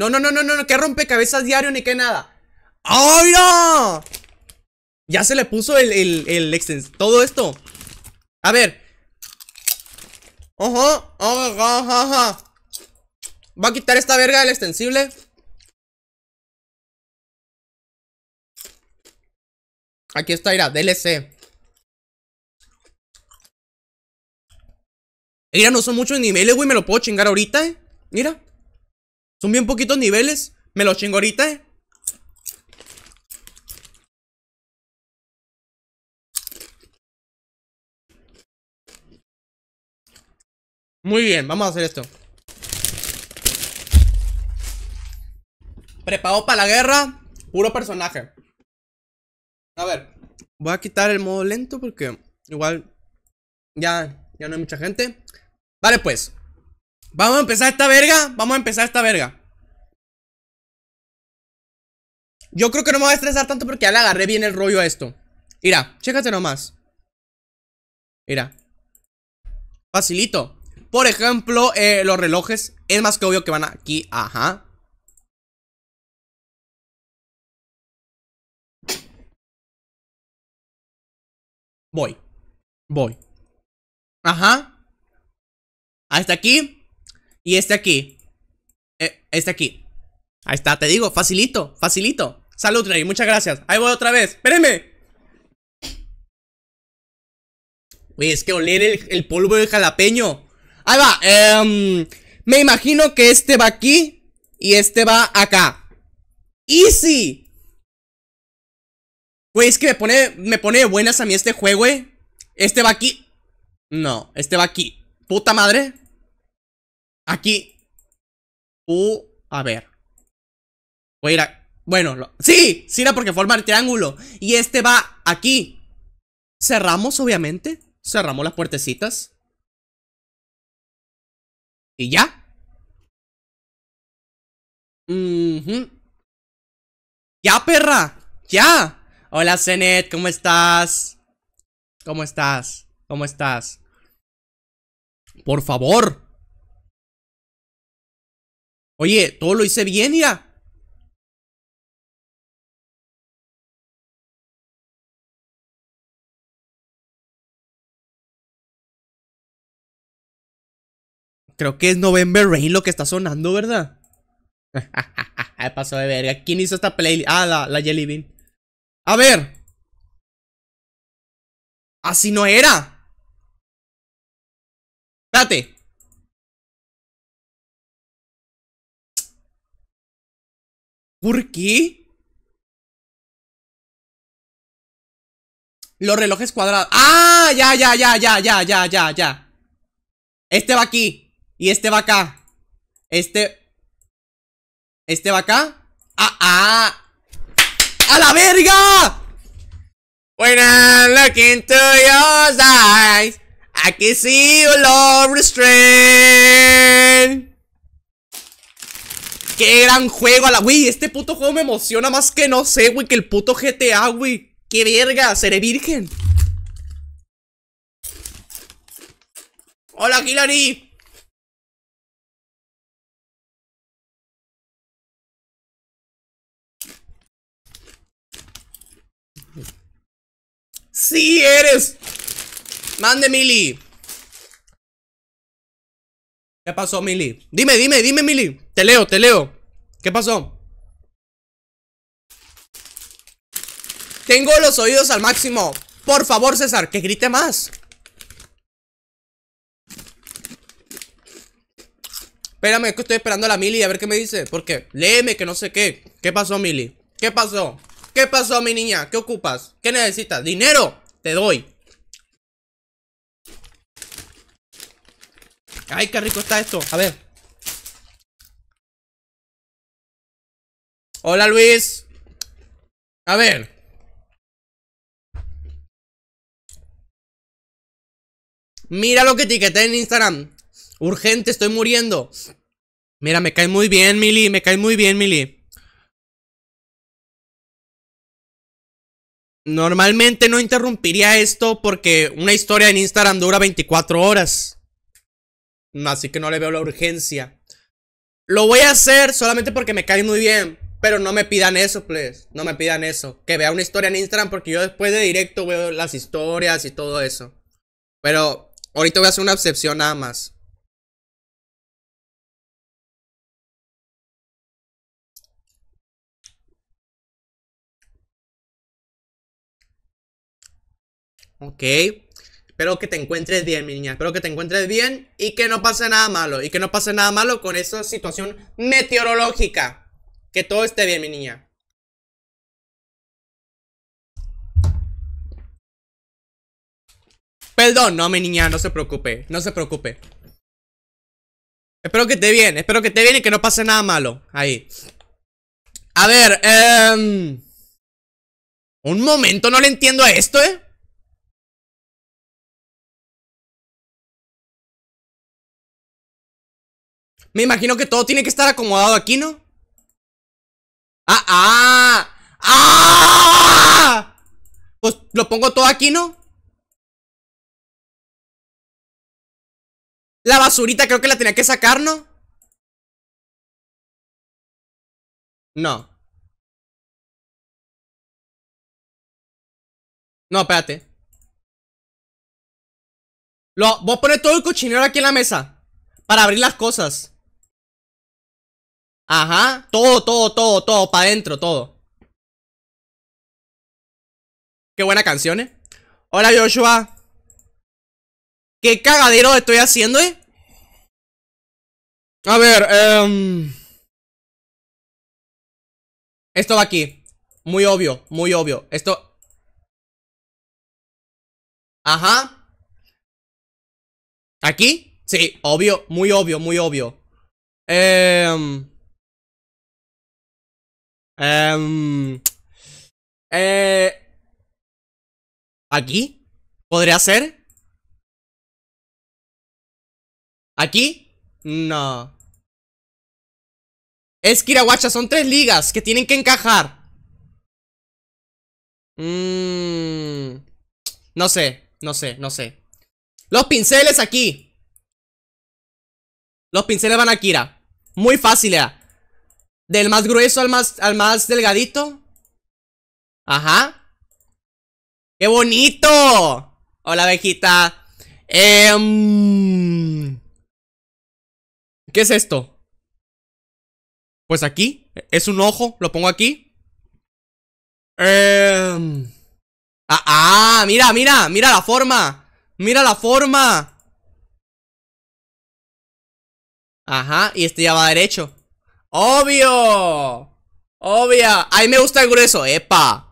No, no, no, no, no, que rompecabezas diario ni que nada. ¡Ay, no! Ya se le puso el, el, el extens. Todo esto. A ver. Ojo, ajá, ajá, ajá. Va a quitar esta verga del extensible. Aquí está, ira. DLC. Mira, no son muchos niveles, güey. Me lo puedo chingar ahorita, eh. Mira. Son bien poquitos niveles. Me los chingo ahorita, eh. Muy bien, vamos a hacer esto. Preparado para la guerra, puro personaje. A ver, voy a quitar el modo lento porque igual ya, ya no hay mucha gente. Vale, pues, Vamos a empezar esta verga. Vamos a empezar esta verga. Yo creo que no me voy a estresar tanto porque ya le agarré bien el rollo a esto. Mira, chécate nomás. Mira. Facilito. Por ejemplo, eh, los relojes. Es más que obvio que van aquí. Ajá. Voy. Voy. Ajá. Hasta aquí. Y este aquí. E, este aquí. Ahí está, te digo, facilito, facilito. Salud, Rey, muchas gracias. Ahí voy otra vez. Espérenme. Uy, es que oler el, polvo de jalapeño. Ahí va. Em, me imagino que este va aquí y este va acá. ¡Easy! Güey, es que me pone, me pone buenas a mí este juego, güey. Eh. Este va aquí. No, este va aquí. Puta madre. Aquí. Uh, a ver. Voy a ir a... Bueno, sí, sí era porque forma el triángulo. Y este va aquí. Cerramos, obviamente. Cerramos las puertecitas. Y ya. Ya, perra. Ya. Hola, Zenet. ¿Cómo estás? ¿Cómo estás? ¿Cómo estás? Por favor. Oye, todo lo hice bien, ya. Creo que es November Rain lo que está sonando, ¿verdad? Pasó de verga. ¿Quién hizo esta playlist? Ah, la, Jelly Bean. A ver. Así no era. Espérate. ¿Por qué? Los relojes cuadrados. ¡Ah! Ya, ya, ya, ya, ya, ya, ya, ya. Este va aquí. Y este va acá. Este. Este va acá. ¡Ah, ah! ¡A la verga! When I look into your eyes, I can see your love restraint. Qué gran juego a la... ¡Wii! este puto juego me emociona más que no sé, güey, que el puto GTA, güey. Qué verga, seré virgen. Hola, Hilary. ¡Sí eres! ¡Mande, Mili! ¿Qué pasó, Mili? Dime, dime, dime, Mili. Te leo, te leo. ¿Qué pasó? Tengo los oídos al máximo. Por favor, César, que grite más. Espérame, que estoy esperando a la Mili a ver qué me dice. Porque léeme que no sé qué. ¿Qué pasó, Mili? ¿Qué pasó? ¿Qué pasó, mi niña? ¿Qué ocupas? ¿Qué necesitas? ¿Dinero? Te doy. Ay, qué rico está esto. A ver. Hola, Luis. A ver. Mira lo que etiqueté en Instagram. Urgente, estoy muriendo. Mira, me cae muy bien, Mili. Me cae muy bien, Mili. Normalmente no interrumpiría esto porque una historia en Instagram dura 24 horas. No, así que no le veo la urgencia. Lo voy a hacer solamente porque me cae muy bien. Pero no me pidan eso, please. No me pidan eso. Que vea una historia en Instagram porque yo después de directo veo las historias y todo eso. Pero ahorita voy a hacer una excepción nada más. Ok. Espero que te encuentres bien, mi niña. Espero que te encuentres bien y que no pase nada malo. Y que no pase nada malo con esa situación meteorológica. Que todo esté bien, mi niña. Perdón, no, mi niña, no se preocupe. No se preocupe. Espero que esté bien. Espero que esté bien y que no pase nada malo. Ahí. A ver, eh... Un momento, no le entiendo a esto, eh. Me imagino que todo tiene que estar acomodado aquí, ¿no? ¡Ah! ¡Ah! ¡Ah! Pues lo pongo todo aquí, ¿no? La basurita creo que la tenía que sacar, ¿no? No. No, espérate. Lo, voy a poner todo el cochinero aquí en la mesa. Para abrir las cosas. Ajá. Todo, todo, todo, todo. Para adentro, todo. Qué buena canción, eh. Hola, Joshua. ¿Qué cagadero estoy haciendo, eh? A ver, eh... Esto va aquí. Muy obvio, muy obvio. Esto... Ajá. Aquí. Sí, obvio, muy obvio, muy obvio. Eh, eh, eh, ¿Aquí? ¿Podría ser? ¿Aquí? No. Es Kirawacha, son tres ligas que tienen que encajar. Mmm... no sé, no sé, no sé. Los pinceles aquí. Los pinceles van a Kira. Muy fácil eh Del más grueso al más, al más delgadito. Ajá. ¡Qué bonito! Hola, abejita. Eh, ¿Qué es esto? Pues aquí. Es un ojo. Lo pongo aquí. Em, ah, ah, mira, mira, mira la forma. Mira la forma. Ajá, y este ya va derecho. ¡Obvio! ¡Obvia! ¡Ahí me gusta el grueso! ¡Epa!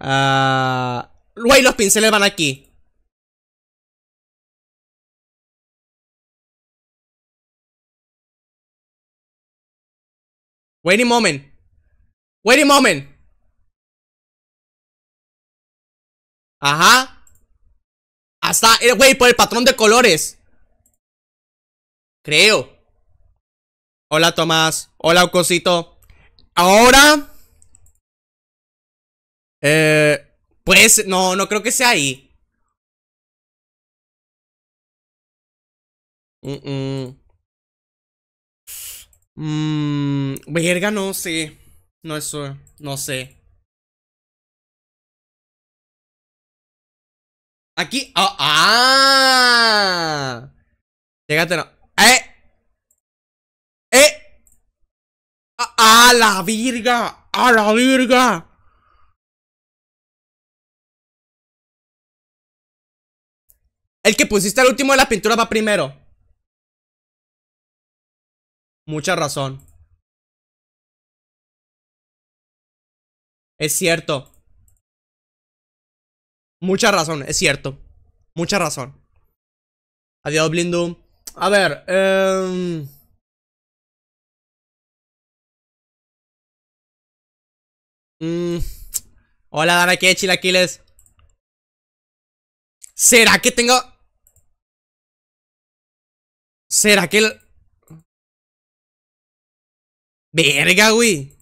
Ah... los pinceles van aquí. Wait a moment. Wait a moment. Ajá. Hasta, eh, güey, por el patrón de colores. Creo. Hola, Tomás. Hola, Ocosito. Ahora. Eh, pues, no, no creo que sea ahí. mmm -mm. verga, no sé. No, eso, no sé. Aquí. Oh, ¡Ah! ¡Eh! ¡Eh! ¡A, ah, ah, la virga! ¡A ah, la virga! El que pusiste al último de la pintura va primero. Mucha razón. Es cierto. Mucha razón, es cierto. Mucha razón. Adiós, blindo A ver, eh... Hola, Dara, ¿qué chilaquiles. ¿Será que tengo...? ¿Será que el...? Verga, güey.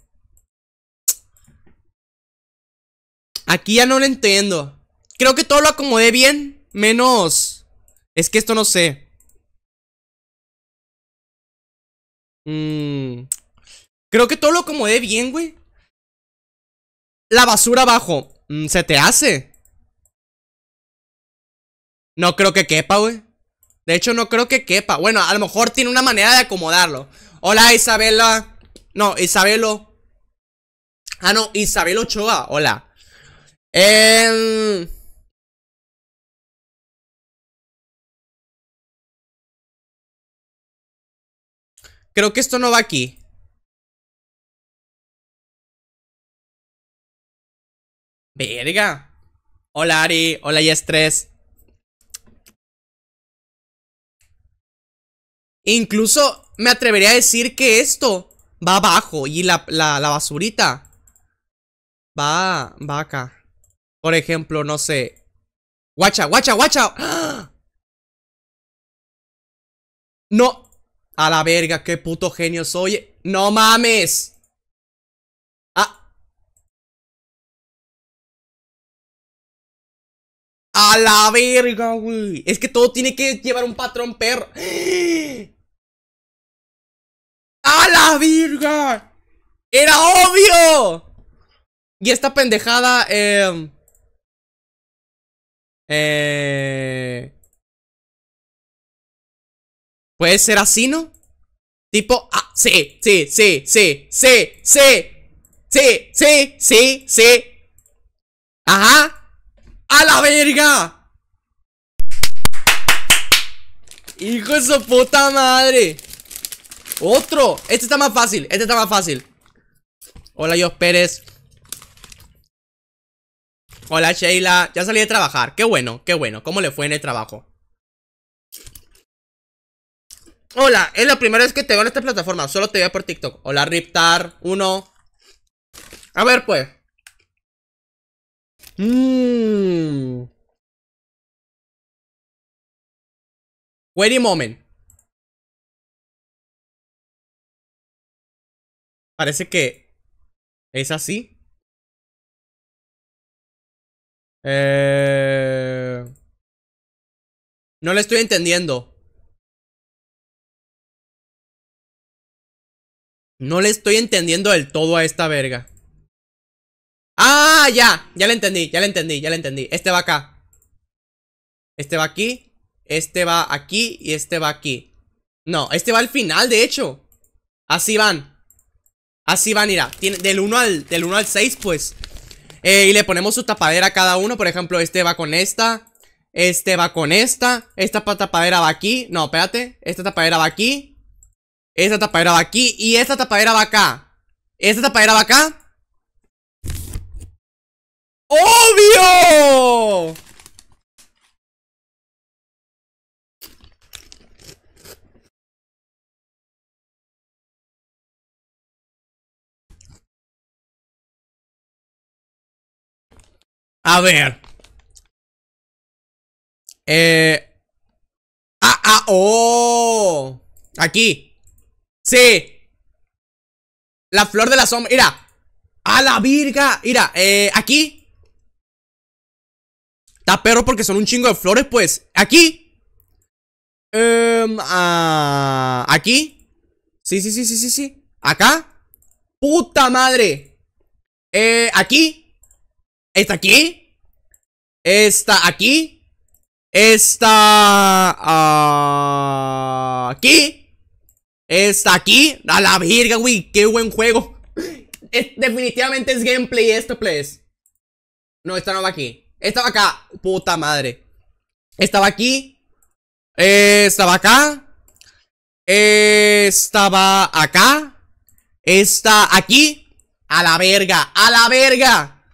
Aquí ya no lo entiendo. Creo que todo lo acomodé bien, menos... Es que esto no sé. Mmm... Creo que todo lo acomodé bien, güey. La basura abajo. Mm, ¿Se te hace? No creo que quepa, güey. De hecho, no creo que quepa. Bueno, a lo mejor tiene una manera de acomodarlo. Hola, Isabela. No, Isabelo. Ah, no, Isabelo Ochoa. Hola. Eh... Creo que esto no va aquí. Verga. Hola, Ari. Hola, Yes 3. Incluso me atrevería a decir que esto va abajo y la, basurita va, va acá. Por ejemplo, no sé. Guacha, guacha, guacha. No, a la verga, qué puto genio soy. ¡No mames! Ah. ¡A la verga, güey! Es que todo tiene que llevar un patrón perro. ¡A la verga! ¡Era obvio! Y esta pendejada, em, eh... Eh... Puede ser así, ¿no? Tipo, ah, sí, sí, sí, sí, sí, sí, sí, sí, sí, sí. Ajá. ¡A la verga! Hijo de su puta madre. Otro. Este está más fácil. Este está más fácil. Hola, Dios Pérez. Hola, Sheila. Ya salí de trabajar. Qué bueno, qué bueno. ¿Cómo le fue en el trabajo? Hola, es la primera vez que te veo en esta plataforma. Solo te veo por TikTok. Hola, Riptar. Uno. A ver, pues. Mmm. Wait a moment. Parece que es así. Eh... No le estoy entendiendo. No le estoy entendiendo del todo a esta verga. ¡Ah, ya! Ya le entendí, ya le entendí, ya le entendí. Este va acá. Este va aquí. Este va aquí y este va aquí. No, este va al final, de hecho. Así van. Así van, mira. Tiene, del 1 al, del al 6, pues. Eh, y le ponemos su tapadera a cada uno. Por ejemplo, este va con esta. Este va con esta. Esta tapadera va aquí. No, espérate. Esta tapadera va aquí. Esa tapadera va aquí y esta tapadera va acá. Esta tapadera va acá. ¡Obvio! A ver. Eh. Ah, ah, oh. Aquí. Sí. La flor de la sombra. Mira. A la virga. Mira, eh, aquí. Está perro porque son un chingo de flores, pues. Aquí. Em, ah, aquí. Sí, sí, sí, sí, sí, sí. Acá. Puta madre. Eh, aquí. Está aquí. Está aquí. Está ah, aquí. Está aquí. A la virga, güey. Qué buen juego. definitivamente es gameplay esto, please. No, esta no va aquí. Estaba acá. Puta madre. Estaba aquí. Eh, estaba acá. Eh, estaba acá. Está aquí. A la verga. A la verga.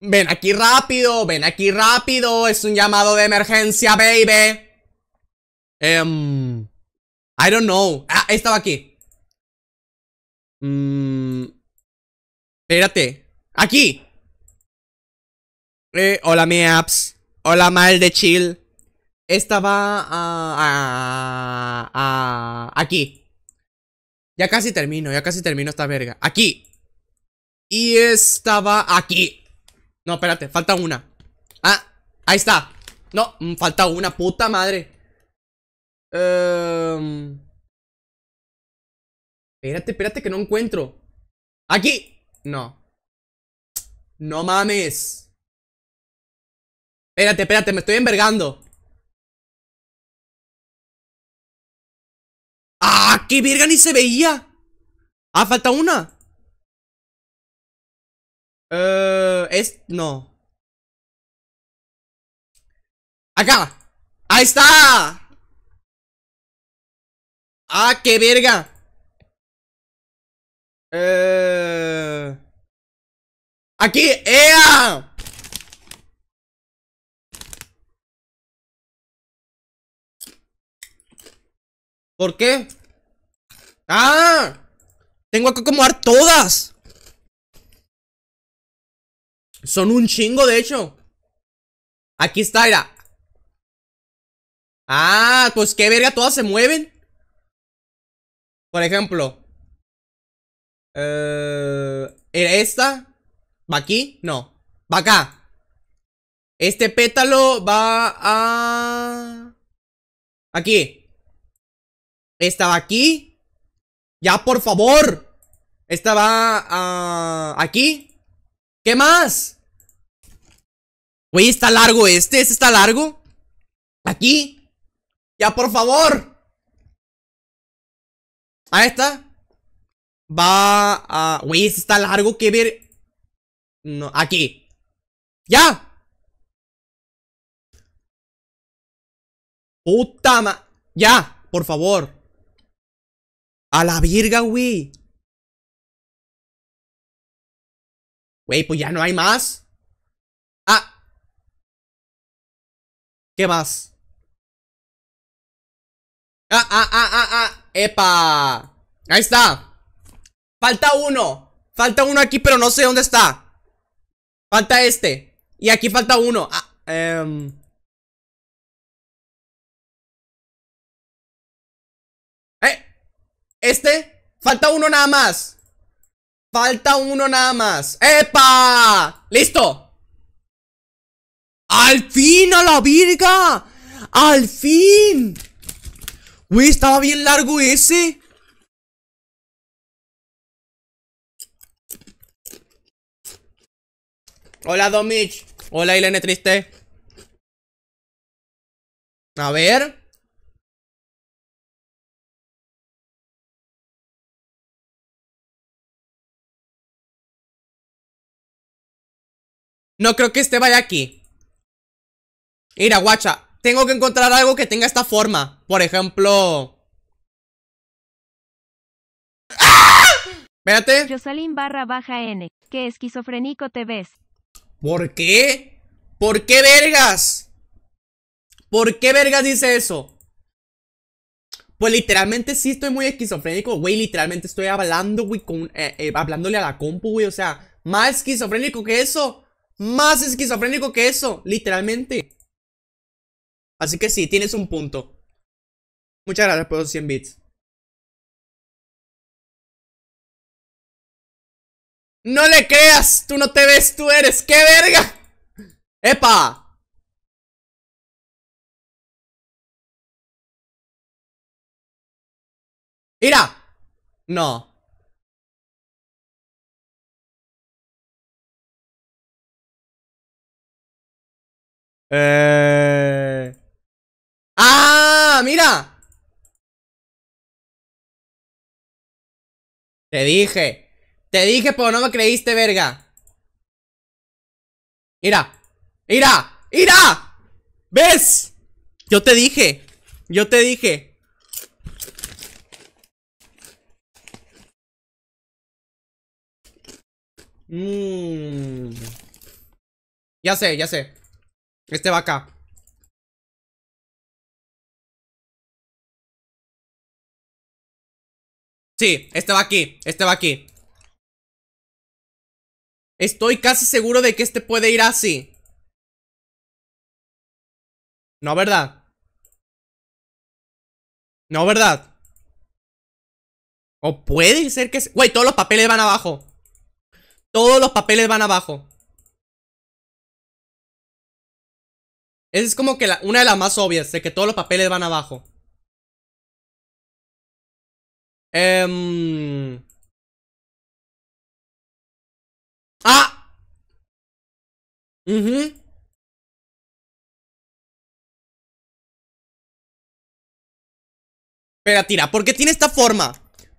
Ven aquí rápido. Ven aquí rápido. Es un llamado de emergencia, baby. Eh, I don't know. Ah, estaba aquí. Mmm. Espérate. ¡Aquí! Eh, hola, mi apps. Hola, mal de chill. Estaba a, a, a, aquí. Ya casi termino, ya casi termino esta verga. Aquí. Y estaba aquí. No, espérate, falta una. Ah, ahí está. No, mm, falta una, puta madre. Em, espérate, espérate que no encuentro. ¡Aquí! No. No mames. Espérate, espérate, me estoy envergando. ¡Ah! ¡Qué verga ni se veía! Ah, falta una. Eh, es... No. Acá. Ahí está. ¡Ah, qué verga! Eh... ¡Aquí! ¡Ea! ¿Por qué? ¡Ah! Tengo que acomodar todas Son un chingo, de hecho Aquí está, mira Ah, pues qué verga, todas se mueven por ejemplo, eh, esta? ¿Va aquí? No, va acá. Este pétalo va a... Aquí. Esta va aquí. Ya, por favor. Esta va a... Aquí. ¿Qué más? Güey, está largo este. Este está largo. Aquí. Ya, por favor. A está va a... Güey, si este está largo que ver... No, aquí. ¡Ya! ¡Puta ma... ¡Ya! Por favor. A la virga, güey. Güey, pues ya no hay más. Ah. ¿Qué más? Ah, ah, ah, ah, ah. ¡Epa! Ahí está. Falta uno. Falta uno aquí, pero no sé dónde está. Falta este. Y aquí falta uno. Ah, em. ¿Eh? Este. Falta uno nada más. Falta uno nada más. ¡Epa! ¡Listo! ¡Al fin a la virga! ¡Al fin! ¡Uy! estaba bien largo ese. Hola, Domich. Hola, Ilene Triste. A ver. No creo que este vaya aquí. Mira, guacha. Tengo que encontrar algo que tenga esta forma. Por ejemplo... ¡Ah! Espérate. barra baja N. esquizofrénico te ves. ¿Por qué? ¿Por qué vergas? ¿Por qué vergas dice eso? Pues literalmente sí estoy muy esquizofrénico, güey. Literalmente estoy hablando, güey, con, eh, eh, hablándole a la compu, güey. O sea, más esquizofrénico que eso. Más esquizofrénico que eso, literalmente. Así que sí, tienes un punto. Muchas gracias por los 100 bits. ¡No le creas! ¡Tú no te ves! ¡Tú eres! ¡Qué verga! ¡Epa! ¡Ira! No. Eh... ¡Ah! ¡Mira! Te dije. Te dije, pero no me creíste, verga. Mira. Mira. Mira. ¿Ves? Yo te dije. Yo te dije. Mmm Ya sé, ya sé. Este va acá. Sí, este va aquí, este va aquí Estoy casi seguro de que este puede ir así No, ¿verdad? No, ¿verdad? O puede ser que... Güey, todos los papeles van abajo Todos los papeles van abajo Esa es como que una de las más obvias De que todos los papeles van abajo eh... ¡Ah! mhm porque tira, ¿por qué tiene esta forma?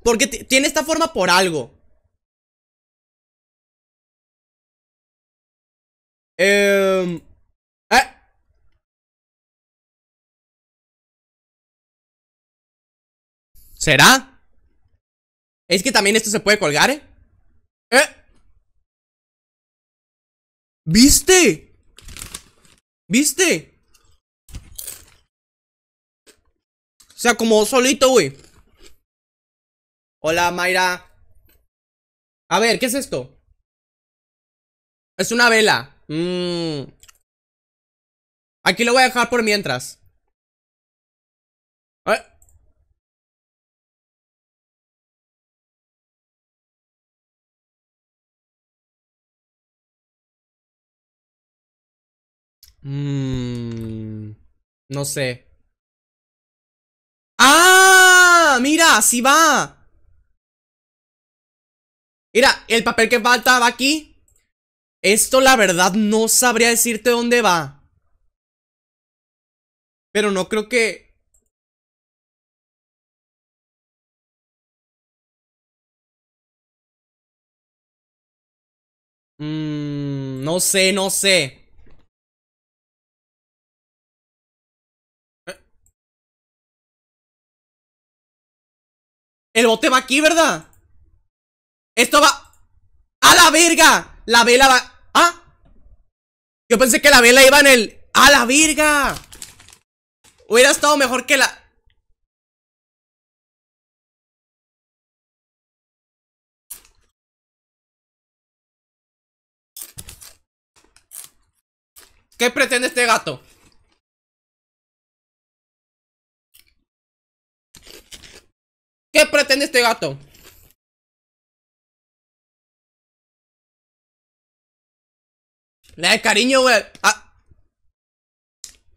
Porque tiene esta forma por algo. Eh... ¿Eh? ¿Será? Es que también esto se puede colgar, ¿eh? ¿Eh? ¿Viste? ¿Viste? sea, como solito, güey. Hola, Mayra. A ver, ¿qué es esto? Es una vela. Mm. Aquí lo voy a dejar por mientras. Mmm. No sé. ¡Ah! Mira, así va. Mira, el papel que faltaba aquí. Esto la verdad no sabría decirte dónde va. Pero no creo que... Mmm, no sé, no sé. El bote va aquí, ¿verdad? Esto va... ¡A la verga! La vela va... ¡Ah! Yo pensé que la vela iba en el... ¡A la verga! Hubiera estado mejor que la... ¿Qué pretende este gato? ¿Qué pretende este gato? Le cariño, güey. Ah.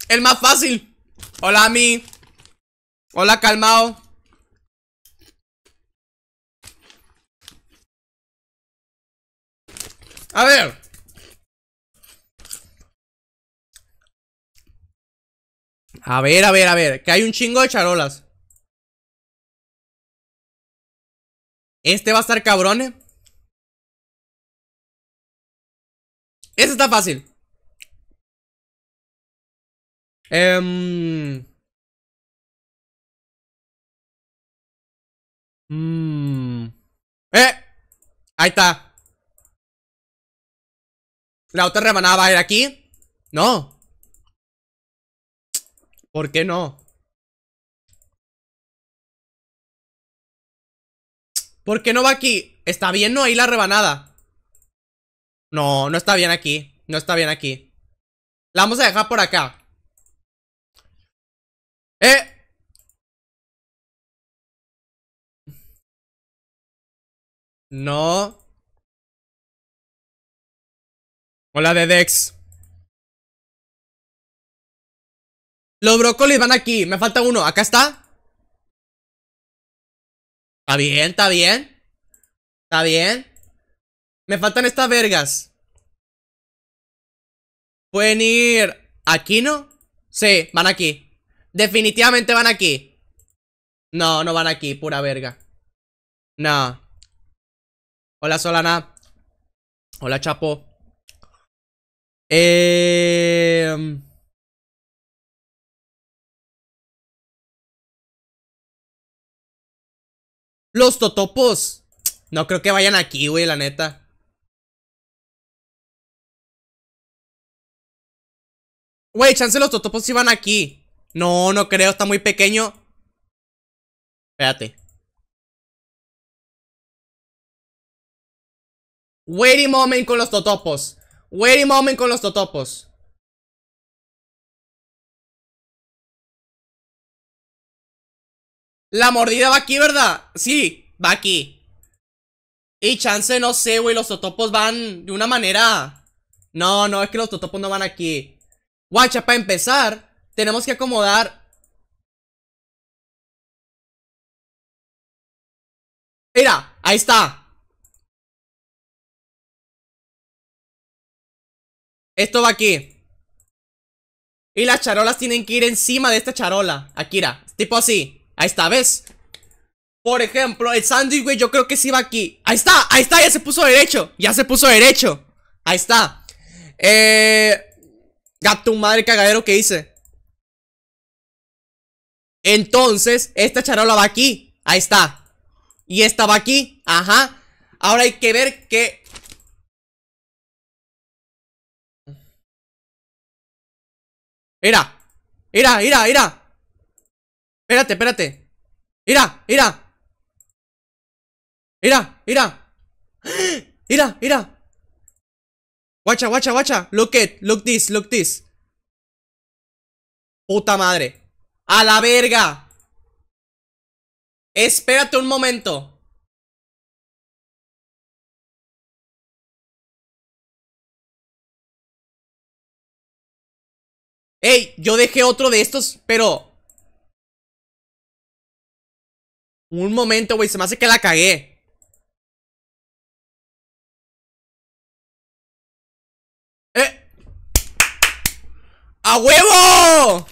El más fácil. Hola, mi. Hola, calmado. A ver. A ver, a ver, a ver. Que hay un chingo de charolas. Este va a estar cabrón. Eh. Ese está fácil. Um... ¡Eh! Ahí está. La otra remanaba va a ir aquí. No. ¿Por qué no? ¿Por qué no va aquí? Está bien, ¿no? Ahí la rebanada. No, no está bien aquí. No está bien aquí. La vamos a dejar por acá. ¡Eh! No. Hola, Dedex. Los brócolis van aquí. Me falta uno. ¿Acá está? Está bien, está bien. Está bien. Me faltan estas vergas. ¿Pueden ir aquí, no? Sí, van aquí. Definitivamente van aquí. No, no van aquí, pura verga. No. Hola, Solana. Hola, Chapo. Eh... Los totopos. No creo que vayan aquí, güey, la neta. Güey, chance los totopos si van aquí. No, no creo, está muy pequeño. Espérate. Wait a moment con los totopos. Wait a moment con los totopos. La mordida va aquí, ¿verdad? Sí, va aquí. Y chance, no sé, güey, los totopos van de una manera... No, no, es que los totopos no van aquí. Guacha, para empezar, tenemos que acomodar... Mira, ahí está. Esto va aquí. Y las charolas tienen que ir encima de esta charola. Akira. Tipo así. Ahí está, ¿ves? Por ejemplo, el sándwich, güey, yo creo que sí va aquí. Ahí está, ahí está, ya se puso derecho. Ya se puso derecho. Ahí está. Eh. Gato madre cagadero que hice. Entonces, esta charola va aquí. Ahí está. Y esta va aquí. Ajá. Ahora hay que ver qué. Mira. Mira, mira, mira. Espérate, espérate. Mira, mira. Mira, mira. Mira, mira. Guacha, guacha, guacha. Look it, look this, look this. Puta madre. A la verga. Espérate un momento. Ey, yo dejé otro de estos, pero Un momento, güey, se me hace que la cagué. ¡Eh! ¡A huevo!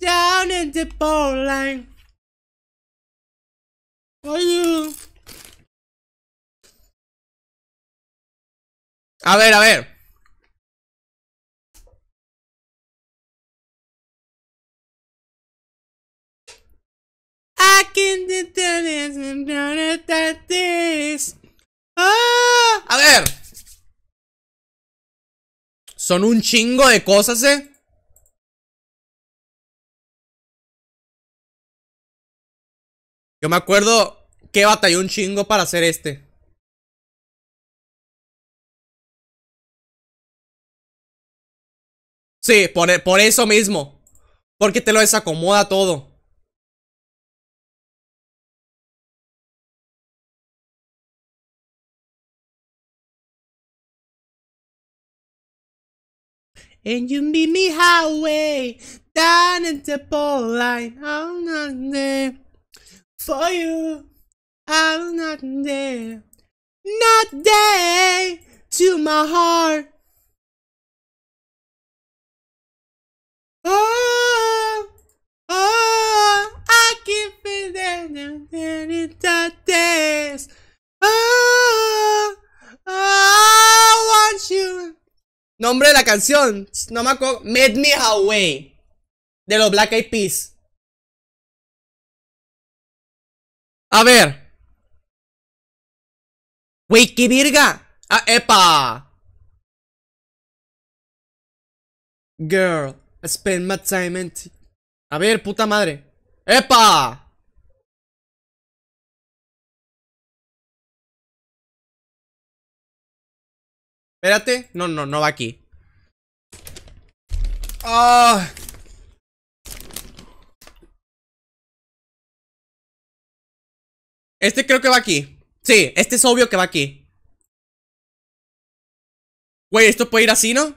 Down in the ball line. A ver, a ver. ¡Ah! A ver. Son un chingo de cosas, eh. Yo me acuerdo que batalló un chingo para hacer este. Sí, por eso mismo. Porque te lo desacomoda todo. And you meet me halfway down in the ball line. I'm not there for you. I'm not there. Not there to my heart. Oh, oh, I can feel that in the days. Oh, oh, I want you. Nombre de la canción. No me acuerdo. Made Me Away. De los Black Eyed Peas. A ver. Wiki Virga. Ah, epa. Girl, spend my time A ver, puta madre. ¡Epa! Espérate. No, no, no va aquí. ¡Ah! Este creo que va aquí. Sí, este es obvio que va aquí. Güey, ¿esto puede ir así, no?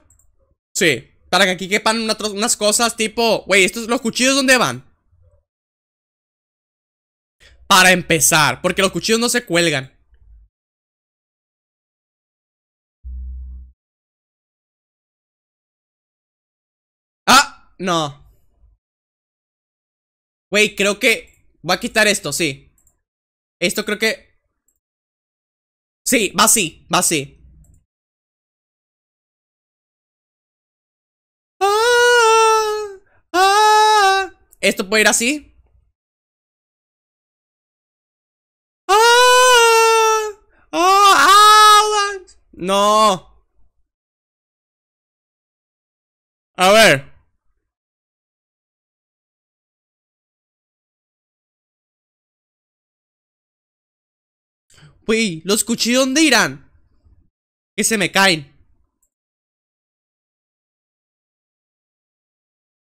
Sí. Para que aquí quepan unas cosas tipo... Güey, ¿estos los cuchillos dónde van? Para empezar, porque los cuchillos no se cuelgan. No. Wey, creo que... Voy a quitar esto, sí. Esto creo que... Sí, va así, va así. Ah, ah. Esto puede ir así. Ah, ah, ah. No. A ver. Güey, ¿los cuchillos dónde irán? Que se me caen.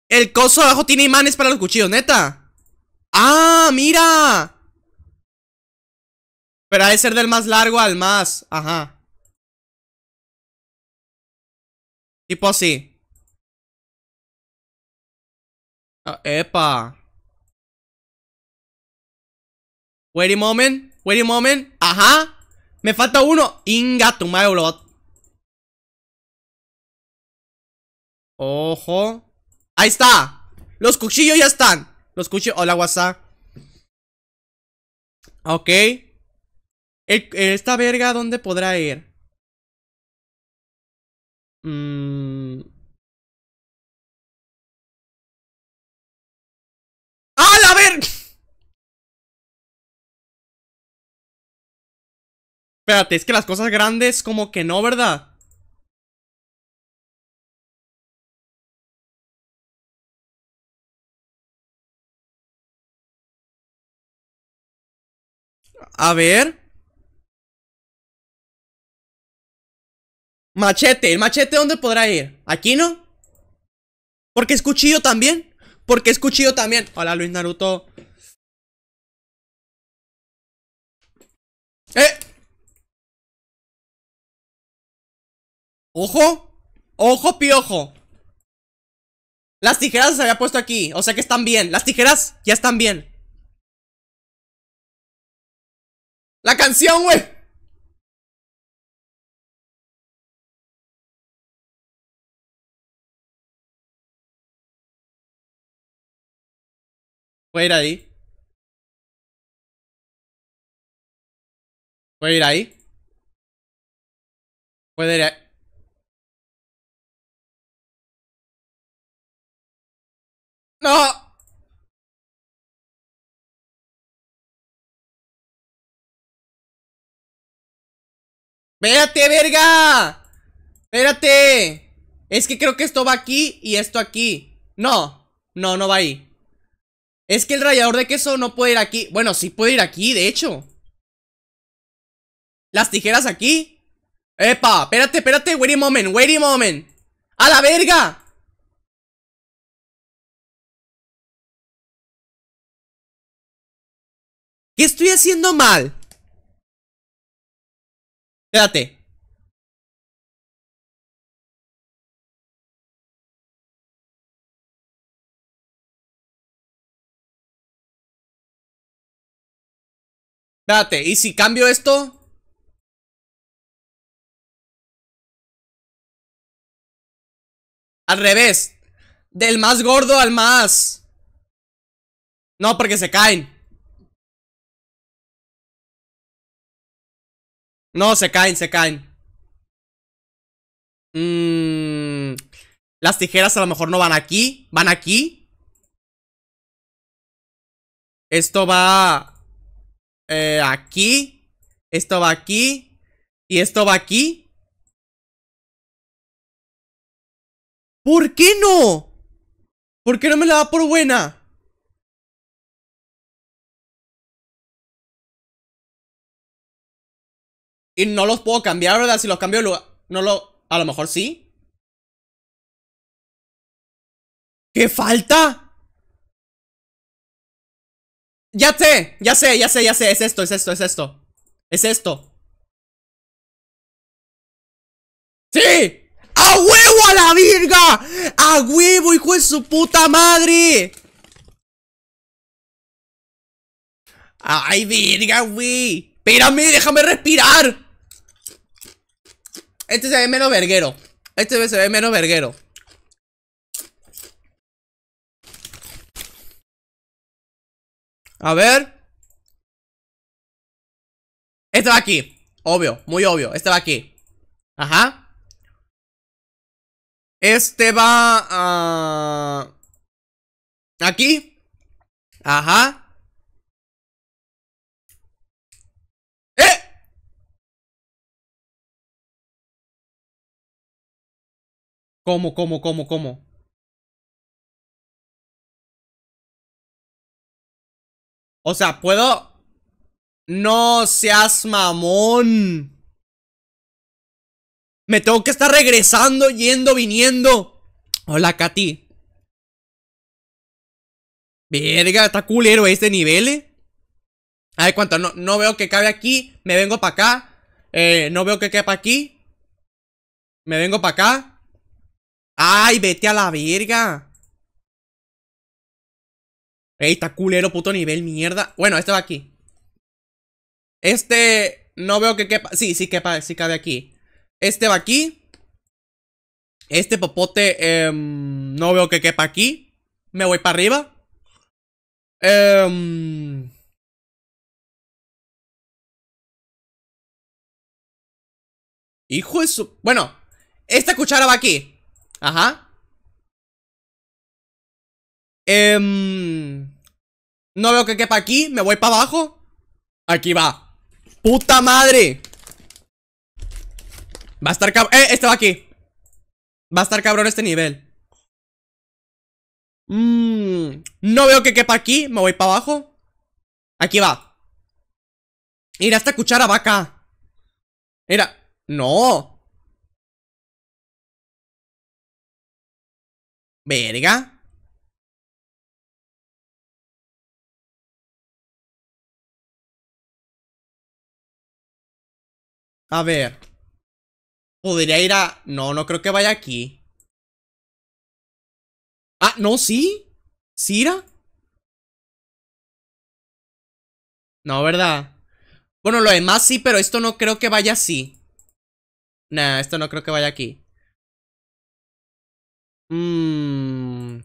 El coso abajo tiene imanes para los cuchillos, neta. ¡Ah, mira! Pero ha de ser del más largo al más. Ajá. Tipo así. Ah, epa. Wait a moment. Wait a moment. Ajá. Me falta uno. Inga, tu madre, Ojo. Ahí está. Los cuchillos ya están. Los cuchillos. Hola, WhatsApp. Ok. esta verga, ¿dónde podrá ir? Mmm. Espérate, es que las cosas grandes como que no, ¿verdad? A ver. Machete. ¿El machete dónde podrá ir? ¿Aquí no? Porque es cuchillo también. Porque es cuchillo también. Hola, Luis Naruto. ¡Eh! ¡Ojo! ¡Ojo, piojo! Las tijeras se había puesto aquí, o sea que están bien. Las tijeras ya están bien. ¡La canción, güey! ¿Puede ir ahí. ¿Puede ir ahí. Puede ir ahí. ¡No! ¡Espérate, verga! ¡Espérate! Es que creo que esto va aquí y esto aquí. No, no, no va ahí. Es que el rallador de queso no puede ir aquí. Bueno, sí puede ir aquí, de hecho. Las tijeras aquí. Epa, espérate, espérate. Wait a moment, wait a moment. ¡A la verga! ¿Qué estoy haciendo mal? Espérate. Espérate, ¿y si cambio esto? Al revés. Del más gordo al más... No, porque se caen. No, se caen, se caen. Mm, las tijeras a lo mejor no van aquí. ¿Van aquí? Esto va... Eh, aquí. Esto va aquí. Y esto va aquí. ¿Por qué no? ¿Por qué no me la da por buena? Y no los puedo cambiar, ¿verdad? Si los cambio de No lo... A lo mejor sí. ¿Qué falta? Ya sé, ya sé, ya sé, ya sé. Es esto, es esto, es esto. Es esto. ¡Sí! ¡A huevo a la virga! ¡A huevo, hijo de su puta madre! ¡Ay, virga, güey! ¡Espérame, déjame respirar! Este se ve menos verguero. Este se ve menos verguero. A ver. Este va aquí. Obvio, muy obvio. Este va aquí. Ajá. Este va... a aquí. Ajá. ¿Cómo, cómo, cómo, cómo? O sea, puedo... No seas mamón. Me tengo que estar regresando, yendo, viniendo. Hola, Katy. Verga, está culero este nivel, eh. A ver cuánto, no, no veo que cabe aquí. Me vengo para acá. Eh, no veo que para aquí. Me vengo para acá. ¡Ay, vete a la verga! Ey, está culero, puto nivel, mierda. Bueno, este va aquí. Este, no veo que quepa. Sí, sí quepa, sí cabe aquí. Este va aquí. Este popote, eh, no veo que quepa aquí. Me voy para arriba. Eh, hijo de su... Bueno, esta cuchara va aquí. Ajá. Em, no veo que quepa aquí. Me voy para abajo. Aquí va. ¡Puta madre! Va a estar cabrón. ¡Eh! Este va aquí. Va a estar cabrón este nivel. Mm, no veo que quepa aquí. Me voy para abajo. Aquí va. Mira, esta cuchara vaca! ¡Era...! Mira. No. Verga. A ver. Podría ir a... No, no creo que vaya aquí. Ah, no, sí. ¿Sí No, ¿verdad? Bueno, lo demás sí, pero esto no creo que vaya así. Nah, esto no creo que vaya aquí. Mmm.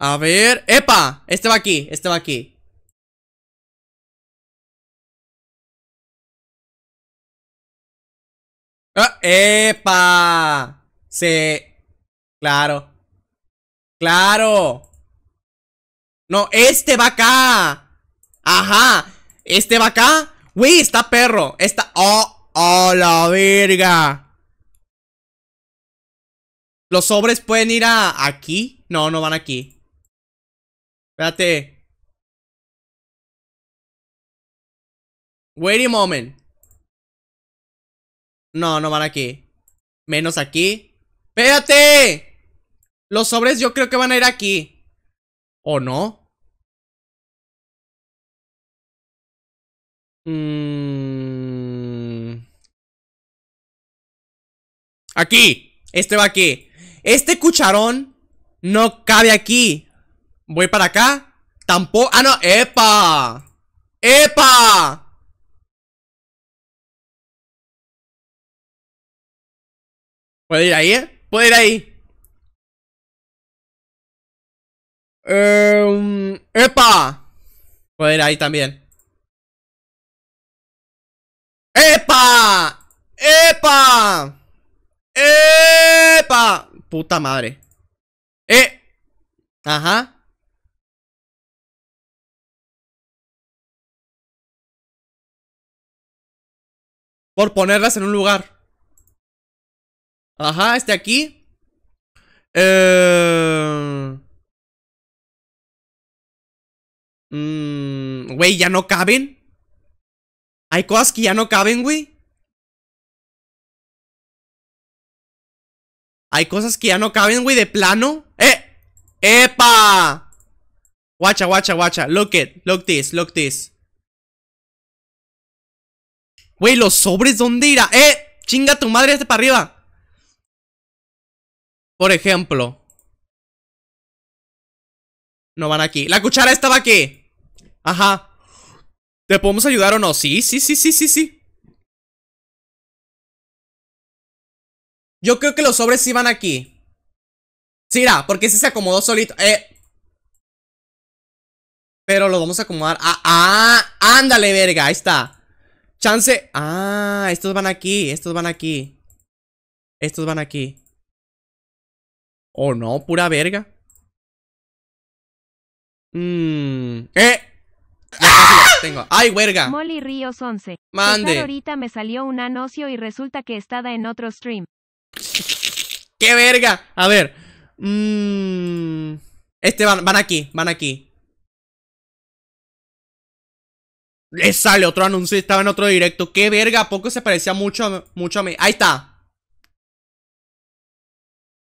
A ver. ¡Epa! Este va aquí, este va aquí. Ah, ¡Epa! Se... Claro. Claro. No, este va acá. Ajá. Este va acá. Uy, está perro. Está... ¡Oh! ¡Oh, la verga! Los sobres pueden ir a aquí. No, no van aquí. Espérate. Wait a moment. No, no van aquí. Menos aquí. ¡Espérate! Los sobres yo creo que van a ir aquí. ¿O no? Mm. Aquí. Este va aquí. Este cucharón no cabe aquí. Voy para acá. Tampoco... ¡Ah, no! ¡Epa! ¡Epa! ¿Puedo ir ahí, eh? ¿Puedo ir ahí? Em, ¡Epa! Puedo ir ahí también. ¡Epa! ¡Epa! ¡Epa! puta madre. ¡Eh! Ajá. Por ponerlas en un lugar. Ajá, este aquí. Eh... Mmm... güey, ya no caben. Hay cosas que ya no caben, güey. Hay cosas que ya no caben, güey, de plano. ¡Eh! ¡Epa! Wacha, guacha, guacha. Look it. Look this. Look this. Güey, los sobres, ¿dónde irá? ¡Eh! ¡Chinga tu madre este para arriba! Por ejemplo. No van aquí. ¡La cuchara estaba aquí! Ajá. ¿Te podemos ayudar o no? Sí, sí, sí, sí, sí, sí. Yo creo que los sobres van aquí. Sí, da, porque ese se acomodó solito. Eh. Pero lo vamos a acomodar. Ah, ándale, verga. Ahí está. Chance. Ah, estos van aquí. Estos van aquí. Estos van aquí. Oh, no, pura verga. Mmm. ¡Eh! ¡Ah! ¡Ay, verga! Molly Ríos 11. Mande. ahorita me salió un anuncio y resulta que estaba en otro stream. ¡Qué verga! A ver. Mmm, este van, van aquí, van aquí. Le sale otro anuncio, estaba en otro directo. ¡Qué verga! ¿A poco se parecía mucho, mucho a mí? Ahí está.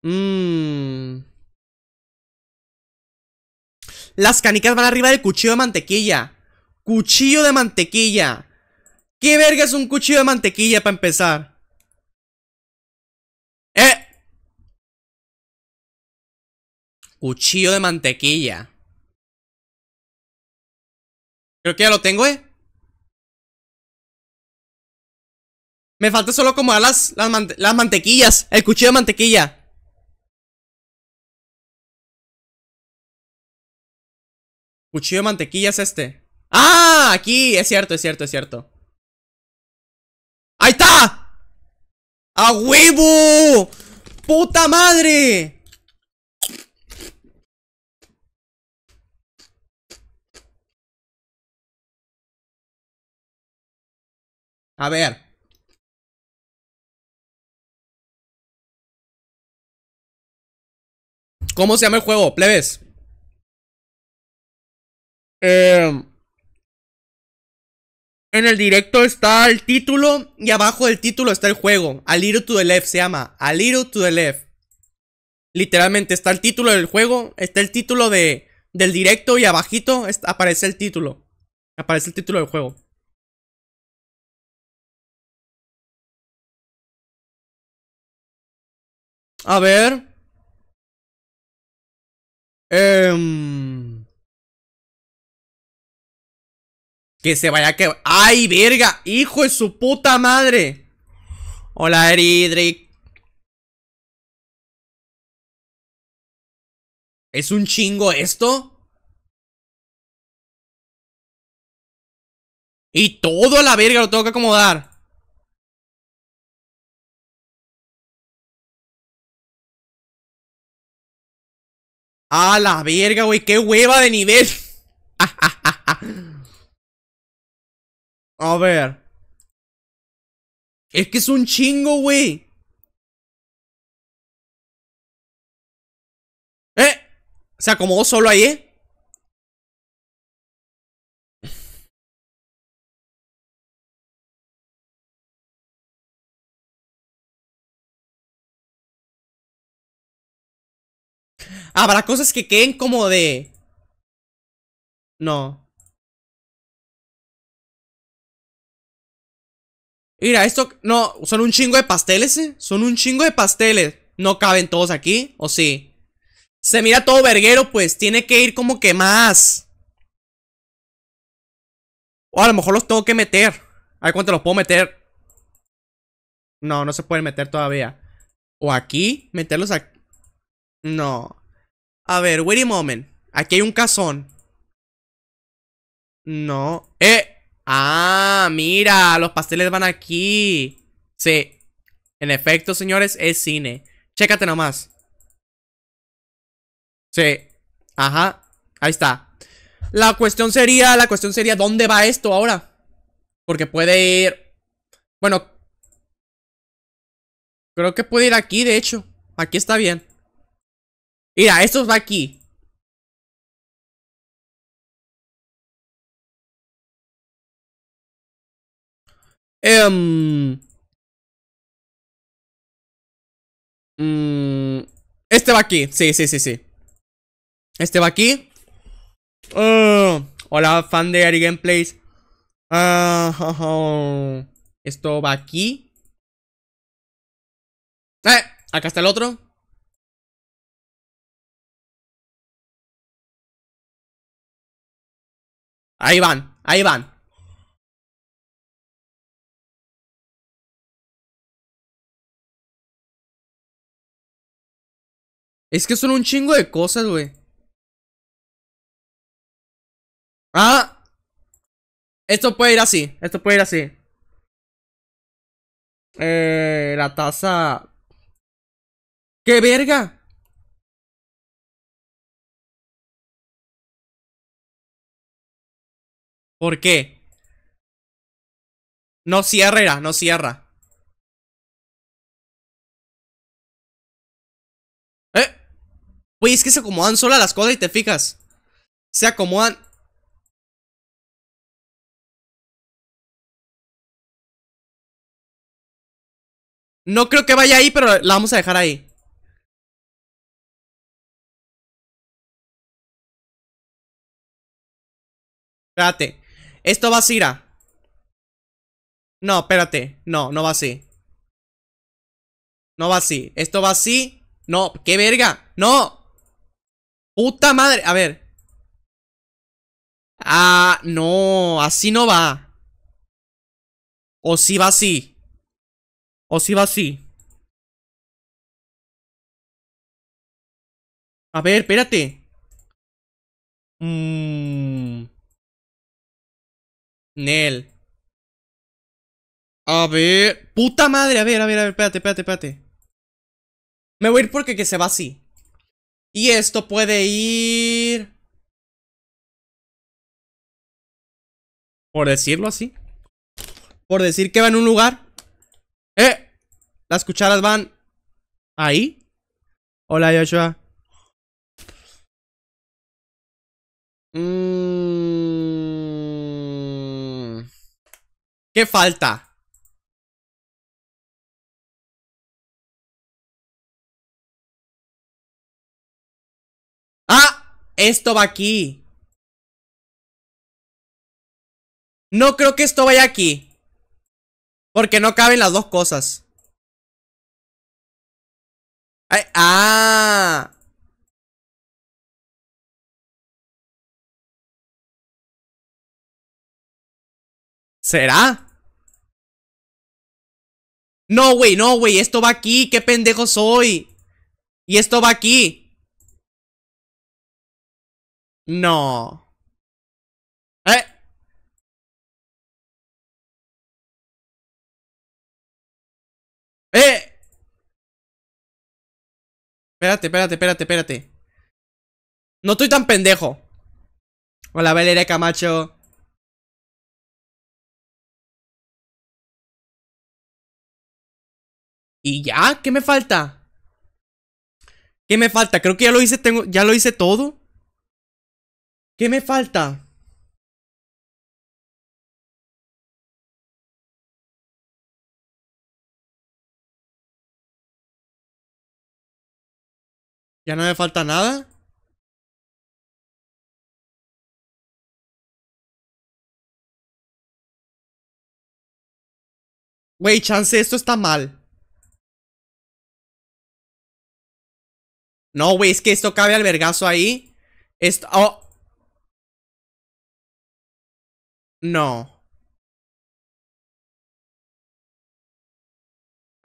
Mmm. Las canicas van arriba del cuchillo de mantequilla. Cuchillo de mantequilla. ¿Qué verga es un cuchillo de mantequilla para empezar? Cuchillo de mantequilla. Creo que ya lo tengo, ¿eh? Me falta solo como las, las, las mantequillas. El cuchillo de mantequilla. Cuchillo de mantequilla es este. ¡Ah! Aquí. Es cierto, es cierto, es cierto. ¡Ahí está! ¡A huevo! ¡Puta madre! A ver. ¿Cómo se llama el juego, plebes? Em, en el directo está el título y abajo del título está el juego. A Little to the Left se llama. A Little to the Left. Literalmente está el título del juego, está el título de, del directo y abajito aparece el título. Aparece el título del juego. A ver. Em. que se vaya que... ¡Ay, verga! ¡Hijo de su puta madre! Hola, Eridric. ¿Es un chingo esto? Y todo a la verga lo tengo que acomodar. A la verga, güey. Qué hueva de nivel. A ver. Es que es un chingo, güey. ¿Eh? ¿Se acomodó solo ahí, eh? Habrá cosas que queden como de... No. Mira, esto... No, son un chingo de pasteles, ¿eh? Son un chingo de pasteles. ¿No caben todos aquí? ¿O sí? Se mira todo verguero, pues. Tiene que ir como que más. O a lo mejor los tengo que meter. A ver cuánto los puedo meter. No, no se pueden meter todavía. O aquí, meterlos aquí. No. A ver, wait a moment. Aquí hay un cazón. No. ¡Eh! ¡Ah! Mira, los pasteles van aquí. Sí. En efecto, señores, es cine. Chécate nomás. Sí. Ajá. Ahí está. La cuestión sería, la cuestión sería, ¿dónde va esto ahora? Porque puede ir... Bueno. Creo que puede ir aquí, de hecho. Aquí está bien. Mira, esto va aquí. Um, este va aquí. Sí, sí, sí, sí. Este va aquí. Ah, hola, fan de Ari Gameplays. Ah, esto va aquí. Eh, acá está el otro. Ahí van, ahí van. Es que son un chingo de cosas, güey. Ah. Esto puede ir así. Esto puede ir así. Eh, la taza. ¡Qué verga! ¿Por qué? No cierra, no cierra. ¿Eh? pues es que se acomodan solas las cosas y te fijas. Se acomodan... No creo que vaya ahí, pero la vamos a dejar ahí. Espérate. Esto va así, ¿a? No, espérate. No, no va así. No va así. Esto va así. No, qué verga. No. Puta madre. A ver. Ah, no. Así no va. O sí va así. O sí va así. A ver, espérate. Mmm. Nel. A ver. Puta madre. A ver, a ver, a ver. Espérate, espérate, espérate. Me voy a ir porque que se va así. Y esto puede ir... Por decirlo así. Por decir que va en un lugar. ¡Eh! Las cucharas van... Ahí. Hola, Joshua. Mmm... ¿Qué falta? ¡Ah! Esto va aquí. No creo que esto vaya aquí. Porque no caben las dos cosas. ¡Ah! ¿Será? No, güey, no, güey, esto va aquí, qué pendejo soy. Y esto va aquí. No. ¿Eh? ¡Eh! Espérate, espérate, espérate, espérate. No estoy tan pendejo. Hola, Valeria Camacho. Y ya, ¿qué me falta? ¿Qué me falta? Creo que ya lo hice, tengo, ya lo hice todo. ¿Qué me falta? ¿Ya no me falta nada? Wey, chance, esto está mal. No, güey, es que esto cabe al vergazo ahí. Esto... Oh. No.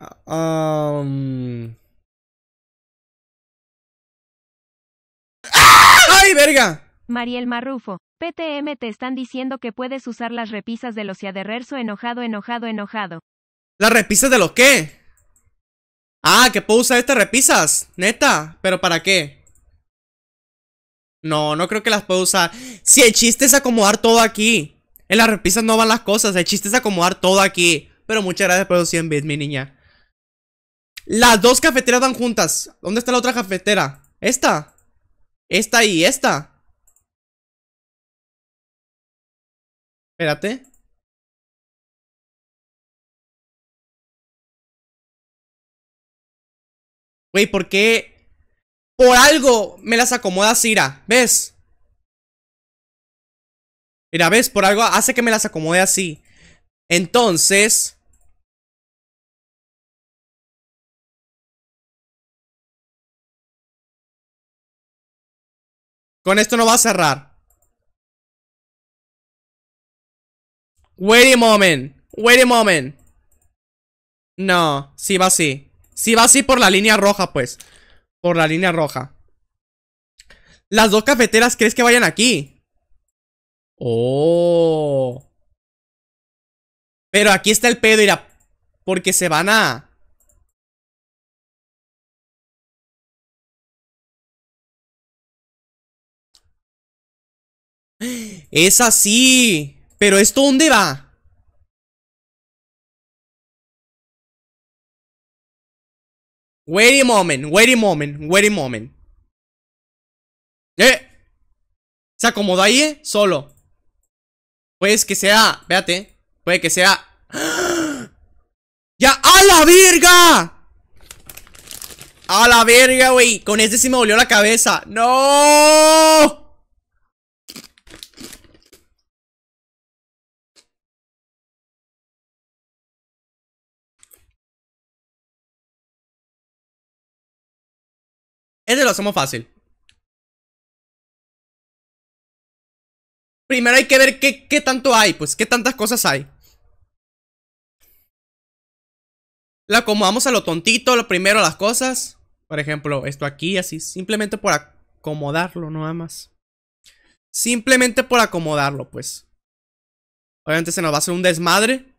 Ah, um... ¡Ah! ¡Ay, verga! Mariel Marrufo, PTM te están diciendo que puedes usar las repisas de los ¡Su enojado, enojado, enojado. ¿Las repisas de lo qué? Ah, que puedo usar estas repisas. Neta. ¿Pero para qué? No, no creo que las puedo usar. Si el chiste es acomodar todo aquí. En las repisas no van las cosas. El chiste es acomodar todo aquí. Pero muchas gracias por los 100 bits, mi niña. Las dos cafeteras van juntas. ¿Dónde está la otra cafetera? Esta. Esta y esta. Espérate. Wey, ¿por qué? Por algo me las acomoda Cira, ¿ves? Mira, ¿ves? Por algo hace que me las acomode así. Entonces... Con esto no va a cerrar. Wait a moment. Wait a moment. No, sí va así. Si va así por la línea roja, pues. Por la línea roja. Las dos cafeteras, ¿crees que vayan aquí? Oh. Pero aquí está el pedo, irá. Porque se van a... Es así. Pero ¿esto dónde va? Wait a moment, wait a moment, wait a moment. ¿Eh? Se acomoda ahí, eh? Solo. Pues que sea, véate. Puede que sea. ¡Ya! ¡A la verga! ¡A la verga, güey! Con este sí me volvió la cabeza. ¡No! Este lo hacemos fácil. Primero hay que ver qué, qué tanto hay, pues qué tantas cosas hay. Lo acomodamos a lo tontito, lo primero las cosas. Por ejemplo, esto aquí, así, simplemente por acomodarlo, nada más. Simplemente por acomodarlo, pues. Obviamente se nos va a hacer un desmadre.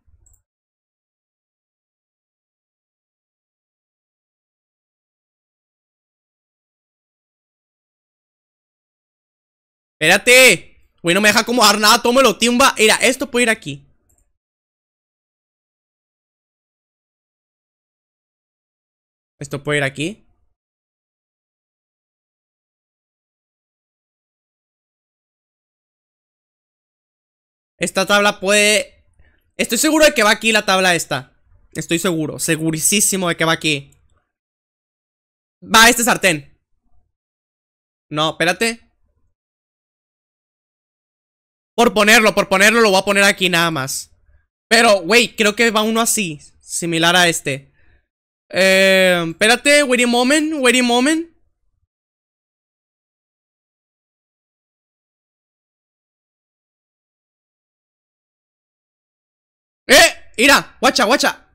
Espérate. Güey, no me deja acomodar nada. Tómelo, timba. Mira, esto puede ir aquí. Esto puede ir aquí. Esta tabla puede... Estoy seguro de que va aquí la tabla esta. Estoy seguro, segurísimo de que va aquí. Va este sartén. No, espérate. Por ponerlo, por ponerlo, lo voy a poner aquí nada más. Pero, güey, creo que va uno así. Similar a este. Eh, espérate, wait a moment, wait a moment. ¡Eh! ira, guacha, guacha.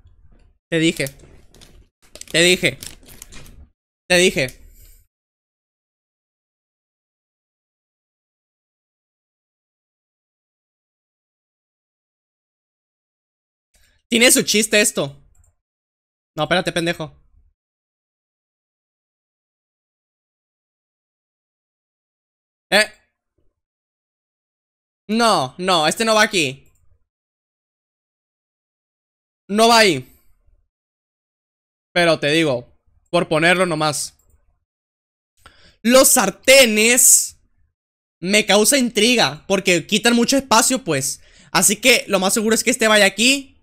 Te dije. Te dije. Te dije. Tiene su chiste esto. No, espérate, pendejo. Eh. No, no, este no va aquí. No va ahí. Pero te digo, por ponerlo nomás. Los sartenes me causa intriga porque quitan mucho espacio, pues. Así que lo más seguro es que este vaya aquí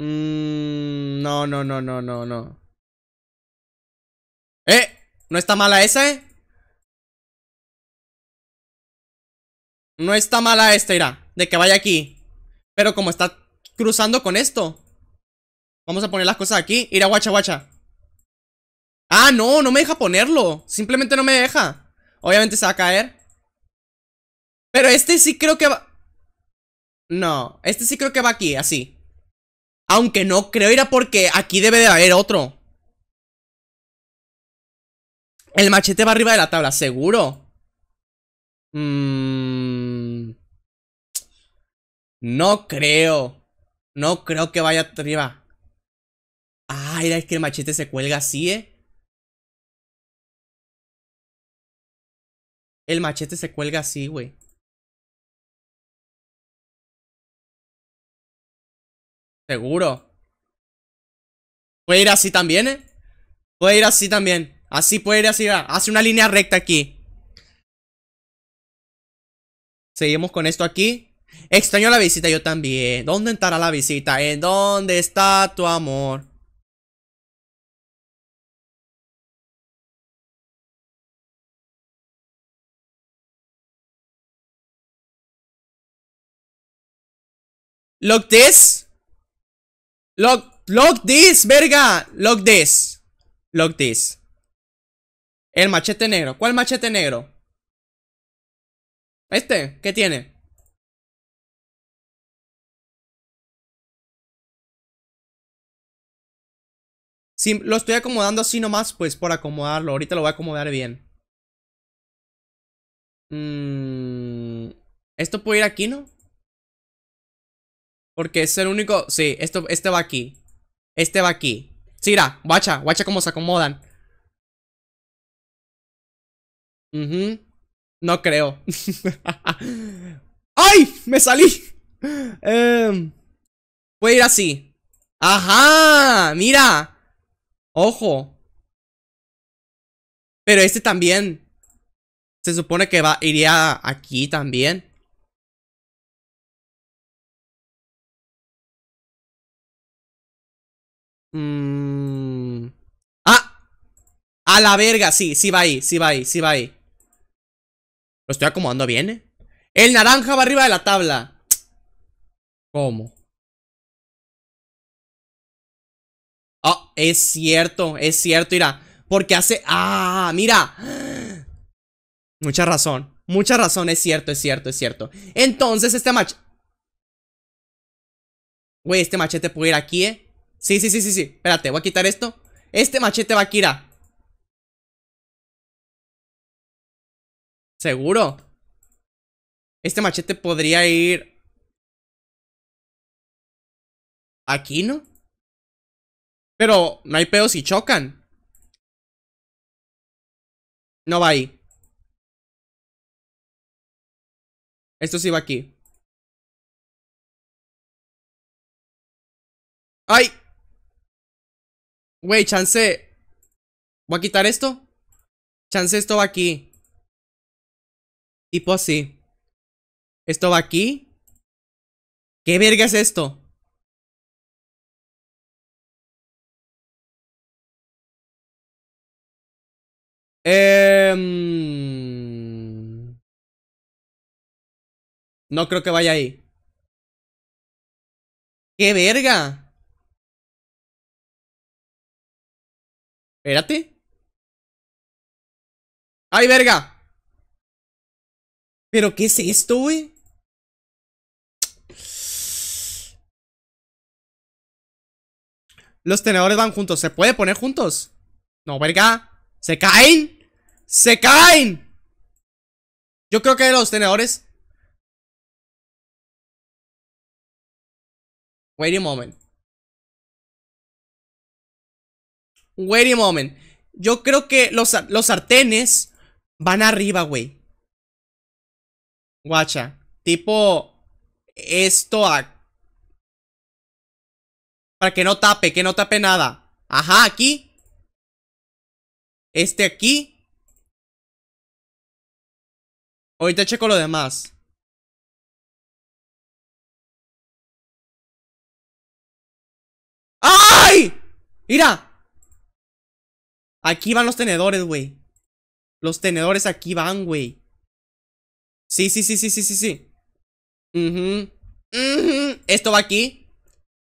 Mm, no, no, no, no, no, no. ¿Eh? ¿No está mala esa, eh? No está mala esta, irá. De que vaya aquí. Pero como está cruzando con esto. Vamos a poner las cosas aquí. Irá, guacha, guacha. Ah, no, no me deja ponerlo. Simplemente no me deja. Obviamente se va a caer. Pero este sí creo que va... No, este sí creo que va aquí, así. Aunque no creo era porque aquí debe de haber otro. El machete va arriba de la tabla, seguro. Mm. No creo. No creo que vaya arriba. Ah, era es que el machete se cuelga así, ¿eh? El machete se cuelga así, güey. Seguro. Puede ir así también, ¿eh? Puede ir así también. Así puede ir así. Hace una línea recta aquí. Seguimos con esto aquí. Extraño la visita, yo también. ¿Dónde estará la visita? ¿En dónde está tu amor? Look this. Lock, lock this, verga. Lock this. Lock this. El machete negro. ¿Cuál machete negro? ¿Este? ¿Qué tiene? Si lo estoy acomodando así nomás, pues por acomodarlo. Ahorita lo voy a acomodar bien. Mm, Esto puede ir aquí, ¿no? Porque es el único... Sí, esto, este va aquí. Este va aquí. Sí, mira, guacha, guacha cómo se acomodan. No creo. ¡Ay! Me salí. Puede em, ir así. ¡Ajá! ¡Mira! ¡Ojo! Pero este también. Se supone que va, iría aquí también. Mmm, ¡Ah! ¡A la verga! Sí, sí va ahí, sí va ahí, sí va ahí. Lo estoy acomodando bien, ¿eh? El naranja va arriba de la tabla. ¿Cómo? Oh, es cierto, es cierto, mira. Porque hace... ¡Ah! ¡Mira! Mucha razón. Mucha razón, es cierto, es cierto, es cierto. Entonces, este machete, Güey, este machete puede ir aquí, ¿eh? Sí, sí, sí, sí, sí. Espérate, voy a quitar esto. Este machete va a Kira. Seguro. Este machete podría ir... Aquí, ¿no? Pero no hay pedo si chocan. No va ahí. Esto sí va aquí. ¡Ay! Wey, chance. Voy a quitar esto. Chance esto va aquí. Tipo así. Esto va aquí. ¿Qué verga es esto? Eh, no creo que vaya ahí. ¡Qué verga! Espérate. ¡Ay, verga! ¿Pero qué es esto, güey? Los tenedores van juntos. ¿Se puede poner juntos? No, verga. ¿Se caen? ¡Se caen! Yo creo que los tenedores... Wait a moment. Wait a moment. Yo creo que los, los sartenes van arriba, güey. Guacha. Tipo esto a... Para que no tape, que no tape nada. Ajá, aquí. Este aquí. Ahorita checo lo demás. ¡Ay! Mira, Aquí van los tenedores, güey. Los tenedores aquí van, güey. Sí, sí, sí, sí, sí, sí, sí. Mhm. Esto va aquí.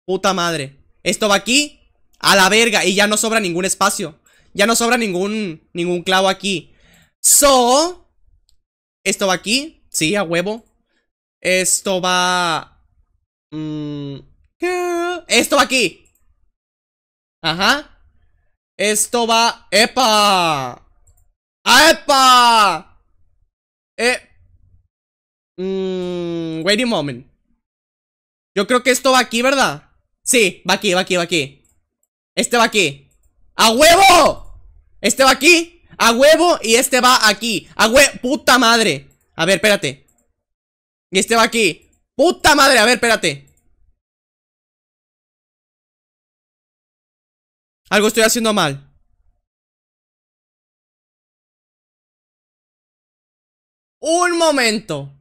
Puta madre. Esto va aquí. A la verga. Y ya no sobra ningún espacio. Ya no sobra ningún, ningún clavo aquí. So. Esto va aquí. Sí, a huevo. Esto va... Mm, esto va aquí. Ajá. Esto va... ¡Epa! ¡Epa! Eh... Mmm... wait a moment. Yo creo que esto va aquí, ¿verdad? Sí, va aquí, va aquí, va aquí. Este va aquí. ¡A huevo! Este va aquí. A huevo y este va aquí. A huevo. Puta madre. A ver, espérate. Y este va aquí. Puta madre. A ver, espérate. Algo estoy haciendo mal. Un momento.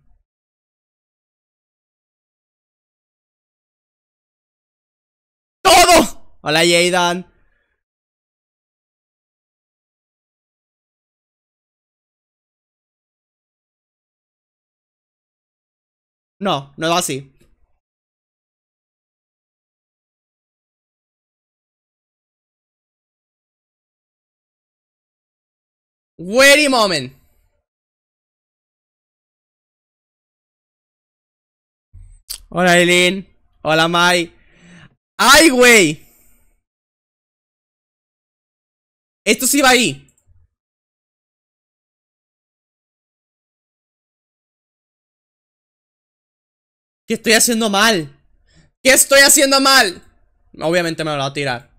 ¡Todo! Hola, Jaydan. No, no va así. Wait a moment. Hola Eileen. Hola Mai. ¡Ay, güey! Esto sí va ahí. ¿Qué estoy haciendo mal? ¿Qué estoy haciendo mal? Obviamente me lo va a tirar.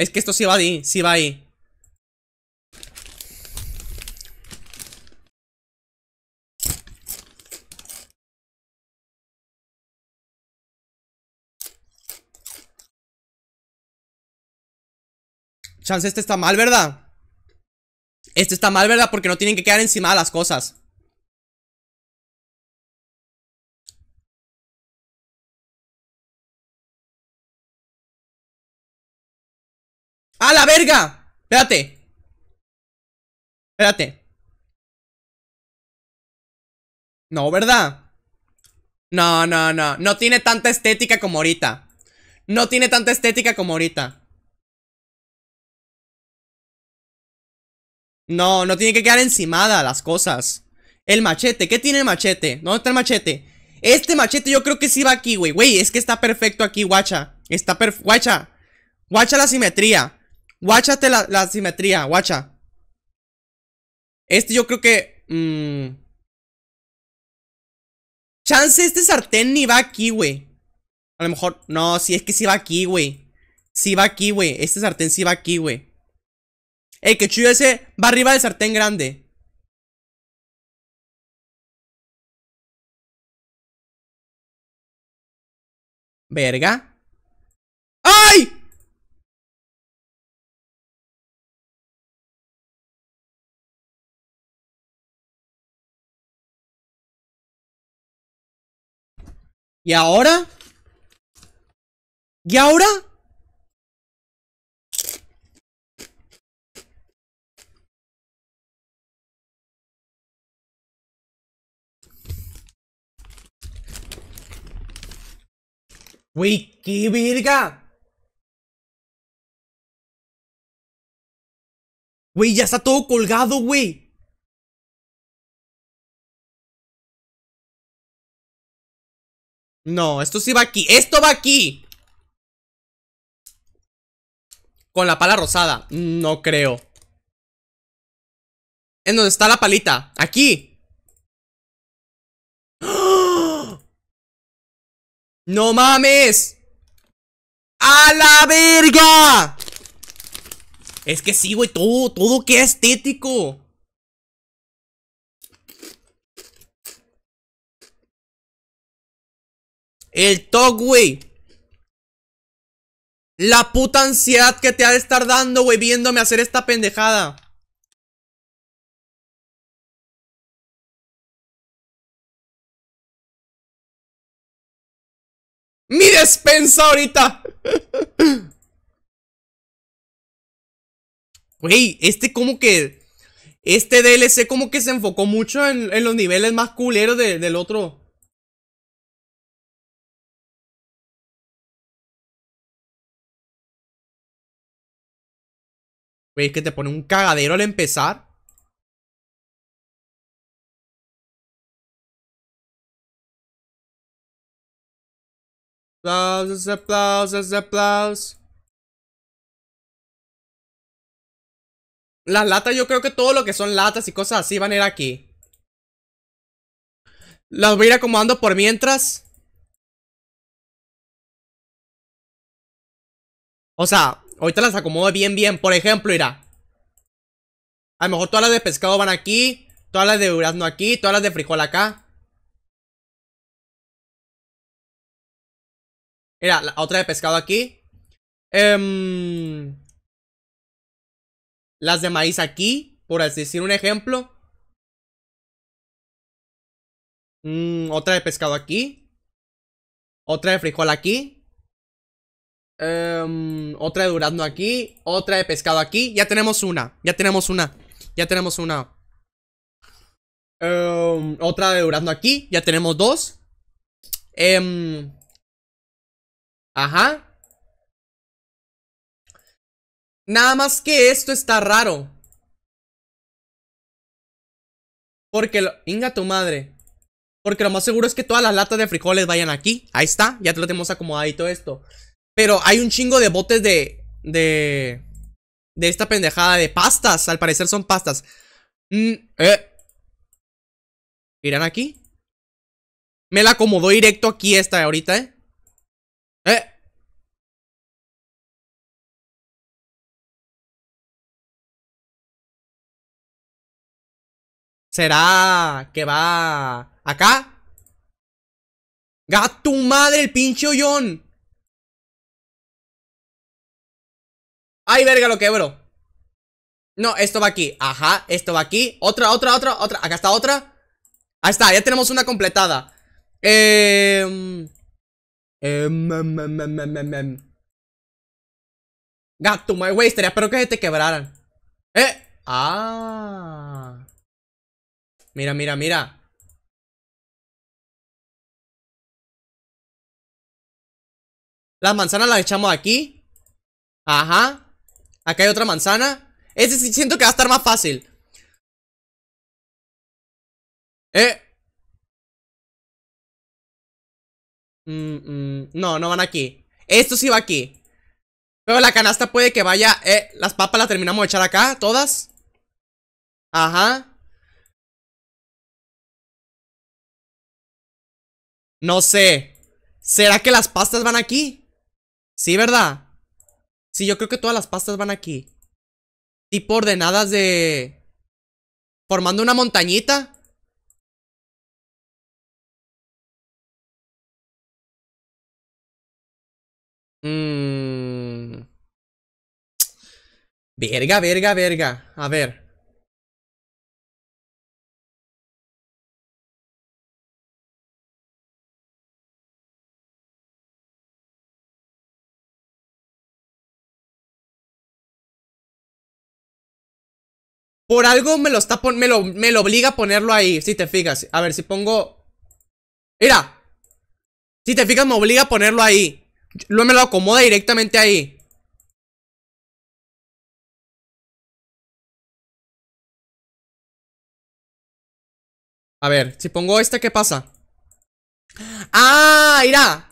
Es que esto sí va ahí, sí va ahí. Chance, este está mal, ¿verdad? Este está mal, ¿verdad? Porque no tienen que quedar encima de las cosas. ¡A la verga! Espérate. Espérate. No, ¿verdad? No, no, no. No tiene tanta estética como ahorita. No tiene tanta estética como ahorita. No, no tiene que quedar encimada las cosas. El machete. ¿Qué tiene el machete? ¿Dónde está el machete? Este machete yo creo que sí va aquí, güey. Güey, es que está perfecto aquí, guacha. Está perfecto. Guacha. Guacha la simetría. Guáchate la, simetría, guacha. Este yo creo que... Mmm, chance este sartén ni va aquí, güey. A lo mejor... No, si sí, es que sí va aquí, güey. Sí va aquí, güey. Este sartén sí va aquí, güey. Ey, que chulo ese va arriba del sartén grande. Verga. ¡Ay! ¿Y ahora? ¿Y ahora? ¡Wey, qué verga. ¡Wey, ya está todo colgado, wey! No, esto sí va aquí. ¡Esto va aquí! Con la pala rosada. No creo. En donde está la palita. Aquí. ¡No mames! ¡A la verga! Es que sí, güey, todo, todo queda estético. El TOC, güey. La puta ansiedad que te ha de estar dando, güey, viéndome hacer esta pendejada. ¡Mi despensa ahorita! Güey, este como que... Este DLC como que se enfocó mucho en, los niveles más culeros del otro. Veis pues que te pone un cagadero al empezar. Aplausos, aplausos, aplausos. Las latas, yo creo que todo lo que son latas y cosas así van a ir aquí. Las voy a ir acomodando por mientras. O sea, Ahorita las acomodo bien, bien. Por ejemplo, irá. A lo mejor todas las de pescado van aquí. Todas las de durazno aquí. Todas las de frijol acá. Mira, otra de pescado aquí. Em, las de maíz aquí, por así decir un ejemplo. Mm, otra de pescado aquí. Otra de frijol aquí. Em, otra de durazno aquí. Otra de pescado aquí. Ya tenemos una. Ya tenemos una. Ya tenemos una. Em, otra de durazno aquí. Ya tenemos dos. Em, ajá. Nada más que esto está raro. Porque lo... Inga tu madre. Porque lo más seguro es que todas las latas de frijoles vayan aquí. Ahí está. Ya te lo tenemos acomodadito esto. Pero hay un chingo de botes de... De... De esta pendejada de pastas. Al parecer son pastas. Mm, eh. ¿Irán aquí? Me la acomodó directo aquí esta ahorita, ¿eh? ¿Eh? ¿Será que va acá? ¡Gato madre, el pinche hoyón! ¡Ay, verga, lo quebro! No, esto va aquí, ajá, esto va aquí Otra, otra, otra, otra, acá está otra Ahí está, ya tenemos una completada Eh... eh Gato, my way, espero que se te quebraran. ¡Eh! ¡Ah! Mira, mira, mira. Las manzanas las echamos aquí. Ajá. Acá hay otra manzana. Este sí siento que va a estar más fácil. Eh. Mm, mm, no, no van aquí. Esto sí va aquí. Pero la canasta puede que vaya. Eh, las papas las terminamos de echar acá, todas. Ajá. No sé. ¿Será que las pastas van aquí? Sí, ¿verdad? Sí, yo creo que todas las pastas van aquí. Tipo ordenadas de... Formando una montañita. Mmm... Verga, verga, verga. A ver. Por algo me lo está me lo, me lo obliga a ponerlo ahí, si te fijas. A ver, si pongo... Mira. Si te fijas, me obliga a ponerlo ahí. Luego me lo acomoda directamente ahí. A ver, si pongo este, ¿qué pasa? ¡Ah! Mira.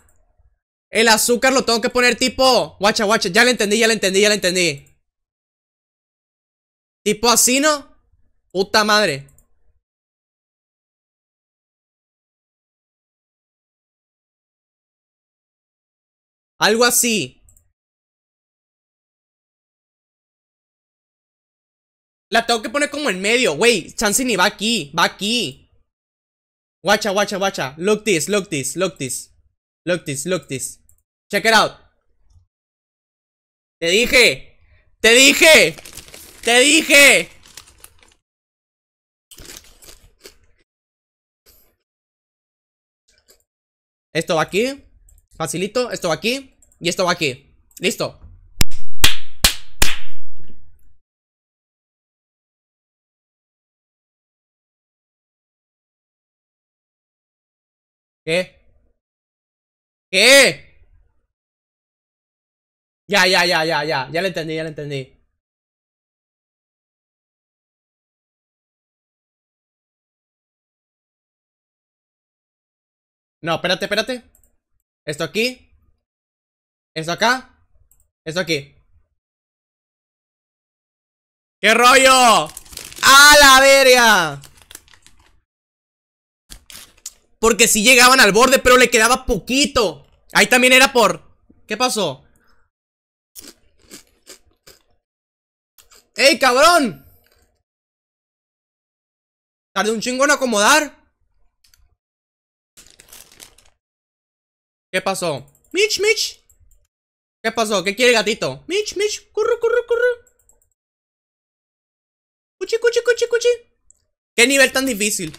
El azúcar lo tengo que poner tipo... Guacha, guacha, ya lo entendí, ya lo entendí, ya lo entendí Tipo así, ¿no? Puta madre. Algo así. La tengo que poner como en medio, Wey, Chance ni va aquí, va aquí. Guacha, guacha, guacha. Look this, look this, look this. Look this, look this. Check it out. Te dije. Te dije. ¡Te dije! Esto va aquí. Facilito. Esto va aquí. Y esto va aquí. Listo. ¿Qué? ¿Qué? Ya, ya, ya, ya, ya. Ya le entendí, ya le entendí. No, espérate, espérate. Esto aquí. Esto acá. Esto aquí. ¡Qué rollo! ¡A la verga! Porque si llegaban al borde, pero le quedaba poquito. Ahí también era por... ¿Qué pasó? ¡Ey, cabrón! Tardé un chingo en acomodar. ¿Qué pasó? Mitch, Mitch. ¿Qué pasó? ¿Qué quiere el gatito? Mitch, Mitch. corre, corre, corre Cuchi, cuchi, cuchi, cuchi. ¿Qué nivel tan difícil?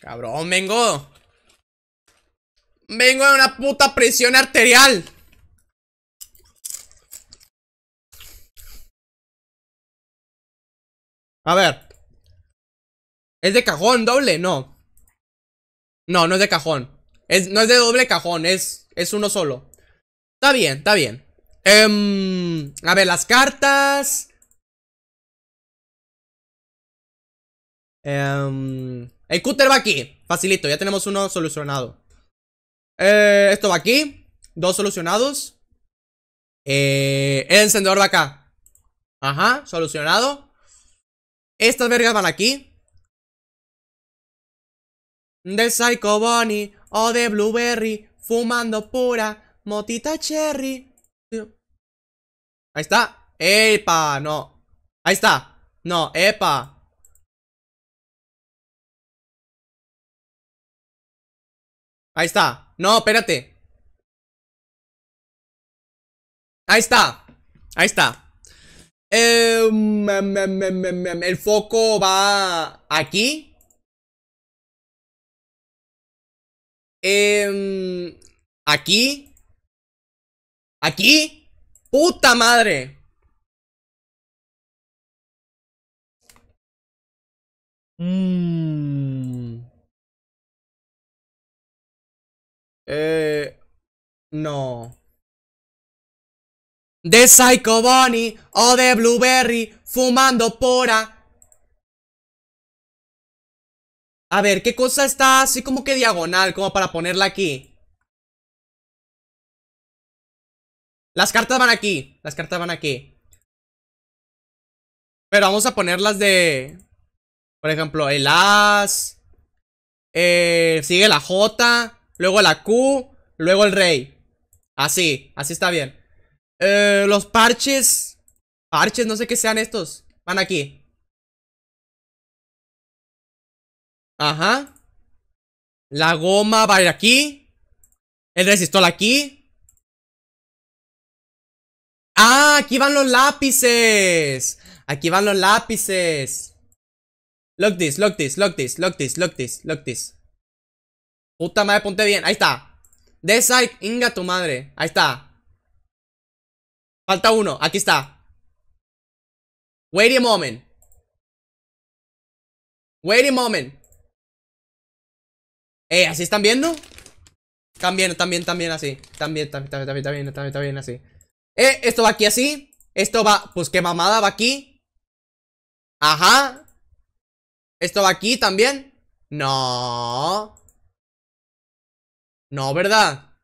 Cabrón, vengo. Vengo de una puta presión arterial. A ver. ¿Es de cajón doble? No. No, no es de cajón. no es de doble cajón, es, es uno solo. Está bien, está bien. Em, a ver, las cartas. Em, el cúter va aquí. Facilito, ya tenemos uno solucionado. Eh, esto va aquí. Dos solucionados. Eh, el encendedor va acá. Ajá, solucionado. Estas vergas van aquí. de Psycho Bunny o de Blueberry, fumando pura, motita cherry. Ahí está. Epa, no. Ahí está. No, epa. Ahí está. No, espérate. Ahí está. Ahí está. Em, em, em, el foco va aquí. aquí. Aquí. Puta madre. Mm. Eh, no de Psycho o de Blueberry fumando pora A ver, ¿qué cosa está así como que diagonal? Como para ponerla aquí. Las cartas van aquí. Las cartas van aquí. Pero vamos a ponerlas de... Por ejemplo, el As. Eh, sigue la J. Luego la Q. Luego el Rey. Así. Así está bien. Eh, los parches. Parches, no sé qué sean estos. Van aquí. Ajá. La goma va a ir aquí. El resistor aquí. Ah, aquí van los lápices. Aquí van los lápices. Look this, look this, look this, Look this, look this, look this. Puta madre, ponte bien. Ahí está. Deside, inga tu madre. Ahí está. Falta uno, aquí está Wait a moment Wait a moment Eh, ¿así están viendo? También, también, también así También, también, también, también, también, también así Eh, esto va aquí así Esto va, pues qué mamada va aquí Ajá Esto va aquí también No No, ¿verdad?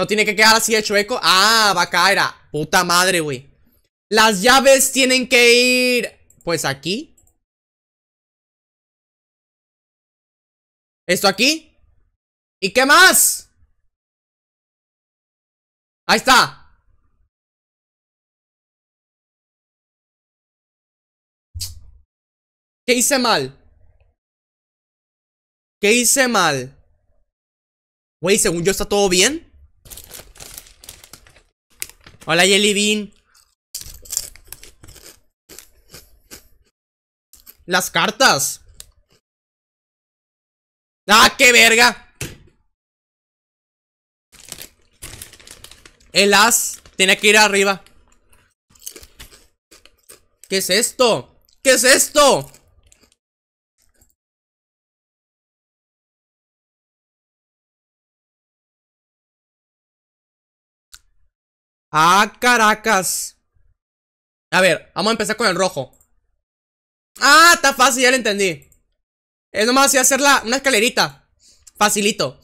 No tiene que quedar así hecho eco. Ah, va a caer. Puta madre, güey. Las llaves tienen que ir... Pues aquí. Esto aquí. ¿Y qué más? Ahí está. ¿Qué hice mal? ¿Qué hice mal? Güey, según yo está todo bien. Hola, Jelly Bean. Las cartas. ¡Ah, qué verga! El as tenía que ir arriba. ¿Qué es esto? ¿Qué es esto? Ah, caracas. A ver, vamos a empezar con el rojo. Ah, está fácil, ya lo entendí. Es nomás hacer una escalerita. Facilito.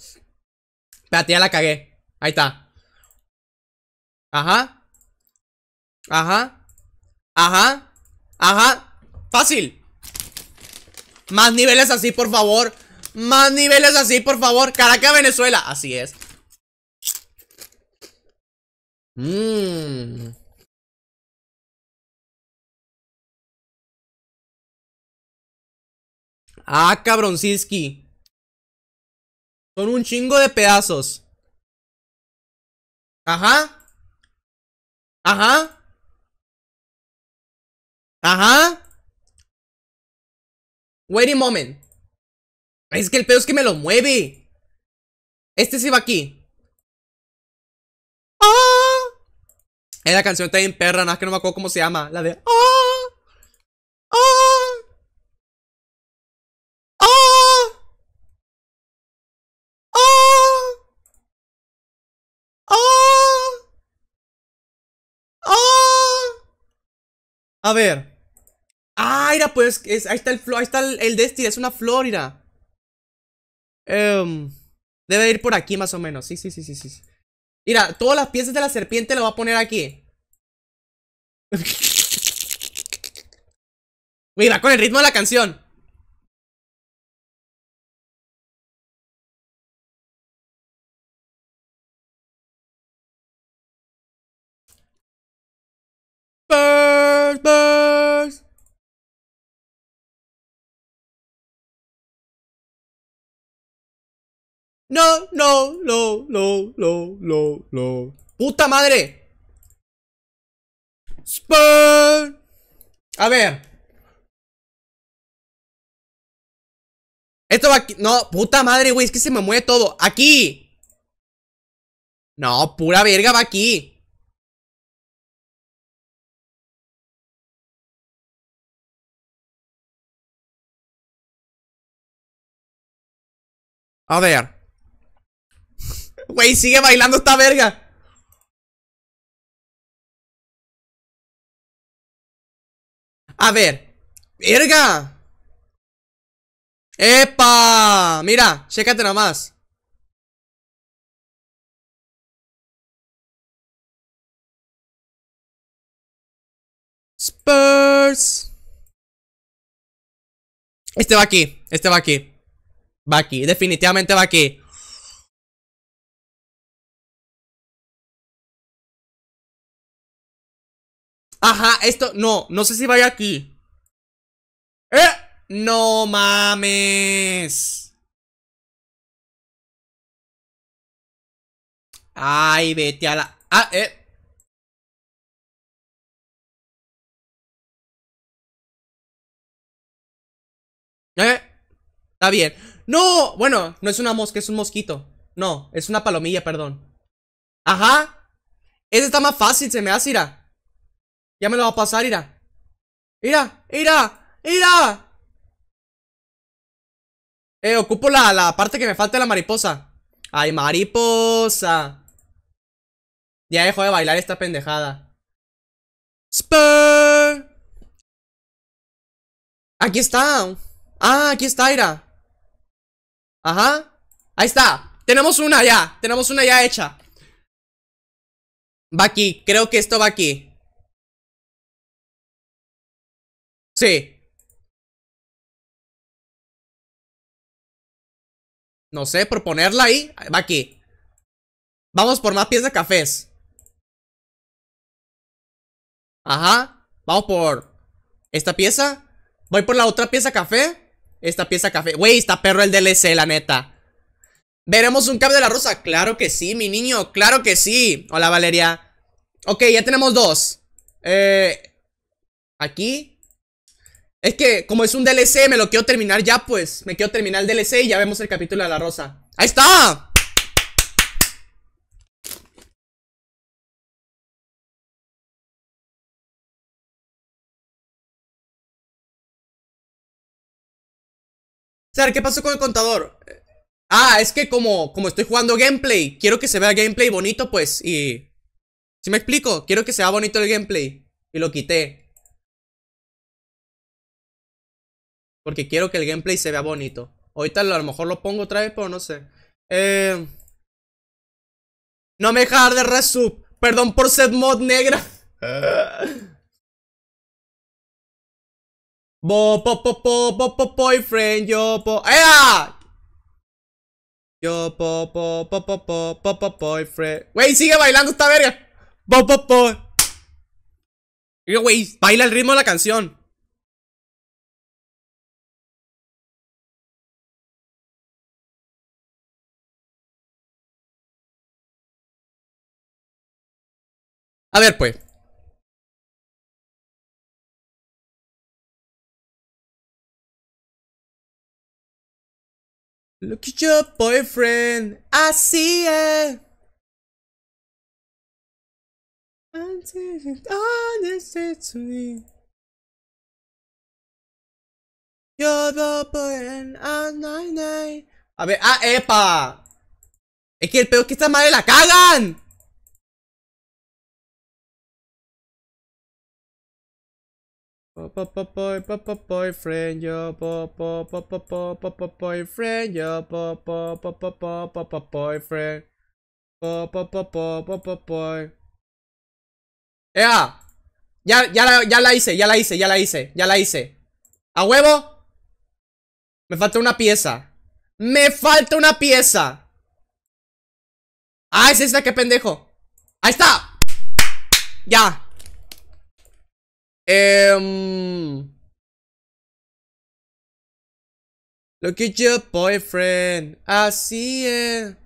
Espérate, ya la cagué. Ahí está. Ajá. Ajá. Ajá. Ajá. Fácil. Más niveles así, por favor. Más niveles así, por favor. Caracas, Venezuela. Así es. Mmm. Ah, cabronciski. Son un chingo de pedazos. Ajá. Ajá. Ajá. Wait a moment. Es que el pedo es que me lo mueve. Este se va aquí. Es la canción está bien perra, nada más que no me acuerdo cómo se llama. La de. ¡Ah! ¡Ah! ¡Ah! ¡Ah! ¡Ah! ah". A ver. ¡Ah! Mira, pues. ahí está el flor. Ahí está el, Es una flor, mira. Em, debe ir por aquí más o menos. Sí, sí, sí, sí, sí. Mira, todas las piezas de la serpiente las voy a poner aquí. Mira, con el ritmo de la canción. No, no, no, no, no, no, no. ¡Puta madre! Spawn A ver. Esto va aquí. No, puta madre, güey. Es que se me mueve todo. ¡Aquí! No, pura verga va aquí. A ver. Güey, sigue bailando esta verga. A ver. ¡Verga! ¡Epa! Mira, chécate nomás. Spurs. Este va aquí, este va aquí. Va aquí, definitivamente va aquí. Ajá, esto, no, no sé si vaya aquí. ¡Eh! ¡No mames! Ay, vete a la... Ah, eh. ¿Eh? Está bien. No, bueno, no es una mosca, es un mosquito. No, es una palomilla, perdón. Ajá. Ese está más fácil, se me hace, irá. Ya me lo va a pasar, Ira Ira, Ira, Ira Eh, ocupo la, la parte que me falta la mariposa. Ay, mariposa. Ya dejo de bailar esta pendejada. Spur. Aquí está. Ah, aquí está, Ira. Ajá. Ahí está. Tenemos una ya. Tenemos una ya hecha. Va aquí. Creo que esto va aquí. Sí. No sé, por ponerla ahí. Va aquí. Vamos por más piezas de cafés. Ajá. Vamos por esta pieza. Voy por la otra pieza café. Esta pieza café. Güey, está perro el DLC, la neta. ¿Veremos un cambio de la rosa? Claro que sí, mi niño. Claro que sí. Hola, Valeria. Ok, ya tenemos dos. Eh, aquí. Es que como es un DLC, me lo quiero terminar ya, pues. Me quiero terminar el DLC y ya vemos el capítulo de la rosa. ¡Ahí está! ¿qué pasó con el contador? Ah, es que como, como estoy jugando gameplay, quiero que se vea gameplay bonito, pues, y... si me explico? Quiero que se vea bonito el gameplay. Y lo quité. Porque quiero que el gameplay se vea bonito. Ahorita a lo mejor lo pongo otra vez, pero no sé. Eh... No me dejar de resub. Perdón por ser mod negra. Bo, po, bo bo bo bo boyfriend, yo, bo ¡Ea! Yo, bo bo bo bo bo boyfriend. Wey, sigue bailando esta verga. Bo, bo Wey, baila el ritmo de la canción. A ver, pues. Look at your boyfriend, I see it. A ver, ah, epa. Es que el peor que esta madre la cagan. Boyfriend, yo, boyfriend, yo, boyfriend. ¡Ea! Ya, ya, la, ya la hice, ya la hice, ya la hice, ya la hice. ¿A huevo? Me falta una pieza. ¡Me falta una pieza! ¡Ah, es esta, qué pendejo! ¡Ahí está! ¡Ya! Um, em, look at your boyfriend. I see it.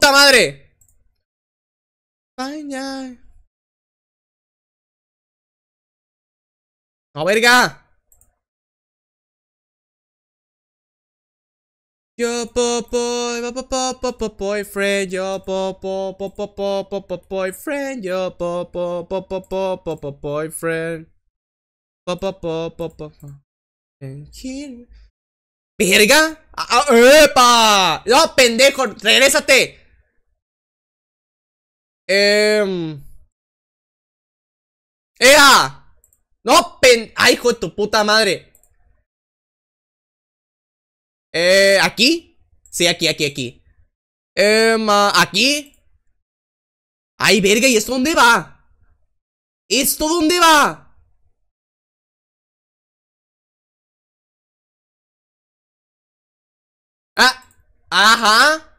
¡Puta madre! ¡No, verga! Yo popo, popo, popo, boyfriend, yo popo, popo, popo, boyfriend, yo popo, boyfriend. ¡Epa! ¡No, pendejo! ¡Regrésate! ¡Ea! ¡No, pen... ¡Ay, hijo de tu puta madre! Eh, ¿Aquí? Sí, aquí, aquí, aquí. Eh, ¿Aquí? ¡Ay, verga! ¿Y esto dónde va? ¿Esto dónde va? ¡Ah! ¡Ajá!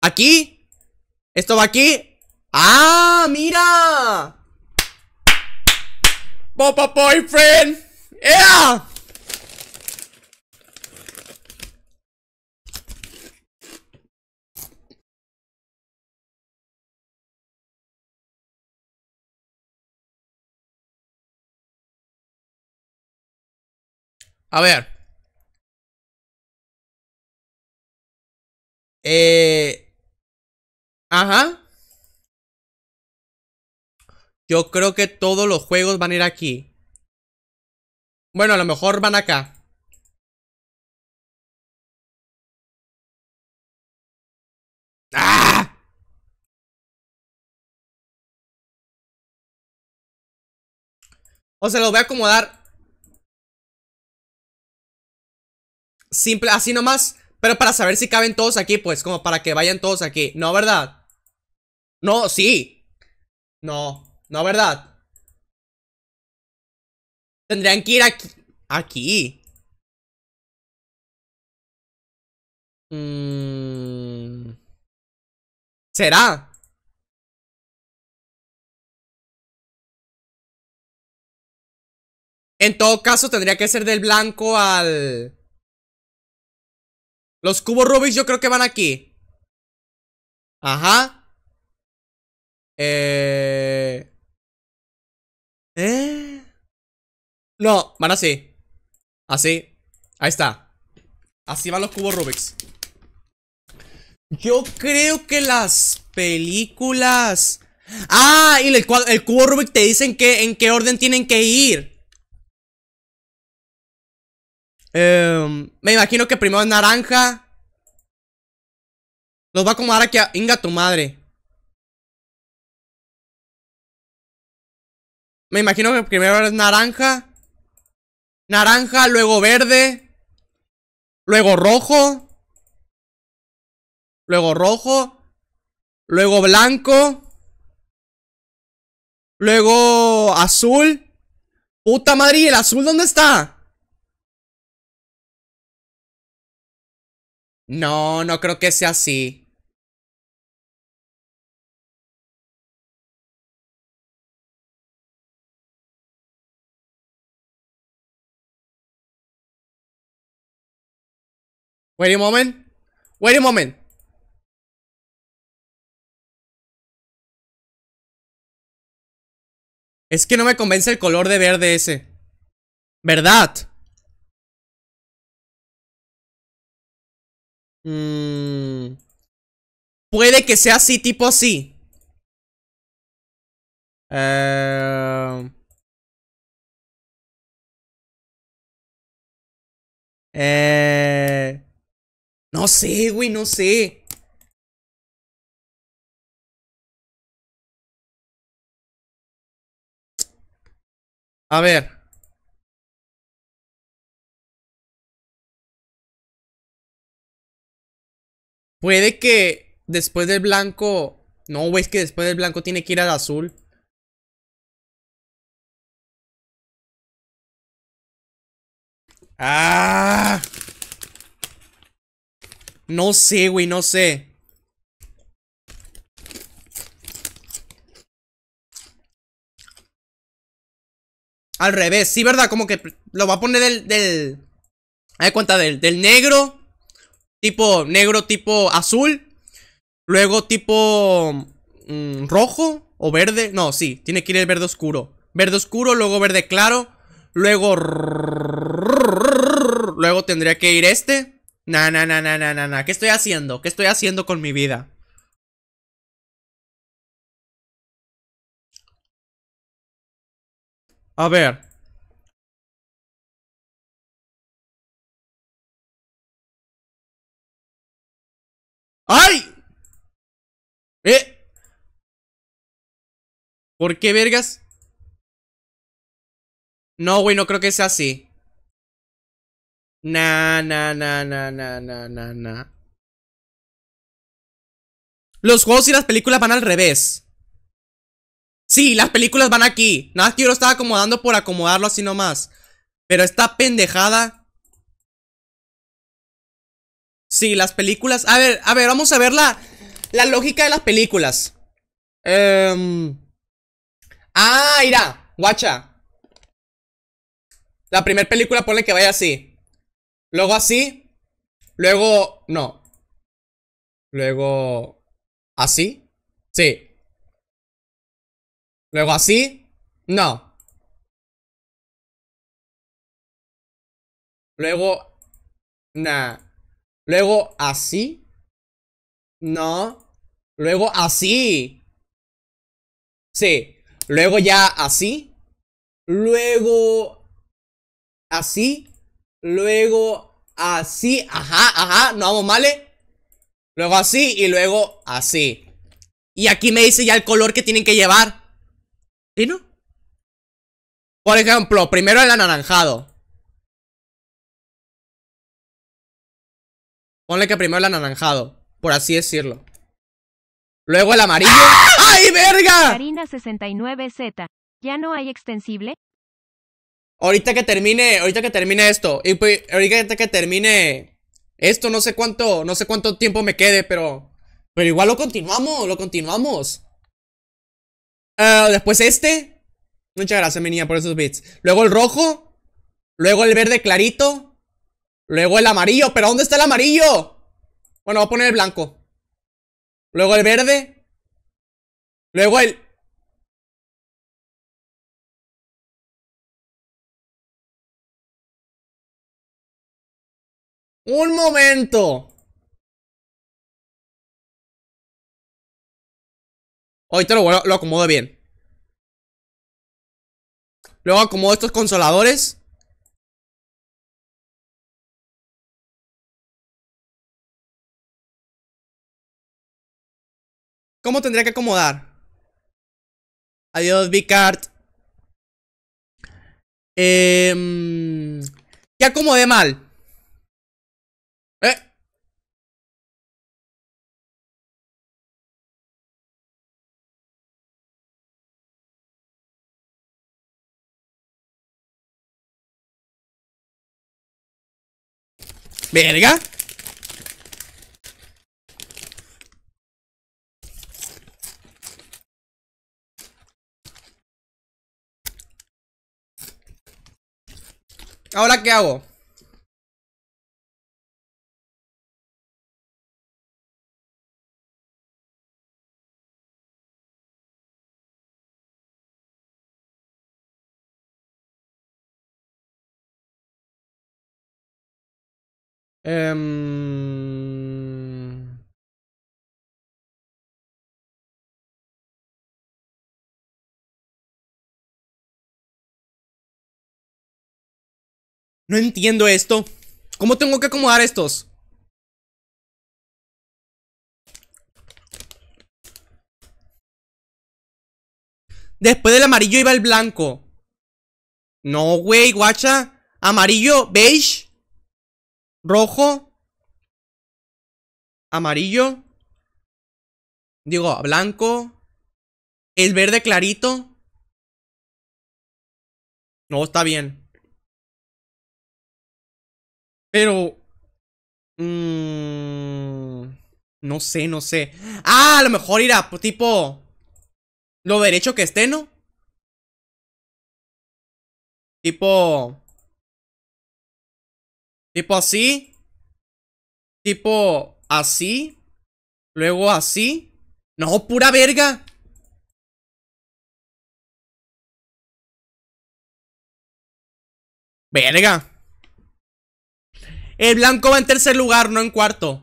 ¿Aquí? ¿Esto va aquí? ¡Ah! ¡Mira! popa Boyfriend! eh A ver. Eh, ajá. Yo creo que todos los juegos van a ir aquí. Bueno, a lo mejor van acá. ¡Ah! O sea, los voy a acomodar Simple, así nomás. Pero para saber si caben todos aquí, pues, como para que vayan todos aquí. No, ¿verdad? No, sí. No, no, ¿verdad? Tendrían que ir aquí. Aquí. Mm. ¿Será? En todo caso, tendría que ser del blanco al... Los cubos Rubik yo creo que van aquí. Ajá. Eh... ¿Eh? No, van así. Así. Ahí está. Así van los cubos Rubik's. Yo creo que las películas... Ah, y el, el cubo Rubik te dicen que, en qué orden tienen que ir. Eh, me imagino que primero es naranja. Nos va a acomodar aquí a... Inga tu madre. Me imagino que primero es naranja. Naranja, luego verde. Luego rojo. Luego rojo. Luego blanco. Luego azul. Puta madre, ¿y el azul dónde está? No, no creo que sea así. Wait a moment. Wait a moment. Es que no me convence el color de verde ese. ¿Verdad? Mm. Puede que sea así, tipo así. Eh... eh no sé, güey, no sé. A ver. Puede que después del blanco... No, güey, es que después del blanco tiene que ir al azul. ¡Ah! No sé, güey, no sé. Al revés, sí, ¿verdad? Como que lo va a poner del... del... ver, cuenta del, del negro tipo negro, tipo azul. Luego tipo mm, rojo o verde. No, sí, tiene que ir el verde oscuro. Verde oscuro, luego verde claro. Luego... Luego tendría que ir este. Na, na, na, na, na, na, na. ¿Qué estoy haciendo? ¿Qué estoy haciendo con mi vida? A ver. ¡Ay! ¿Eh? ¿Por qué, vergas? No, güey, no creo que sea así. Na na na na na na na. na. Los juegos y las películas van al revés. Sí, las películas van aquí. Nada que yo lo estaba acomodando por acomodarlo así nomás. Pero esta pendejada Sí, las películas. A ver, a ver, vamos a ver la, la lógica de las películas. Eh... Ah, irá, guacha. La primera película pone que vaya así. Luego así. Luego, no. Luego, así. Sí. Luego así. No. Luego, nah. Luego así. No. Luego así. Sí. Luego ya así. Luego así. Luego así. Ajá, ajá. No vamos mal. Luego así y luego así. Y aquí me dice ya el color que tienen que llevar. ¿Sí, no? Por ejemplo, primero el anaranjado. Ponle que primero el anaranjado, por así decirlo. Luego el amarillo. ¡Ah! ¡Ay, verga! Karina 69Z. ¿Ya no hay extensible? Ahorita que termine, ahorita que termine esto, y ahorita que termine esto, no sé cuánto, no sé cuánto tiempo me quede, pero, pero igual lo continuamos, lo continuamos. Ah, después este, muchas gracias, mi niña, por esos bits. Luego el rojo, luego el verde clarito, Luego el amarillo, pero ¿dónde está el amarillo? Bueno, voy a poner el blanco Luego el verde Luego el... ¡Un momento! Ahorita lo, lo acomodo bien Luego acomodo estos consoladores ¿Cómo tendría que acomodar? Adiós, Vicart. Eh, em, ¿Qué acomodé mal? ¿Eh? Verga ¿Ahora qué hago? Em, No entiendo esto. ¿Cómo tengo que acomodar estos? Después del amarillo iba el blanco. No, güey, guacha. Amarillo, beige. Rojo. Amarillo. Digo, blanco. El verde clarito. No, está bien. Pero... Mm, no sé, no sé. Ah, a lo mejor irá, pues, tipo... Lo derecho que esté, ¿no? Tipo... Tipo así. Tipo así. Luego así. No, pura verga. Verga. El blanco va en tercer lugar, no en cuarto.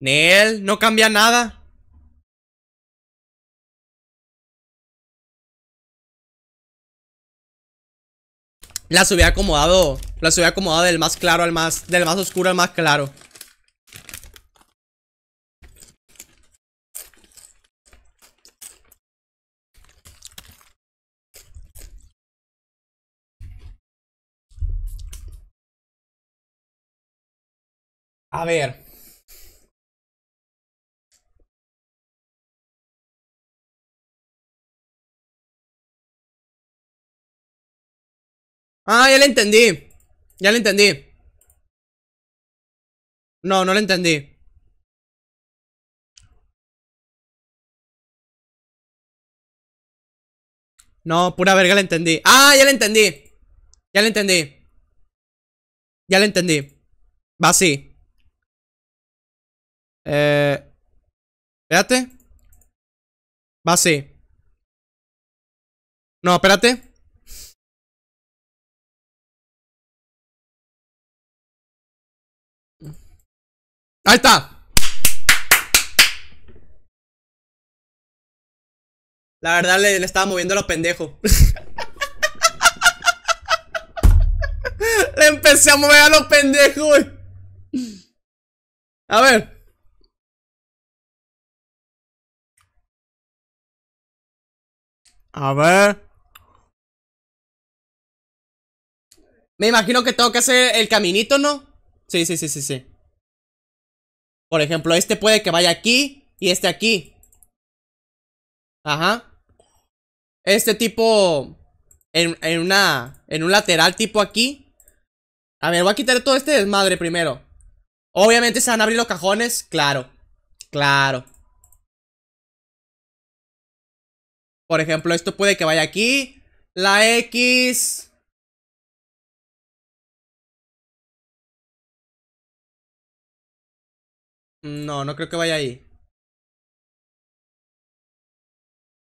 Neil, no cambia nada. Las hubiera acomodado. Las hubiera acomodado del más claro al más. Del más oscuro al más claro. A ver. Ah, ya le entendí. Ya le entendí. No, no le entendí. No, pura verga le entendí. Ah, ya le entendí. Ya le entendí. Ya le entendí. Va así. Eh. Espérate. Va así. No, espérate. Ahí está. La verdad le, estaba moviendo los pendejos. le empecé a mover a los pendejos A ver. A ver. Me imagino que tengo que hacer el caminito, ¿no? Sí, sí, sí, sí, sí. Por ejemplo, este puede que vaya aquí y este aquí. Ajá. Este tipo en, una en un lateral tipo aquí. A ver, voy a quitar todo este desmadre primero. Obviamente se van a abrir los cajones, claro. Claro. Por ejemplo, esto puede que vaya aquí. La X No, no creo que vaya ahí.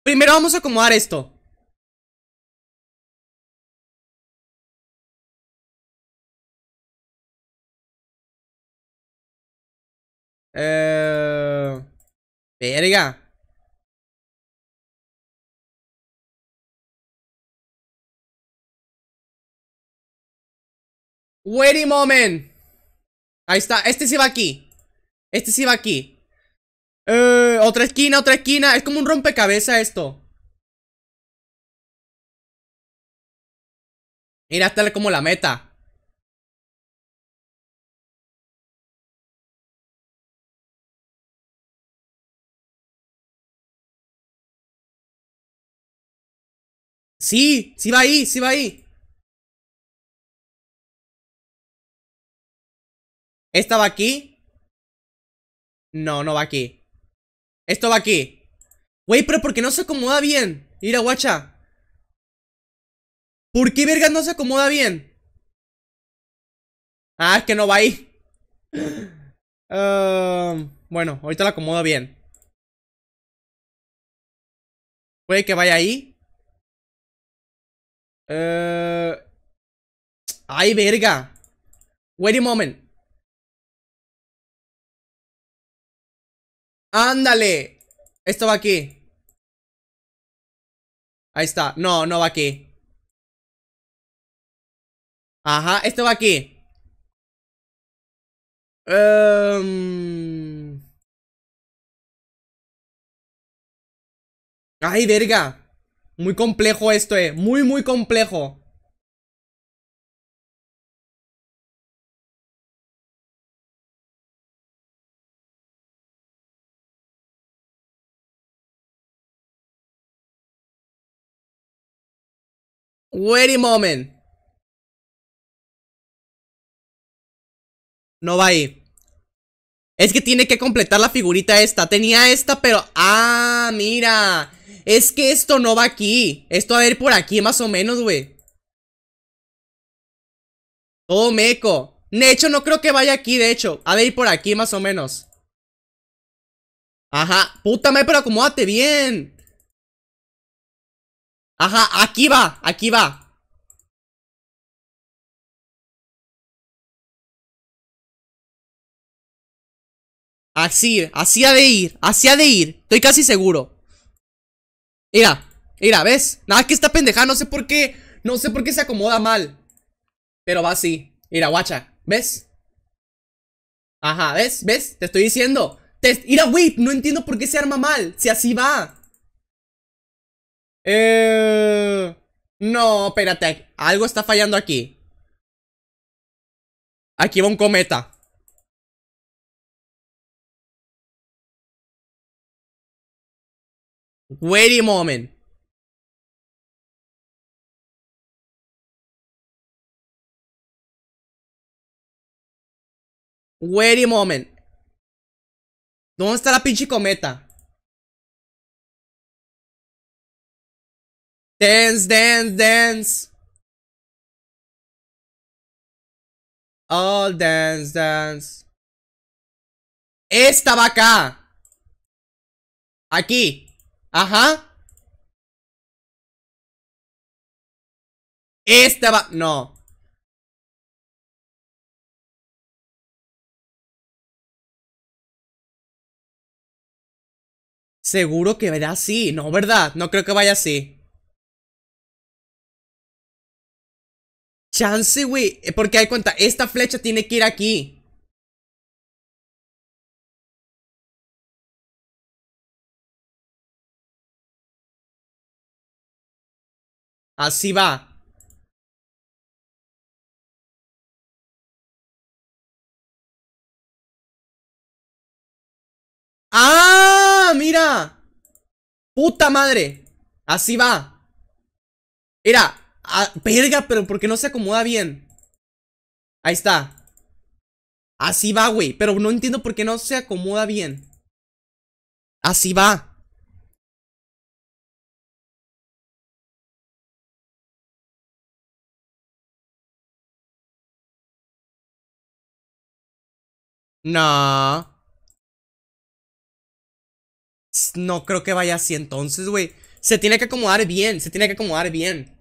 Primero vamos a acomodar esto. Eh... Verga. Wait a moment. Ahí está. Este sí va aquí. Este sí va aquí. Eh, otra esquina, otra esquina. Es como un rompecabezas esto. Mira, esta es como la meta. Sí, sí va ahí, sí va ahí. Esta va aquí. No, no va aquí. Esto va aquí. Güey, pero ¿por qué no se acomoda bien? Mira, guacha. ¿Por qué verga, no se acomoda bien? Ah, es que no va ahí. Em, bueno, ahorita la acomodo bien. Puede que vaya ahí. Eh, ay, verga. Wait a moment. ¡Ándale! Esto va aquí. Ahí está. No, no va aquí. Ajá, esto va aquí. Em, Ay, verga. Muy complejo esto, eh. Muy, muy complejo. Wait a moment. No va ahí. Es que tiene que completar la figurita esta. Tenía esta, pero... ¡Ah, mira! Es que esto no va aquí. Esto va a ir por aquí más o menos, güey. Oh, meco. De hecho, no creo que vaya aquí, de hecho. Ha de ir por aquí más o menos. Ajá. Puta madre, pero acomódate bien. Ajá, aquí va, aquí va Así, así ha de ir, así ha de ir Estoy casi seguro Mira, mira, ¿ves? Nada, que está pendeja, no sé por qué No sé por qué se acomoda mal Pero va así, mira, guacha, ¿ves? Ajá, ¿ves? ¿Ves? Te estoy diciendo Te... Mira, whip, no entiendo por qué se arma mal Si así va eh, no, espérate. Algo está fallando aquí. Aquí va un cometa. Wait a moment. Wait a moment. ¿Dónde está la pinche cometa? Dance, dance, dance. All dance, dance. Esta va acá. Aquí. Ajá. Esta va... No. Seguro que verá así. No, ¿verdad? No creo que vaya así. Chance, güey. Porque hay cuenta, esta flecha tiene que ir aquí. Así va. ¡Ah! ¡Mira! ¡Puta madre! Así va. Mira, Ah, verga, pero ¿por qué no se acomoda bien? Ahí está. Así va, güey. Pero no entiendo por qué no se acomoda bien. Así va. No. No creo que vaya así entonces, güey. Se tiene que acomodar bien, se tiene que acomodar bien.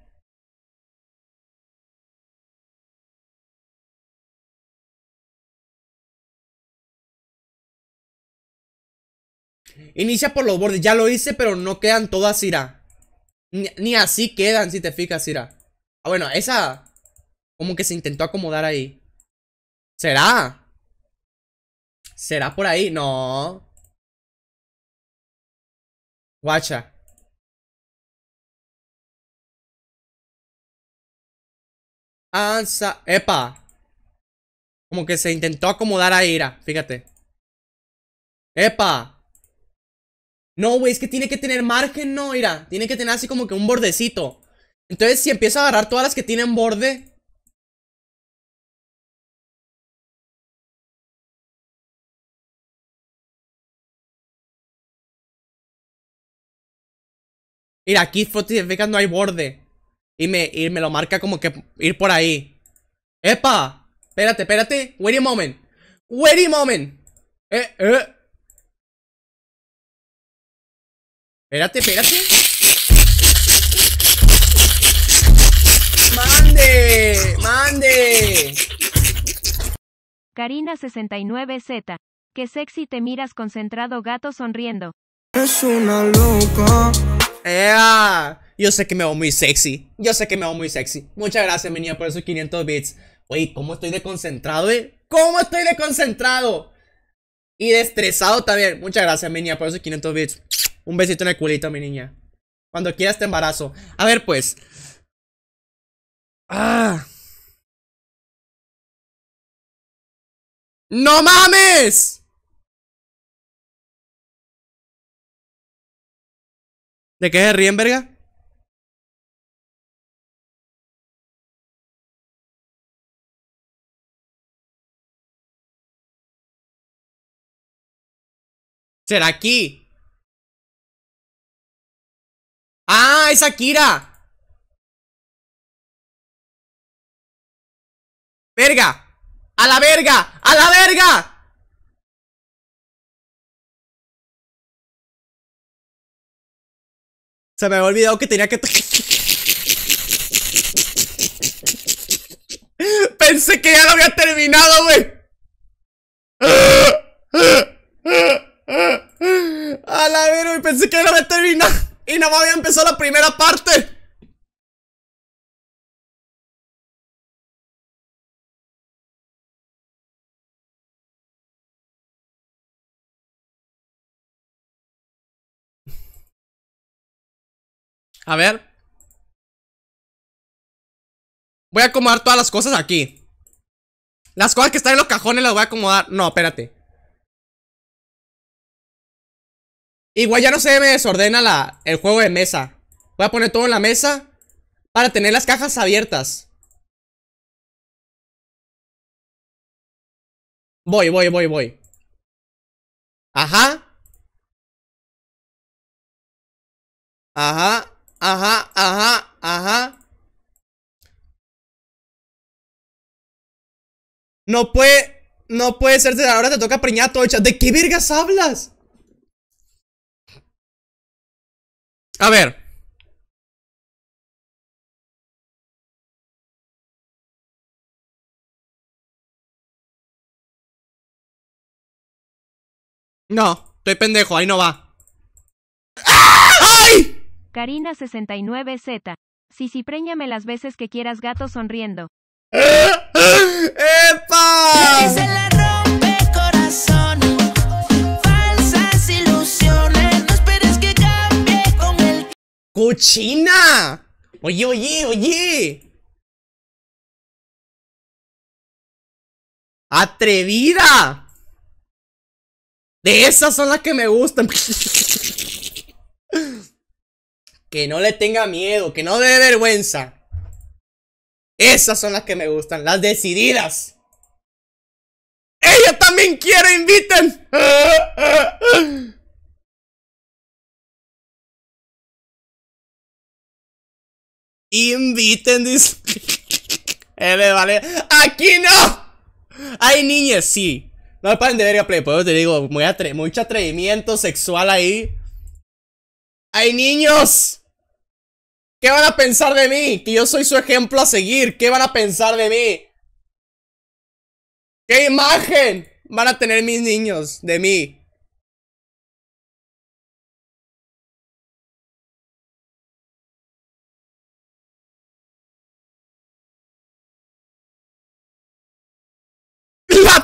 Inicia por los bordes. Ya lo hice, pero no quedan todas, Ira. Ni, así quedan, si te fijas, Ira. Ah, bueno, esa... Como que se intentó acomodar ahí. ¿Será? ¿Será por ahí? No. Guacha. Ansa. Epa. Como que se intentó acomodar ahí, Ira. Fíjate. Epa. No, güey, es que tiene que tener margen, no, mira. Tiene que tener así como que un bordecito. Entonces, si empiezo a agarrar todas las que tienen borde... Mira, aquí que no hay borde. Y me, y me lo marca como que ir por ahí. ¡Epa! Espérate, espérate. Wait a moment. Wait a moment. Eh, eh. Espérate, espérate. ¡Mande! ¡Mande! Karina69Z. Que sexy te miras concentrado gato sonriendo. Es una loca. ¡Ea! Yo sé que me veo muy sexy. Yo sé que me veo muy sexy. Muchas gracias, mi por esos 500 bits. Oye, ¿cómo estoy de concentrado, eh? ¿Cómo estoy de concentrado? Y de estresado también. Muchas gracias, mi por esos 500 bits. Un besito en el culito, mi niña. Cuando quieras te embarazo. A ver, pues. ¡Ah! ¡No mames! ¿De qué es ríen, verga? ¿Será aquí? ¡Ah, es Akira! ¡Verga! ¡A la verga! ¡A la verga! Se me había olvidado que tenía que... Pensé que ya lo había terminado, güey. A la verga, pensé que ya lo había terminado. Y no me había empezado la primera parte. A ver. Voy a acomodar todas las cosas aquí. Las cosas que están en los cajones las voy a acomodar. No, espérate. Igual ya no se me desordena la, el juego de mesa. Voy a poner todo en la mesa para tener las cajas abiertas. Voy, voy, voy, voy. Ajá. Ajá, ajá, ajá, ajá. No puede, no puede ser, ahora te toca preñar todo chat. ¿De qué vergas hablas? A ver. No, estoy pendejo, ahí no va. ¡Ah! ¡Ay! Karina69Z. preñame las veces que quieras gato sonriendo. ¡Eh! ¡Epa! ¡Cochina! Oye, oye, oye. ¡Atrevida! De esas son las que me gustan. que no le tenga miedo, que no dé vergüenza. Esas son las que me gustan, las decididas. ¡Ella también quiere inviten! Inviten, DIS... Eh, vale. ¡Aquí no! Hay niñas, sí. No me paren de verga, play. te digo, mucho atrevimiento sexual ahí. ¡Hay niños! ¿Qué van a pensar de mí? Que yo soy su ejemplo a seguir. ¿Qué van a pensar de mí? ¿Qué imagen van a tener mis niños de mí?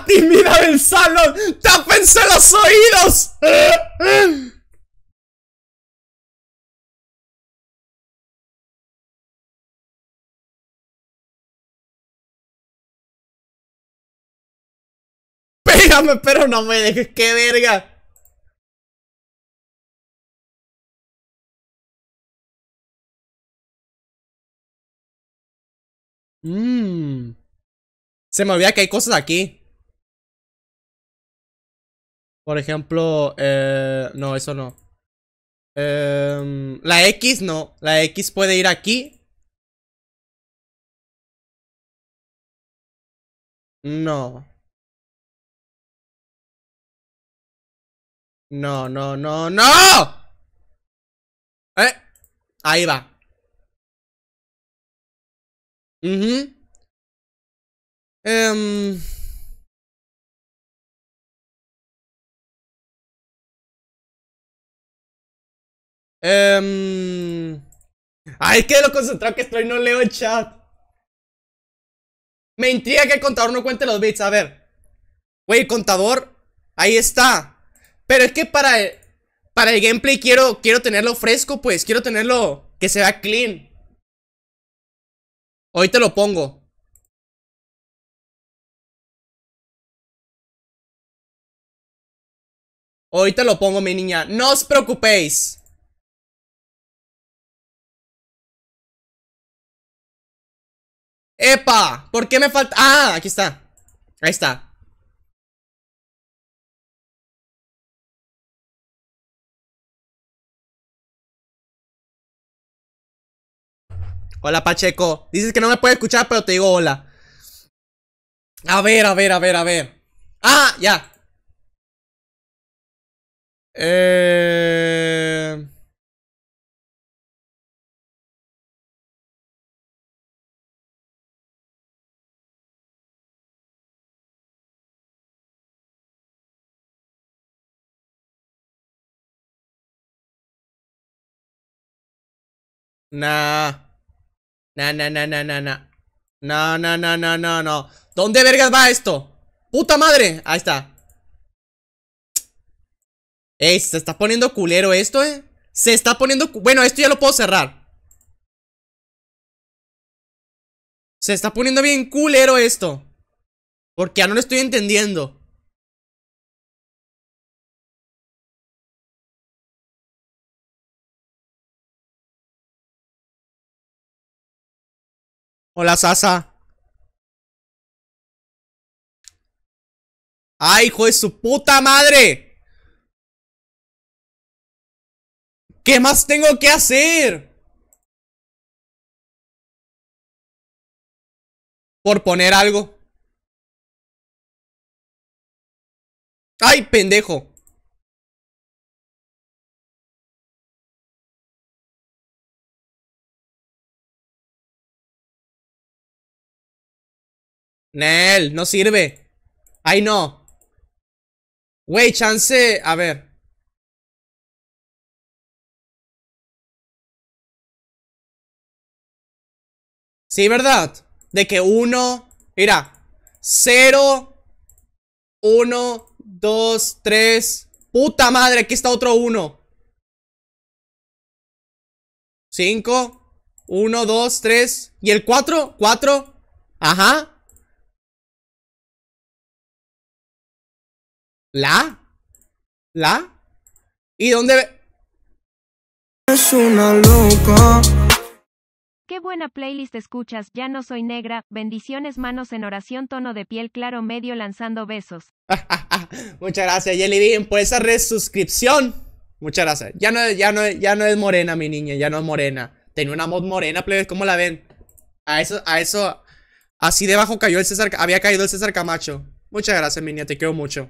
Mira el salón. TAPENSE los oídos! Pégame, pero no me dejes, qué verga. Mmm. Se me olvida que hay cosas aquí. Por ejemplo, eh, no, eso no. Eh, la X no. La X puede ir aquí. No. No, no, no, no. ¿Eh? Ahí va. Uh Eh... Em, ay, es que lo concentrado que estoy, no leo el chat. Me intriga que el contador no cuente los bits. A ver. Güey, contador. Ahí está. Pero es que para el, para el gameplay quiero, quiero tenerlo fresco, pues. Quiero tenerlo que sea clean. Hoy te lo pongo. Hoy te lo pongo, mi niña. No os preocupéis. ¡Epa! ¿Por qué me falta? ¡Ah! Aquí está. Ahí está. Hola Pacheco. Dices que no me puedes escuchar, pero te digo hola. A ver, a ver, a ver, a ver. ¡Ah! Ya. Eh... Nah. Nah, nah, nah, nah, nah, nah. No, no, no, no, no, no. ¿Dónde vergas va esto? ¡Puta madre! Ahí está. Ey, se está poniendo culero esto, eh. Se está poniendo... Bueno, esto ya lo puedo cerrar. Se está poniendo bien culero esto. Porque ya no lo estoy entendiendo. Hola, Sasa. ¡Ay, hijo de su puta madre! ¿Qué más tengo que hacer? Por poner algo. ¡Ay, pendejo! Nel, no sirve. Ay, no. Wey, chance. A ver. Sí, ¿verdad? De que uno... Mira. Cero. Uno, dos, tres. Puta madre, aquí está otro uno. Cinco. Uno, dos, tres. ¿Y el cuatro? Cuatro. Ajá. La. La. ¿Y dónde? Es una loca. Qué buena playlist escuchas, ya no soy negra, bendiciones, manos en oración, tono de piel claro, medio lanzando besos. Muchas gracias, Jelly Bean, por esa resuscripción. Muchas gracias. Ya no, ya, no, ya no es morena, mi niña, ya no es morena. Tenía una mod morena, playlist. ¿cómo la ven? A eso, a eso, así debajo cayó el César, había caído el César Camacho. Muchas gracias, mi niña, te quiero mucho.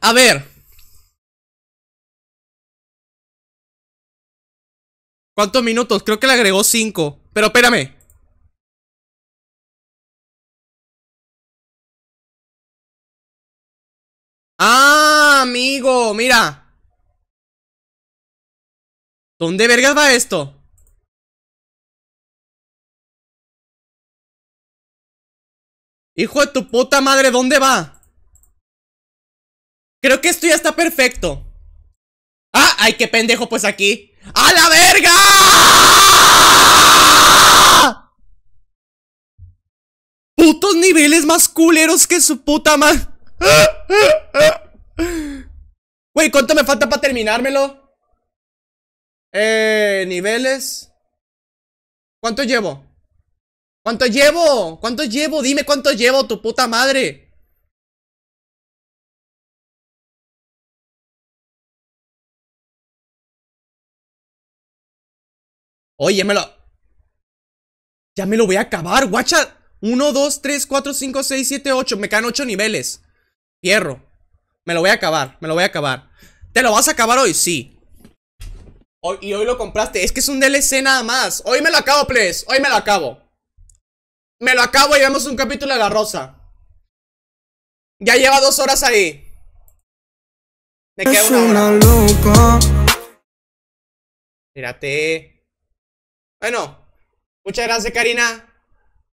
A ver. ¿Cuántos minutos? Creo que le agregó cinco Pero espérame. Ah, amigo, mira. ¿Dónde vergas va esto? Hijo de tu puta madre, ¿dónde va? Creo que esto ya está perfecto. ¡Ah! ¡Ay, qué pendejo pues aquí! ¡A la verga! ¡Putos niveles más culeros que su puta madre! Wey ¿cuánto me falta para terminármelo? Eh, niveles. ¿Cuánto llevo? ¿Cuánto llevo? ¿Cuánto llevo? Dime cuánto llevo, tu puta madre. Oye, ya me lo... Ya me lo voy a acabar, guacha. 1, 2, 3, 4, 5, 6, 7, 8. Me caen 8 niveles. Hierro. Me lo voy a acabar, me lo voy a acabar. ¿Te lo vas a acabar hoy? Sí. Hoy, y hoy lo compraste. Es que es un DLC nada más. Hoy me lo acabo, please. Hoy me lo acabo. Me lo acabo y vemos un capítulo de la rosa. Ya lleva 2 horas ahí. Me queda una hora. Mírate. Bueno, muchas gracias Karina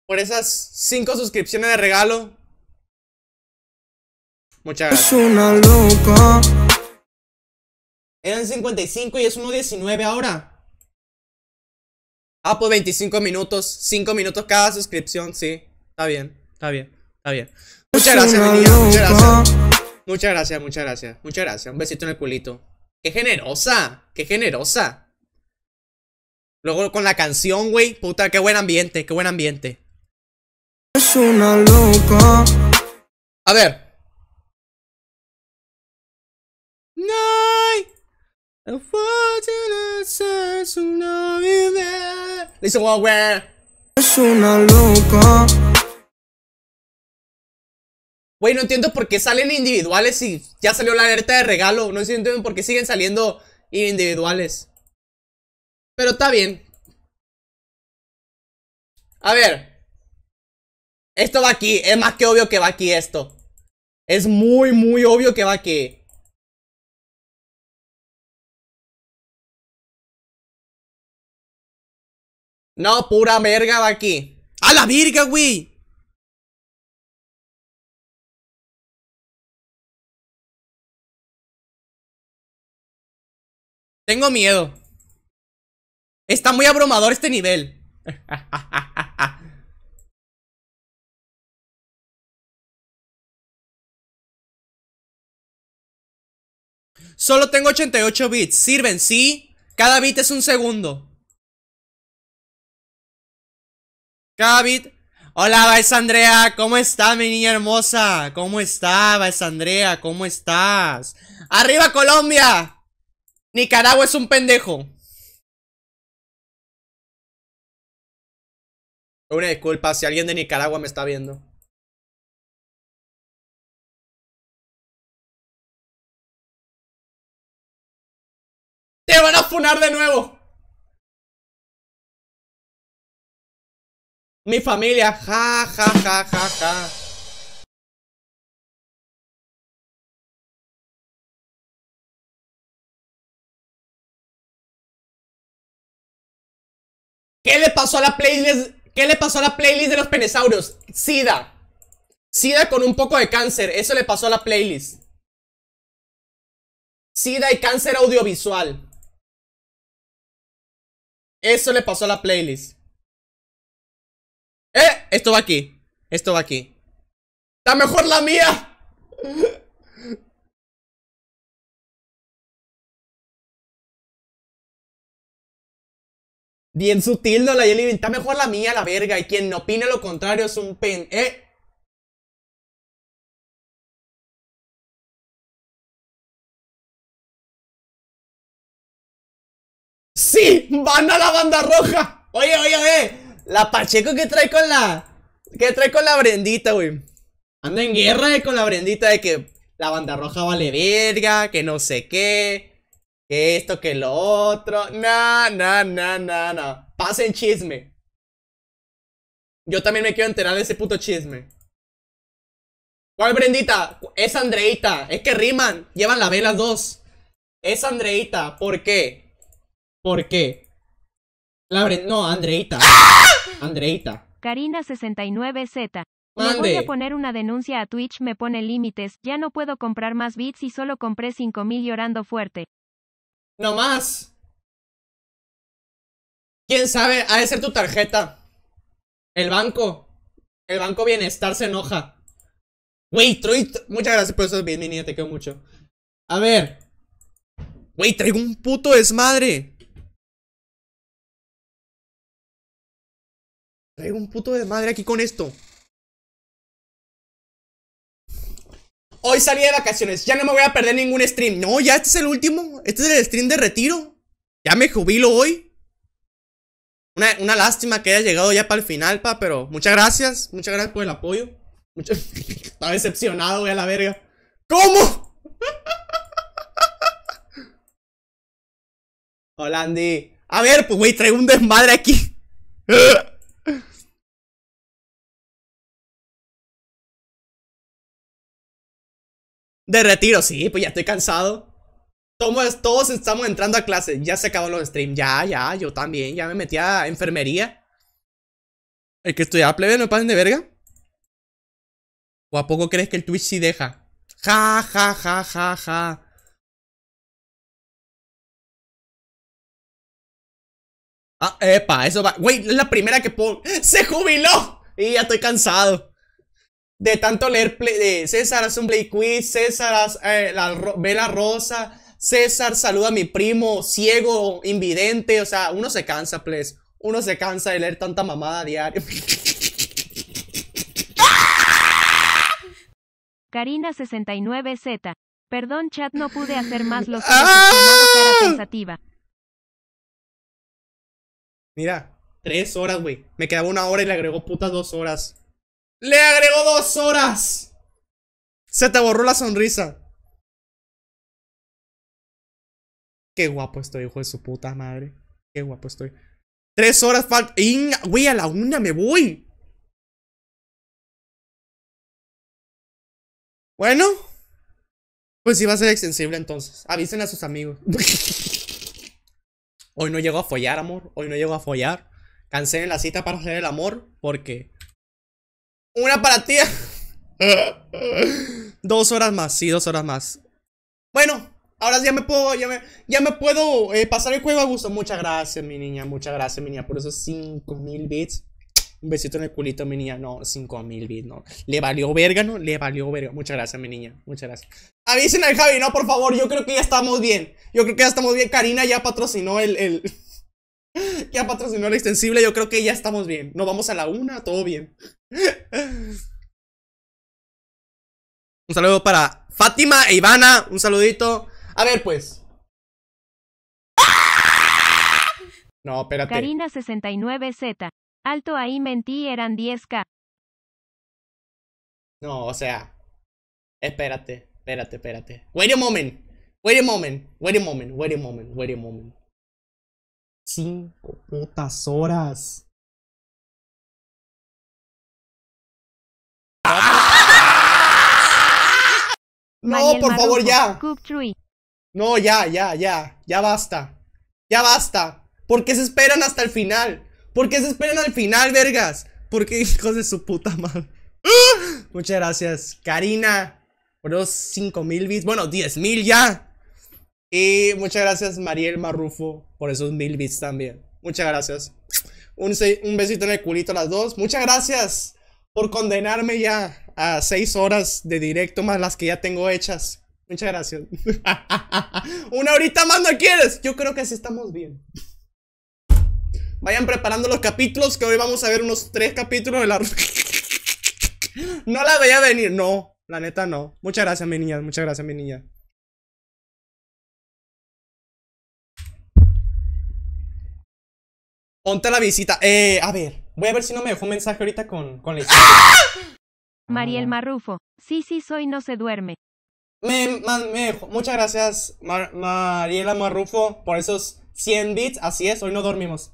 por esas cinco suscripciones de regalo. Muchas gracias. Es una loca. Eran 55 y es 1.19 ahora. Ah, pues 25 minutos. 5 minutos cada suscripción, sí. Está bien, está bien, está bien. Muchas gracias, mi Muchas gracias. Muchas gracias, muchas gracias. Muchas gracias. Un besito en el culito. ¡Qué generosa! ¡Qué generosa! Luego con la canción, güey. Puta, qué buen ambiente, qué buen ambiente. Es una loca. A ver. Listen, Es una loca. Güey, no entiendo por qué salen individuales y ya salió la alerta de regalo. No entiendo por qué siguen saliendo individuales. Pero está bien. A ver. Esto va aquí. Es más que obvio que va aquí esto. Es muy, muy obvio que va aquí. No, pura verga va aquí. ¡A la virga, güey! Tengo miedo. Está muy abrumador este nivel. Solo tengo 88 bits. ¿Sirven? Sí. Cada bit es un segundo. Cada bit... Hola, Vais Andrea. ¿Cómo estás, mi niña hermosa? ¿Cómo estás, Vais Andrea? ¿Cómo estás? ¡Arriba, Colombia! Nicaragua es un pendejo. Una disculpa si alguien de Nicaragua me está viendo. ¡Te van a funar de nuevo! Mi familia, ja, ja, ja, ja, ja. ¿Qué le pasó a la playlist ¿Qué le pasó a la playlist de los penesauros? SIDA. SIDA con un poco de cáncer. Eso le pasó a la playlist. SIDA y cáncer audiovisual. Eso le pasó a la playlist. ¡Eh! Esto va aquí. Esto va aquí. ¡Está mejor la mía! Bien sutil, no la Jelly Está mejor la mía, la verga. Y quien no opine lo contrario es un pen. ¿Eh? ¡Sí! ¡Van a la banda roja! Oye, oye, oye. La Pacheco que trae con la. Que trae con la Brendita, güey. Anda en guerra eh, con la Brendita de que la banda roja vale verga, que no sé qué que esto, que lo otro. No, no, no, no, no. Pasen chisme. Yo también me quiero enterar de ese puto chisme. ¿Cuál Brendita? Es Andreita. Es que riman. Llevan la vela dos. Es Andreita. ¿Por qué? ¿Por qué? La No, Andreita. ¡Ah! Andreita. Karina69Z. Me voy a poner una denuncia a Twitch, me pone límites, ya no puedo comprar más bits y solo compré 5000 llorando fuerte. No más. ¿Quién sabe? Ha de ser tu tarjeta. El banco. El banco Bienestar se enoja. Wey, Troy. Muchas gracias por eso bien, Te quedo mucho. A ver. Wey, traigo un puto desmadre. Traigo un puto desmadre aquí con esto. hoy salí de vacaciones, ya no me voy a perder ningún stream. No, ya este es el último. Este es el stream de retiro. Ya me jubilo hoy. Una, lástima que haya llegado ya para el final, pa, pero muchas gracias. Muchas gracias por el apoyo. Estaba decepcionado, güey, a la verga. ¿Cómo? Hola, A ver, pues, güey, traigo un desmadre aquí. De retiro, sí, pues ya estoy cansado. Todos, estamos entrando a clase. Ya se acabó los streams. Ya, ya, yo también. Ya me metí a enfermería. El que estudiaba plebe no me de verga. ¿O a poco crees que el Twitch sí deja? Ja, ja, ja, ja, ja. Ah, epa, eso va. Güey, es la primera que pongo. ¡Se jubiló! Y ya estoy cansado de tanto leer César hace un play quiz, César eh, la, ve rosa, César saluda a mi primo ciego, invidente, o sea, uno se cansa, please. Uno se cansa de leer tanta mamada a diario. Karina69Z. Perdón, chat, no pude hacer más los que era ah. pensativa. Mira, tres horas, güey. Me quedaba una hora y le agregó putas dos horas. Le agregó dos horas. Se te borró la sonrisa. Qué guapo estoy, hijo de su puta madre. Qué guapo estoy. Tres horas falta. Güey, a la una me voy. Bueno. Pues sí va a ser extensible entonces. Avisen a sus amigos. Hoy no llego a follar, amor. Hoy no llego a follar. Cancelen la cita para hacer el amor porque una para ti. dos horas más, sí, dos horas más. Bueno, ahora ya me puedo, ya me, ya me puedo eh, pasar el juego a gusto. Muchas gracias, mi niña. Muchas gracias, mi niña, por esos mil bits. Un besito en el culito, mi niña. No, 5000 bits, no. Le valió verga, ¿no? Le valió verga. Muchas gracias, mi niña. Muchas gracias. Avisen al Javi, no, por favor. Yo creo que ya estamos bien. Yo creo que ya estamos bien. Karina ya patrocinó el... ya patrocinó la extensible, yo creo que ya estamos bien. No vamos a la una, todo bien. Un saludo para Fátima e Ivana, un saludito. A ver, pues. No, espérate. Karina z Alto ahí mentí, eran 10k. No, o sea. Espérate, espérate, espérate. Wait a moment. Wait a moment. Wait a moment. Wait a moment. Wait a moment. Cinco putas horas. No, por favor, ya. No, ya, ya, ya. Ya basta. Ya basta. ¿Por qué se esperan hasta el final? ¿Por qué se esperan al final, vergas? Porque hijos de su puta madre? ¡Ah! Muchas gracias, Karina. Por los cinco mil bits. Bueno, diez mil ya. Y muchas gracias, Mariel Marrufo, por esos mil bits también. Muchas gracias. Un, besito en el culito a las dos. Muchas gracias por condenarme ya a seis horas de directo más las que ya tengo hechas. Muchas gracias. Una horita más no quieres. Yo creo que así estamos bien. Vayan preparando los capítulos, que hoy vamos a ver unos tres capítulos de la... no la veía venir. No, la neta no. Muchas gracias, mi niña. Muchas gracias, mi niña. Ponte la visita. Eh, a ver. Voy a ver si no me dejó un mensaje ahorita con, con la ¡Ah! Mariel mm. Marrufo. Sí, sí, soy, no se duerme. Me, me Muchas gracias, Mariela Marrufo, por esos 100 bits. Así es, hoy no dormimos.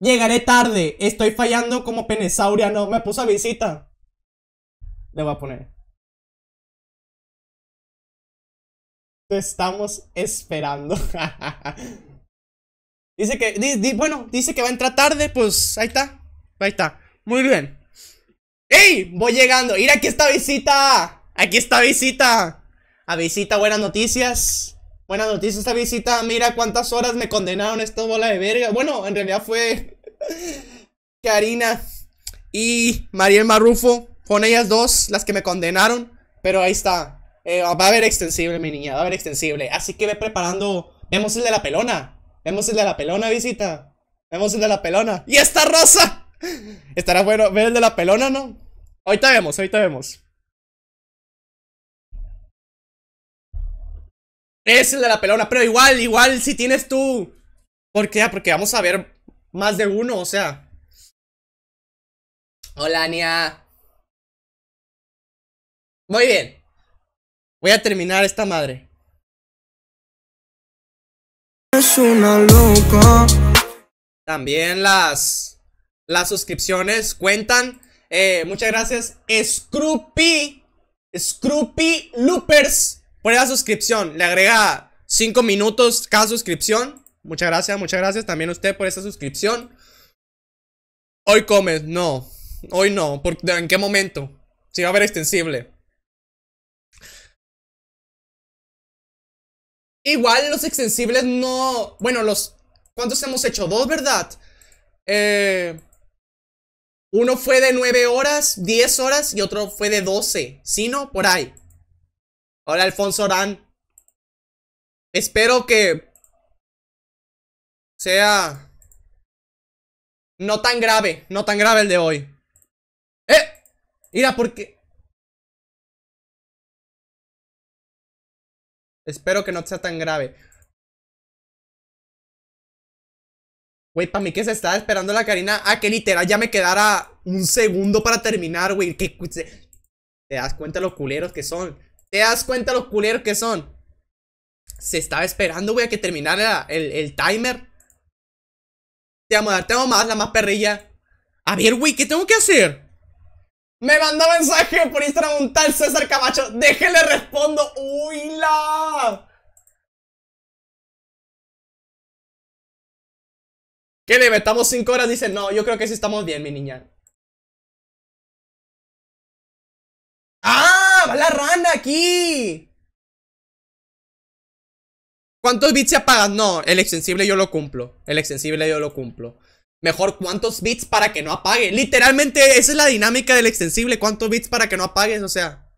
Llegaré tarde. Estoy fallando como penesauria. No, me puso a visita. Le voy a poner. Te estamos esperando. Dice que, di, bueno, dice que va a entrar tarde, pues ahí está. Ahí está. Muy bien. ¡Ey! Voy llegando. mira aquí está visita! ¡Aquí está visita! A visita, buenas noticias. Buenas noticias esta visita. Mira cuántas horas me condenaron esta bola de verga. Bueno, en realidad fue Karina y Mariel Marrufo. Fueron ellas dos las que me condenaron. Pero ahí está. Eh, va a haber extensible, mi niña. Va a haber extensible. Así que ve preparando. Vemos el de la pelona. Vemos el de la pelona, visita. Vemos el de la pelona. ¡Y esta rosa! Estará bueno ver el de la pelona, ¿no? Ahorita vemos, ahorita vemos. Es el de la pelona, pero igual, igual si tienes tú. ¿Por qué? Porque vamos a ver más de uno, o sea. Hola, Nia. Muy bien. Voy a terminar esta madre. Es una loca. También las, las suscripciones cuentan. Eh, muchas gracias, Scroopy. Scroopy Loopers. Por la suscripción. Le agrega 5 minutos cada suscripción. Muchas gracias, muchas gracias también a usted por esa suscripción. Hoy comes, no. Hoy no. ¿En qué momento? Si va a haber extensible. Igual los extensibles no... Bueno, los... ¿Cuántos hemos hecho? Dos, ¿verdad? Eh, uno fue de nueve horas, diez horas y otro fue de doce. ¿Sí, no? Por ahí. Hola, Alfonso Orán. Espero que sea no tan grave, no tan grave el de hoy. ¡Eh! Mira, porque Espero que no sea tan grave. Güey, para mí que se estaba esperando la Karina Ah, que literal ya me quedara un segundo para terminar, güey. ¿Te das cuenta los culeros que son? ¿Te das cuenta los culeros que son? Se estaba esperando, güey, a que terminara el, timer. Te amo, a tengo más, la más perrilla. A ver, güey, ¿qué tengo que hacer? Me mandó mensaje por Instagram un tal César Camacho. Déjenle respondo. ¡Uy, la! ¿Qué debe? ¿Estamos 5 horas? Dice, no, yo creo que sí estamos bien, mi niña. ¡Ah! ¡Va la rana aquí! ¿Cuántos bits se apagan? No, el extensible yo lo cumplo. El extensible yo lo cumplo mejor cuántos bits para que no apague. Literalmente, esa es la dinámica del extensible, cuántos bits para que no apagues, o sea.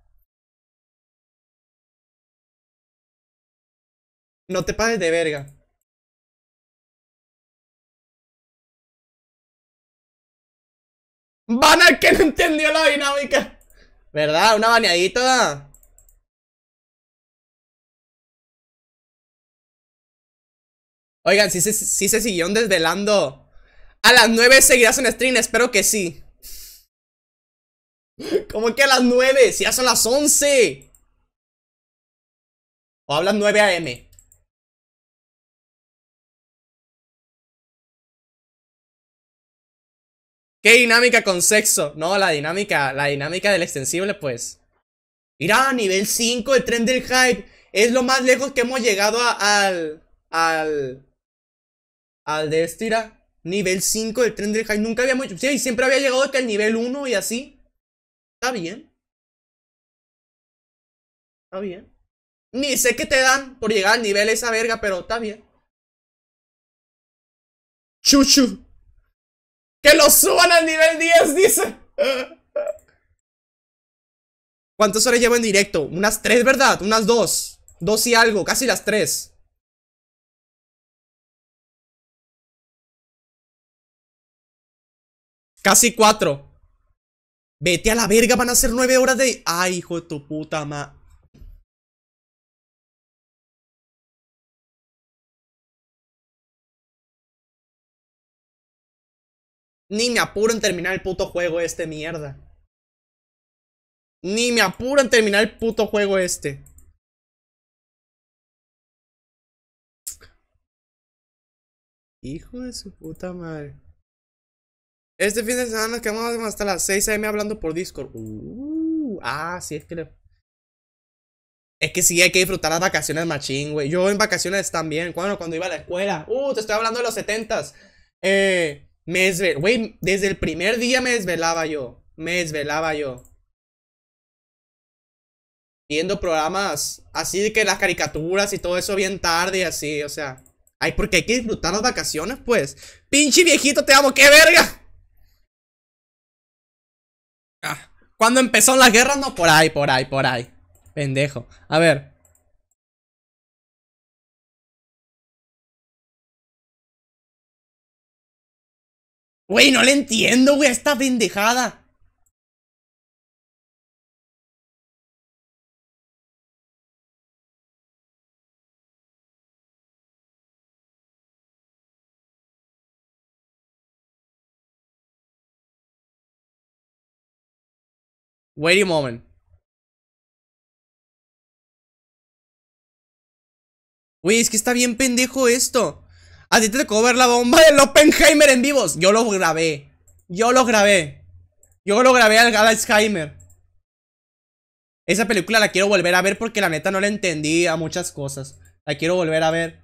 No te pagues de verga. ¡Van a que no entendió la dinámica. ¿Verdad? Una baneadita. Oigan, si se, siguió se siguió desvelando a las 9 seguirás en stream, espero que sí. ¿Cómo que a las 9? Si ya son las 11. O hablan 9 a.m. ¿Qué dinámica con sexo? No, la dinámica, la dinámica del extensible, pues. Mira, nivel 5, el tren del hype. Es lo más lejos que hemos llegado al. al. al de este, Nivel 5 del tren del High. Nunca había mucho Sí, siempre había llegado hasta el nivel 1 y así. Está bien. Está bien. Ni sé qué te dan por llegar al nivel esa verga, pero está bien. Chuchu. Que lo suban al nivel 10, dice. ¿Cuántas horas llevo en directo? Unas 3, ¿verdad? Unas 2. 2 y algo, casi las 3. Casi cuatro. Vete a la verga, van a ser nueve horas de... Ay, hijo de tu puta madre. Ni me apuro en terminar el puto juego este, mierda. Ni me apuro en terminar el puto juego este. Hijo de su puta madre. Este fin de semana nos quedamos hasta las 6 am hablando por Discord. Uh, ah, sí, es que le... Es que sí, hay que disfrutar las vacaciones machín, güey. Yo en vacaciones también, cuando, cuando iba a la escuela. Uh, te estoy hablando de los 70 Eh, me desvelaba, güey, desde el primer día me desvelaba yo. Me desvelaba yo. Viendo programas así de que las caricaturas y todo eso bien tarde y así, o sea. Ay, porque hay que disfrutar las vacaciones, pues. Pinche viejito, te amo, qué verga. Ah, cuando empezó la guerra? No, por ahí, por ahí, por ahí. Pendejo. A ver. Güey, no le entiendo, güey, a esta pendejada. Wait a moment. Uy, es que está bien pendejo esto. A ti te tocó ver la bomba del Oppenheimer en vivos. Yo lo grabé. Yo lo grabé. Yo lo grabé al Alzheimer. Esa película la quiero volver a ver porque la neta no la entendí a muchas cosas. La quiero volver a ver.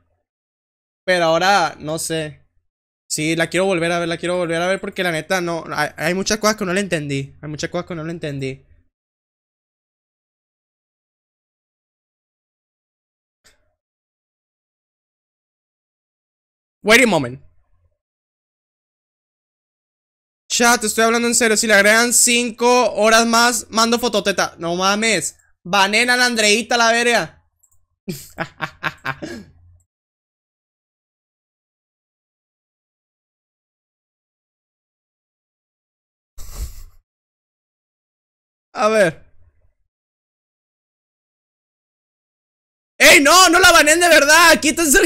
Pero ahora, no sé. Sí, la quiero volver a ver, la quiero volver a ver porque la neta no. Hay, muchas cosas que no le entendí. Hay muchas cosas que no le entendí. Wait a moment. Chat, estoy hablando en serio. Si le agregan cinco horas más, mando fototeta. No mames. Banena la Andreita la verga. A ver. ¡Ey, no! ¡No la baneen de verdad! ¡Quítense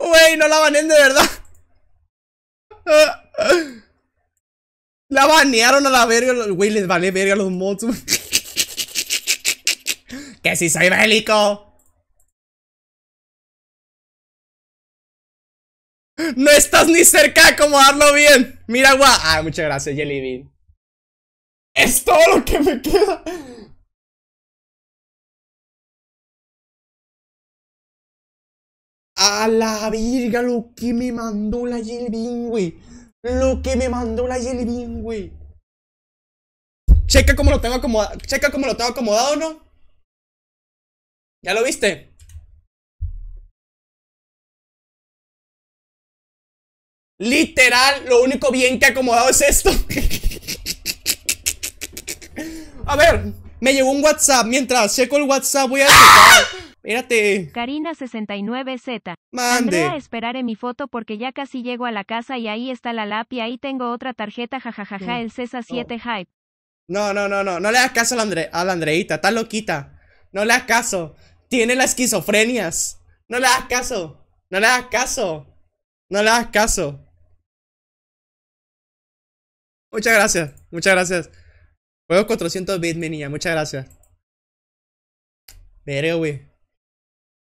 ¡Wey, no la baneen de verdad! La banearon a la verga. Güey, les vale verga los mods. que si soy bélico. No estás ni cerca de acomodarlo bien. Mira, guau. Ah, muchas gracias, Jelly Bean. Es todo lo que me queda. A la virga lo que me mandó la Jelly Bean, güey. Lo que me mandó la Jelly Bean, güey. Checa cómo lo tengo acomodado. Checa cómo lo tengo acomodado, ¿no? ¿Ya lo viste? Literal, lo único bien que HA acomodado es esto. a ver, me llegó un WhatsApp. Mientras checo el WhatsApp, voy a checar. Karina69Z. Mande. ESPERAR EN mi foto porque ya casi llego a la casa y ahí está la lap y ahí tengo otra tarjeta, jajajaja, el CESA 7 Hype. No, no, no, no, no le das caso a la, a la Andreita, está loquita. No le das caso. Tiene las esquizofrenias. No le das caso. No le das caso. No le das caso. Muchas gracias, muchas gracias. Juego 400 bits, mi niña, muchas gracias. pero güey.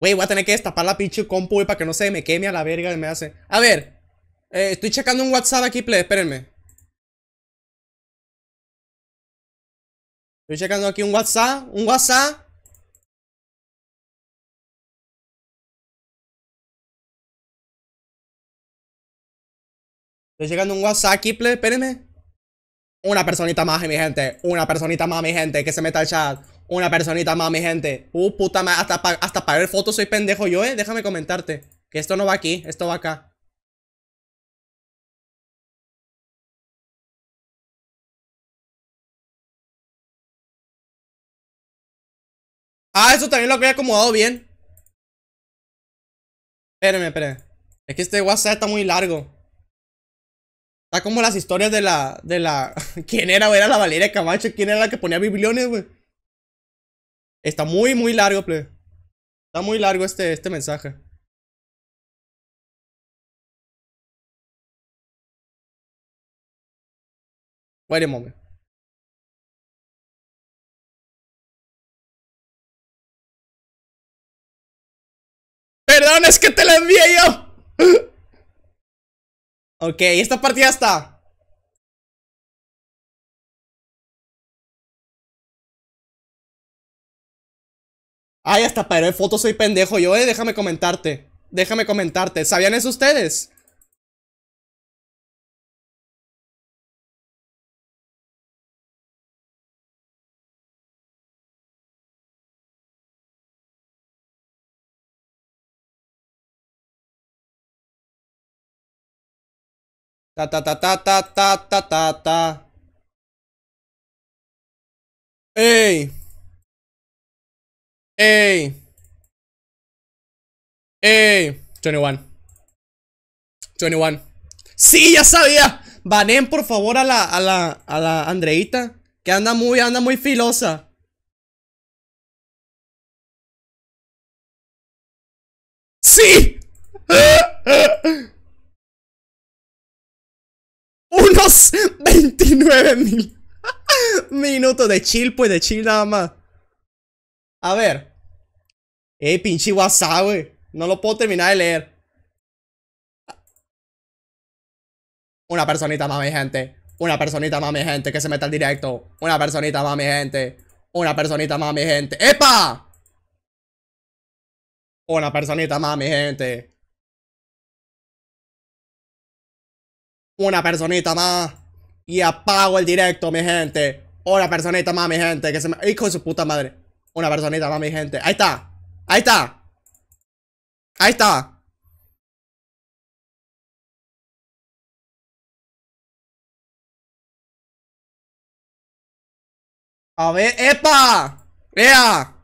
Güey, voy a tener que destapar la pinche compu, para que no se me queme a la verga y me hace. A ver, eh, estoy checando un WhatsApp aquí, play, espérenme. Estoy checando aquí un WhatsApp, un WhatsApp. Estoy llegando un WhatsApp aquí, play, espérenme. Una personita más, mi gente. Una personita más, mi gente. Que se meta al chat. Una personita más, mi gente. Uh, puta madre. Hasta, para ver fotos soy pendejo yo, eh. Déjame comentarte. Que esto no va aquí, esto va acá. Ah, eso también lo había acomodado bien. Espérame, espérame Es que este WhatsApp está muy largo. Está como las historias de la. de la. ¿Quién era? Era la Valeria Camacho. ¿Quién era la que ponía bibliones, güey? Está muy, muy largo, plebe. Está muy largo este, este mensaje. Wait a moment. Perdón, es que te la envié yo. Ok, esta partida está. Ay, ah, hasta paré fotos soy pendejo yo, eh. Déjame comentarte. Déjame comentarte. ¿Sabían eso ustedes? Ta ta ta ta ta ta ta ta ta. Ey. Ey. Ey. 21. 21. Sí, ya sabía. Banen por favor a la a la a la Andreita, que anda muy anda muy filosa. ¡Sí! 29 mil minutos de chill, pues de chill nada más. A ver. eh, pinche WhatsApp, güey. No lo puedo terminar de leer. Una personita más, mi gente. Una personita más, mi gente, que se meta al directo. Una personita más, mi gente. Una personita más, mi gente. ¡Epa! Una personita más, mi gente. una personita más y apago el directo, mi gente. Una personita más, mi gente. Que se me... Hijo de su puta madre. Una personita más, mi gente. Ahí está. Ahí está. Ahí está. A ver, ¡epa! ¡Vea!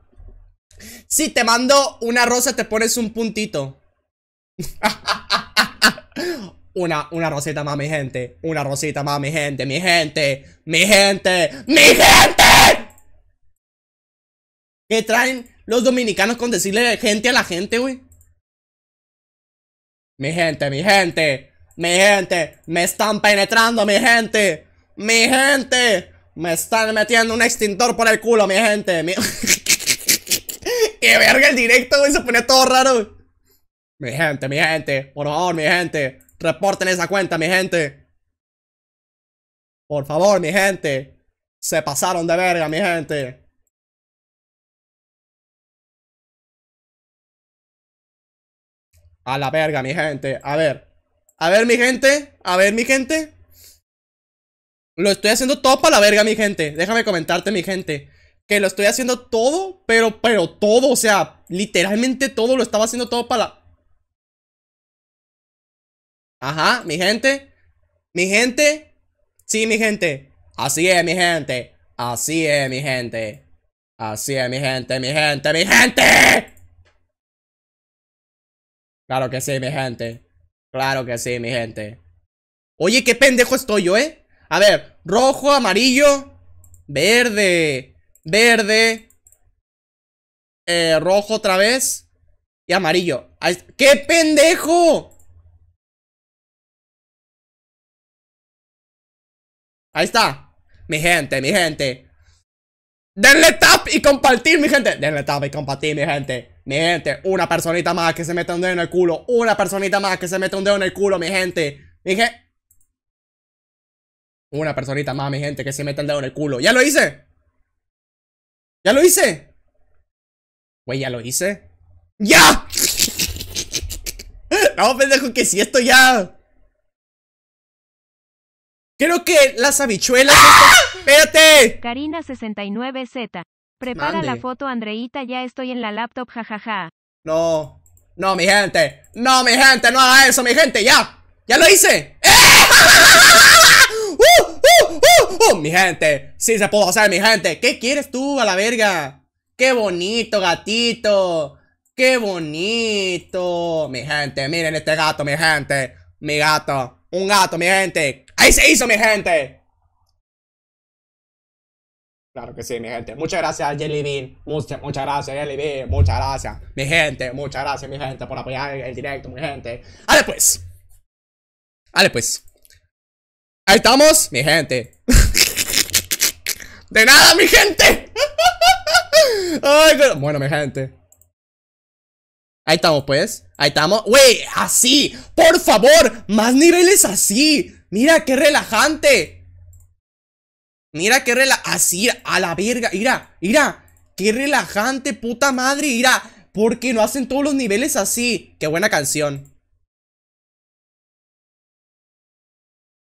Si te mando una rosa, te pones un puntito. Una, una rosita más, mi gente. Una rosita más, mi gente, mi gente, mi gente, mi gente. ¿Qué traen los dominicanos con decirle gente a la gente, güey? Mi gente, mi gente, mi gente, me están penetrando, mi gente, mi gente, me están metiendo un extintor por el culo, mi gente. Mi... Qué verga el directo, güey, se pone todo raro, Mi gente, mi gente, por favor, mi gente. Reporten esa cuenta, mi gente. Por favor, mi gente. Se pasaron de verga, mi gente. A la verga, mi gente. A ver. A ver, mi gente. A ver, mi gente. Lo estoy haciendo todo para la verga, mi gente. Déjame comentarte, mi gente. Que lo estoy haciendo todo, pero, pero todo. O sea, literalmente todo lo estaba haciendo todo para la... Ajá, mi gente. Mi gente. Sí, mi gente. Así es, mi gente. Así es, mi gente. Así es, mi gente, mi gente, mi gente. Claro que sí, mi gente. Claro que sí, mi gente. Oye, qué pendejo estoy yo, ¿eh? A ver, rojo, amarillo, verde, verde, eh, rojo otra vez y amarillo. ¡Qué pendejo! Ahí está. Mi gente, mi gente. Denle tap y compartir, mi gente. Denle tap y compartir, mi gente. Mi gente, una personita más que se mete un dedo en el culo. Una personita más que se mete un dedo en el culo, mi gente. Mi gente. Una personita más, mi gente, que se mete el dedo en el culo. ¿Ya lo hice? ¿Ya lo hice? Güey, ¿ya lo hice? ¡Ya! no, pendejo, que si esto ya... Creo que las habichuelas ¡Ah! estas... ¡Espérate! Karina69Z. Prepara la foto, Andreita, ya estoy en la laptop, jajaja. No. No, mi gente. No, mi gente, no haga eso, mi gente, ya. Ya lo hice. ¡Eh! ¡Uh, uh, uh, mi gente. Sí se puede hacer, mi gente. ¿Qué quieres tú a la verga? ¡Qué bonito, gatito! ¡Qué bonito! Mi gente, miren este gato, mi gente. Mi gato. Un gato, mi gente. Ahí se hizo, mi gente. Claro que sí, mi gente. Muchas gracias, Jelly Bean. Muchas, muchas gracias, Jelly Bean. Muchas gracias, mi gente. Muchas gracias, mi gente, por apoyar el directo, mi gente. Ale, pues. Ale, pues. Ahí estamos, mi gente. De nada, mi gente. Bueno, mi gente. Ahí estamos, pues. Ahí estamos. Wey, así. Por favor, más niveles así. Mira, qué relajante. Mira, qué relajante. Así, a la verga. Mira, mira. Qué relajante, puta madre. Mira, porque no hacen todos los niveles así. Qué buena canción.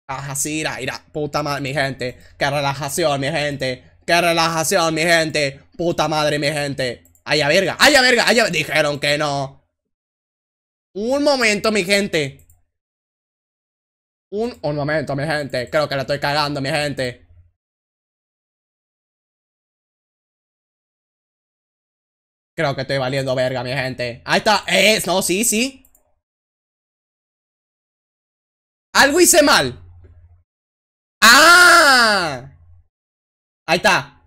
¡Así, sí, mira, puta madre, mi gente. Qué relajación, mi gente. Qué relajación, mi gente. Puta madre, mi gente. Ay, a verga, ay, a verga, Dijeron que no. Un momento, mi gente. Un momento, mi gente. Creo que la estoy cagando, mi gente. Creo que estoy valiendo verga, mi gente. Ahí está. Es, no, sí, sí. Algo hice mal. ¡Ah! Ahí está.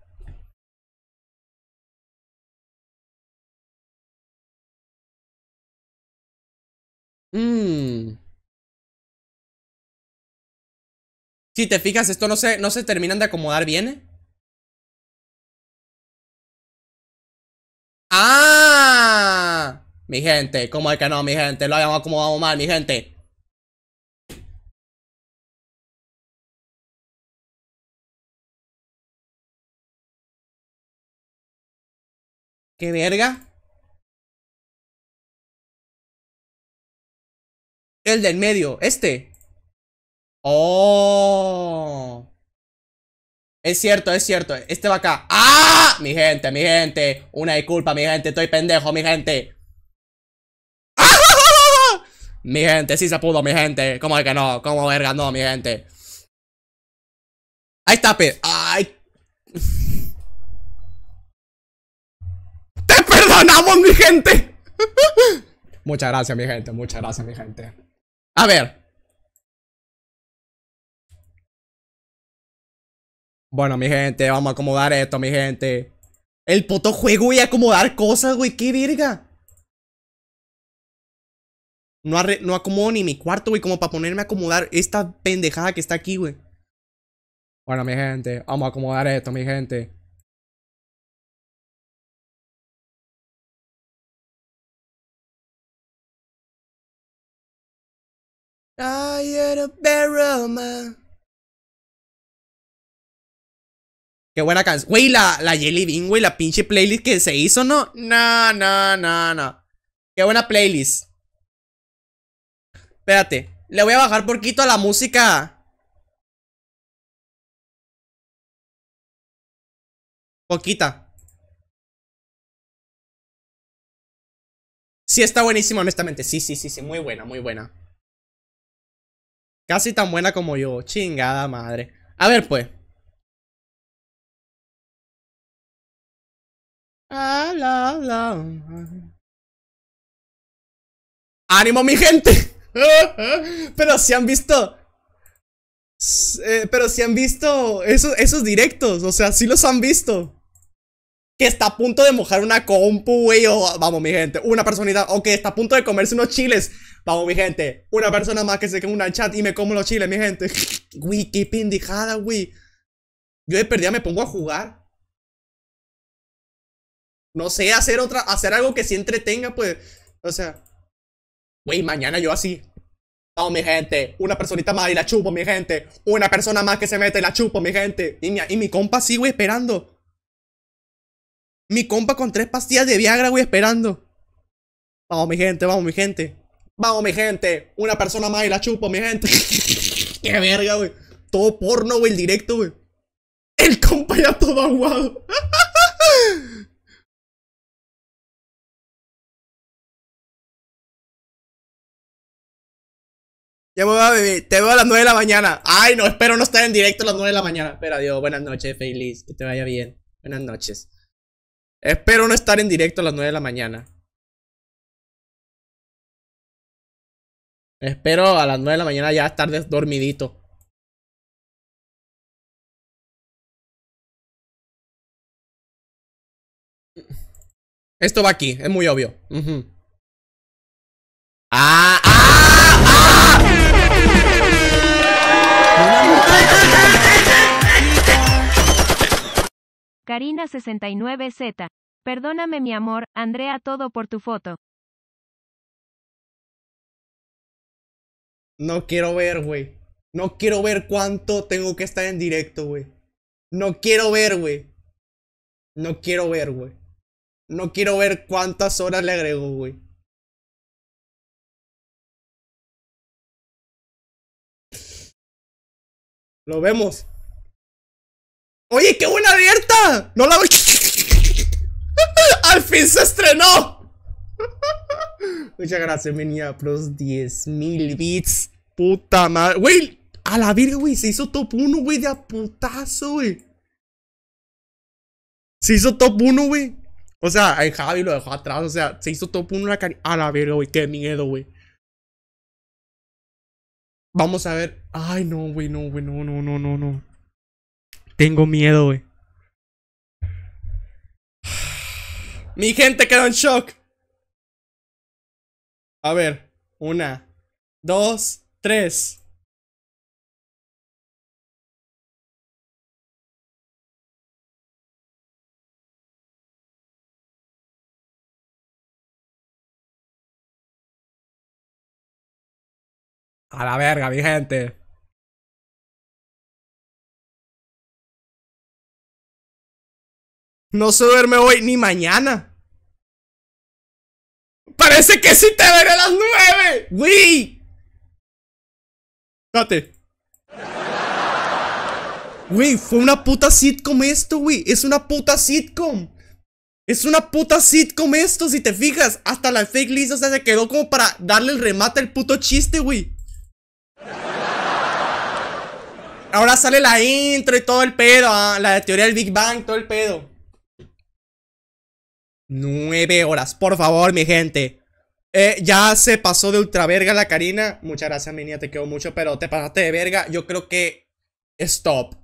Mmm. Si te fijas, esto no se, no se terminan de acomodar bien. ¿eh? ¡Ah! Mi gente, ¿cómo es que no, mi gente? Lo habíamos acomodado mal, mi gente. ¿Qué verga? El del medio, este. Oh. Es cierto, es cierto. Este va acá. ¡Ah! Mi gente, mi gente. Una disculpa, mi gente. Estoy pendejo, mi gente. ¡Ah! Mi gente, sí se pudo, mi gente. ¿Cómo es que no? ¿Cómo verga no, mi gente? Ahí está, pe. ¡Ay! ¡Te perdonamos, mi gente! muchas gracias, mi gente. Muchas gracias, mi gente. A ver, Bueno, mi gente, vamos a acomodar esto, mi gente. El puto juego y acomodar cosas, güey, qué virga. No, acomodo ni mi cuarto, güey, como para ponerme a acomodar esta pendejada que está aquí, güey. Bueno, mi gente, vamos a acomodar esto, mi gente. I Qué buena canción. Güey, la, Jelly Bean, güey, la pinche playlist que se hizo, ¿no? No, no, no, no. Qué buena playlist. Espérate. Le voy a bajar poquito a la música. Poquita. Sí, está buenísima, honestamente. Sí, sí, sí, sí. Muy buena, muy buena. Casi tan buena como yo. Chingada madre. A ver, pues. Ah, la, ¡Ánimo, mi gente! Pero si han visto. Eh, pero si han visto esos, esos directos, o sea, si los han visto. Que está a punto de mojar una compu, güey. vamos, mi gente. Una personita. O que está a punto de comerse unos chiles. Vamos, mi gente. Una persona más que se quema una chat y me como los chiles, mi gente. Güey, qué pendejada, güey. Yo de perdida me pongo a jugar no sé, hacer otra, hacer algo que sí entretenga, pues, o sea, güey, mañana yo así. Vamos, mi gente, una personita más y la chupo, mi gente. Una persona más que se mete y la chupo, mi gente. Y mi, y mi compa sigue esperando. Mi compa con tres pastillas de Viagra, güey, esperando. Vamos, mi gente, vamos, mi gente. Vamos, mi gente. Una persona más y la chupo, mi gente. Qué verga, güey. Todo porno, güey, el directo, güey. El compa ya todo aguado. Te veo a las 9 de la mañana. Ay, no, espero no estar en directo a las 9 de la mañana. Pero adiós, buenas noches, feliz. Que te vaya bien. Buenas noches. Espero no estar en directo a las 9 de la mañana. Espero a las 9 de la mañana ya estar dormidito. Esto va aquí, es muy obvio. marina 69Z. Perdóname mi amor, Andrea todo por tu foto. No quiero ver, güey. No quiero ver cuánto tengo que estar en directo, güey. No quiero ver, güey. No quiero ver, güey. No quiero ver cuántas horas le agrego, güey. Lo vemos. Oye, qué buena abierta. No la voy. Al fin se estrenó. Muchas gracias, venía Plus 10.000 bits. Puta madre. Güey, a la verga, güey. Se hizo top 1, güey, de a putazo, güey. Se hizo top 1, güey. O sea, el Javi lo dejó atrás. O sea, se hizo top 1 la cari. A la verga, güey. Qué miedo, güey. Vamos a ver. Ay, no, güey, no, güey, no, no, no, no, no. Tengo miedo, Mi gente quedó en shock. A ver, una, dos, tres. A la verga, mi gente. No se duerme hoy ni mañana. Parece que sí te veré a las nueve. ¡Wii! Date. Wey, fue una puta sitcom esto, wey. Es una puta sitcom. Es una puta sitcom esto, si te fijas. Hasta la fake list, se quedó como para darle el remate al puto chiste, wey. Ahora sale la intro y todo el pedo, ah, la teoría del Big Bang, todo el pedo. Nueve horas, por favor, mi gente. Eh, ya se pasó de ultra verga la Karina. Muchas gracias, mi niña, te quedo mucho, pero te pasaste de verga. Yo creo que. Stop.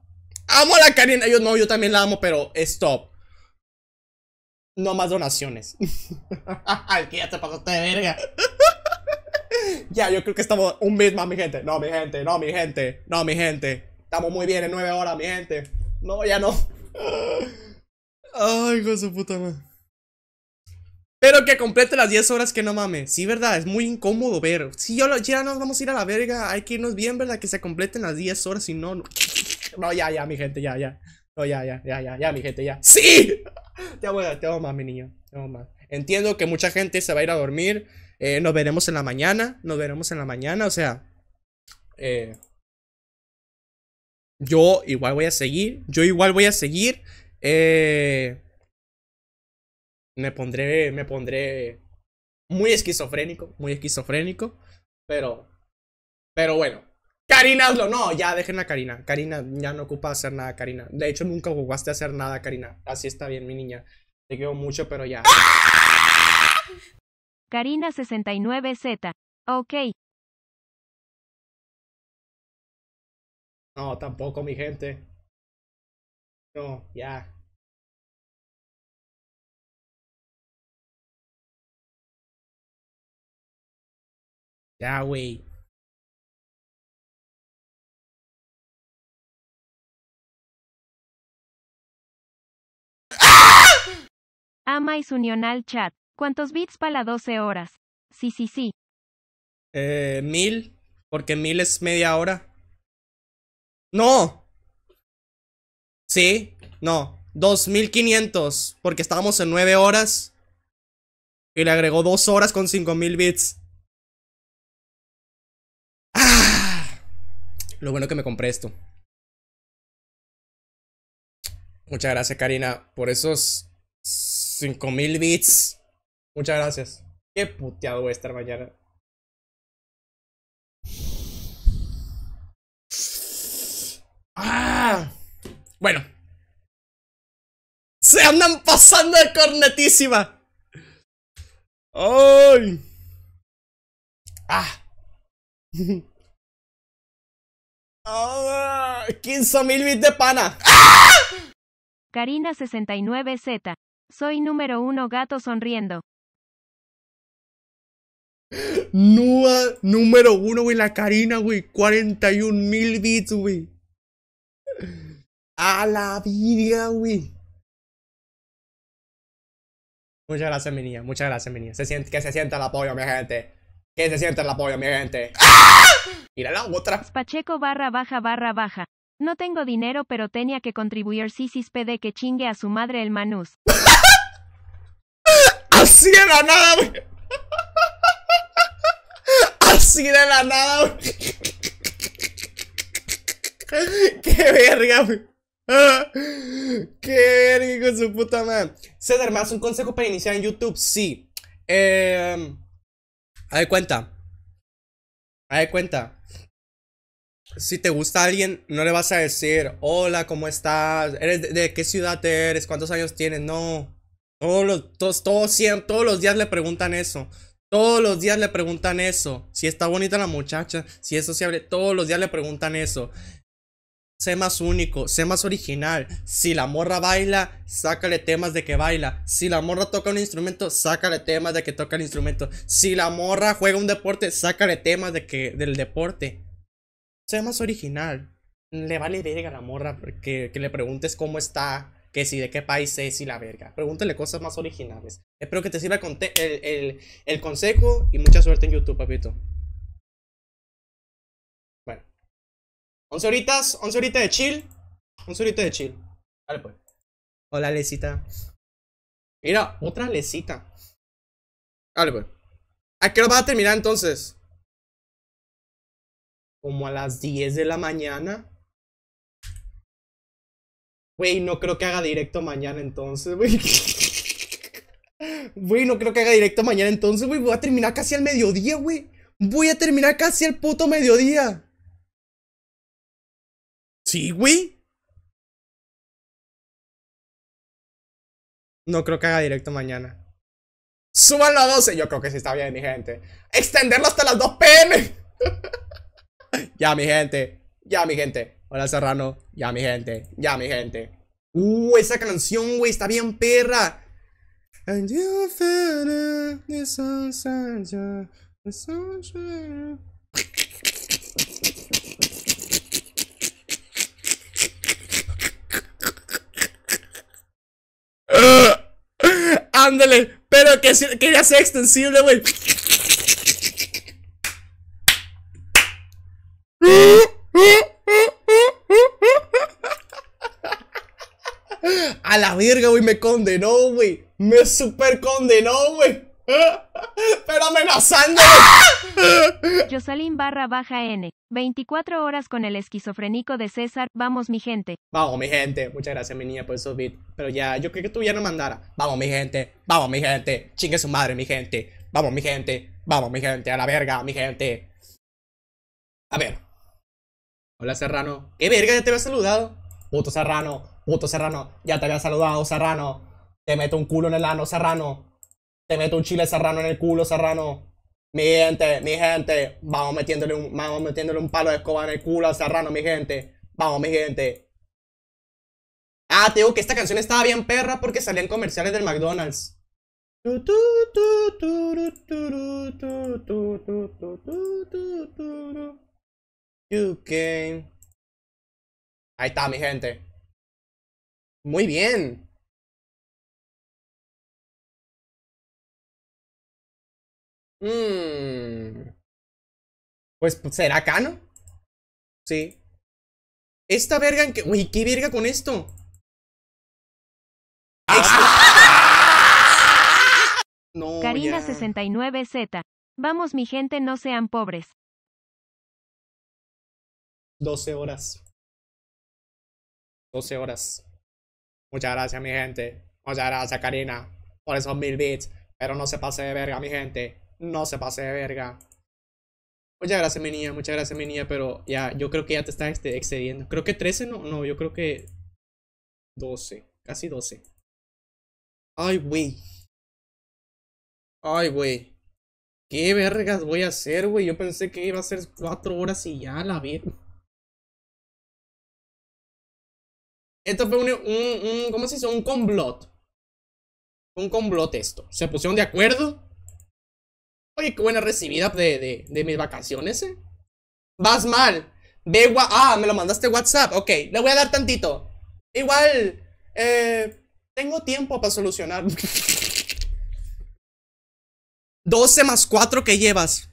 Amo a la Karina. Yo no, yo también la amo, pero stop. No más donaciones. Aquí ya te pasaste de verga. ya, yo creo que estamos un mes más, mi gente. No, mi gente, no, mi gente, no, mi gente. Estamos muy bien en nueve horas, mi gente. No, ya no. Ay, con su puta madre. Espero que complete las 10 horas que no mames. Sí, verdad, es muy incómodo ver. Si yo ya nos vamos a ir a la verga, hay que irnos bien, ¿verdad? Que se completen las 10 horas, si no, no. ya, ya, mi gente, ya, ya. No, ya, ya, ya, ya, ya, mi gente, ya. ¡Sí! Te amo, te amo más, mi niño. Te amo más. Entiendo que mucha gente se va a ir a dormir. Eh, nos veremos en la mañana. Nos veremos en la mañana. O sea. Eh, yo igual voy a seguir. Yo igual voy a seguir. Eh, me pondré, me pondré muy esquizofrénico, muy esquizofrénico, pero, pero bueno. Karina, hazlo, no, ya dejen a Karina. Karina ya no ocupa hacer nada, Karina. De hecho, nunca ocupaste hacer nada, Karina. Así está bien, mi niña. Te quiero mucho, pero ya. Karina 69Z. Ok. No, tampoco, mi gente. No, ya. Ya, güey. Ama y su al chat. ¿Cuántos bits para las 12 horas? Sí, sí, sí. Eh, mil, porque mil es media hora. No. Sí, no. 2500, porque estábamos en 9 horas. Y le agregó 2 horas con 5000 bits. Lo bueno que me compré esto. Muchas gracias, Karina, por esos 5000 bits. Muchas gracias. Qué puteado voy a estar mañana. ¡Ah! Bueno. ¡Se andan pasando de cornetísima! ¡Ay! ¡Ah! 15.000 ah, bits de pana. karina Karina69Z. Soy número uno gato sonriendo. Núa número uno, güey. La Karina, güey. 41.000 bits, güey. A la vida, güey. Muchas gracias, mi niña. Muchas gracias, mi niña. Se que se sienta el apoyo, mi gente. Que se siente el apoyo, mi gente. ¡Ah! Mira la otra. Pacheco barra baja barra baja. No tengo dinero, pero tenía que contribuir Sisis PD que chingue a su madre el Manús. Así de la nada, güey. Así de la nada, güey. Qué verga, güey. Qué verga con su puta madre. Ceder, ¿más un consejo para iniciar en YouTube? Sí. Eh cuenta. Haz cuenta. Si te gusta alguien, no le vas a decir, hola, ¿cómo estás? ¿Eres de, qué ciudad eres? ¿Cuántos años tienes? No. Todos los, todos, todos, todos los días le preguntan eso. Todos los días le preguntan eso. Si está bonita la muchacha, si eso se abre todos los días le preguntan eso sé más único, sé más original. Si la morra baila, sácale temas de que baila. Si la morra toca un instrumento, sácale temas de que toca el instrumento. Si la morra juega un deporte, sácale temas de que del deporte. Sé más original. Le vale verga a la morra que, le preguntes cómo está, que si de qué país es y la verga. Pregúntale cosas más originales. Espero que te sirva el consejo y mucha suerte en YouTube, papito. 11 horitas, 11 horitas de chill. 11 horitas de chill. Dale pues. Hola, lesita. Mira, otra lesita. Dale pues. ¿A qué hora vas a terminar entonces? Como a las 10 de la mañana. Güey, no creo que haga directo mañana entonces, güey. Güey, no creo que haga directo mañana entonces, güey. Voy a terminar casi al mediodía, güey. Voy a terminar casi al puto mediodía. ¿Sí, güey? No creo que haga directo mañana. Súbanlo a 12. Yo creo que sí está bien, mi gente. Extenderlo hasta las 2 pm. ya, mi gente. Ya, mi gente. Hola, Serrano. Ya, mi gente. Ya, mi gente. Uh, esa canción, güey, está bien perra. Ándale, pero que, ya sea extensible, güey. A la verga, güey, me condenó, güey. Me super condenó, güey. Pero amenazando. Jocelyn barra baja N. 24 horas con el esquizofrénico de César. Vamos, mi gente. Vamos, mi gente. Muchas gracias, mi niña, por esos Pero ya, yo creo que tú ya no mandara. Vamos, mi gente. Vamos, mi gente. Chingue su madre, mi gente. Vamos, mi gente. Vamos, mi gente. A la verga, mi gente. A ver. Hola, Serrano. ¿Qué verga? Ya te había saludado. Puto Serrano. Puto Serrano. Ya te había saludado, Serrano. Te meto un culo en el ano, Serrano te meto un chile serrano en el culo, serrano. Mi gente, mi gente, vamos metiéndole un, metiéndole un palo de escoba en el culo serrano, mi gente. Vamos, mi gente. Ah, te digo que esta canción estaba bien perra porque salían comerciales del McDonald's. Ahí está, mi gente. Muy bien. Mmm, Pues será Cano. Sí. Esta verga en que. Uy, ¿qué verga con esto? Ah. No, Karina69Z. Vamos, mi gente, no sean pobres. 12 horas. 12 horas. Muchas gracias, mi gente. Muchas gracias, Karina. Por esos mil bits. Pero no se pase de verga, mi gente no se pase de verga. Muchas gracias, mi niña, muchas gracias, mi niña, pero ya, yo creo que ya te estás este, excediendo. Creo que 13, no, no, yo creo que 12, casi 12. Ay, güey. Ay, güey. ¿Qué vergas voy a hacer, güey? Yo pensé que iba a ser 4 horas y ya, la vi. Esto fue un, un, un ¿cómo se dice? Un complot. Un complot esto. Se pusieron de acuerdo Oye, qué buena recibida de, mis vacaciones, eh. Vas mal. ah, me lo mandaste WhatsApp. Ok, le voy a dar tantito. Igual, eh, tengo tiempo para solucionar. 12 más 4 que llevas.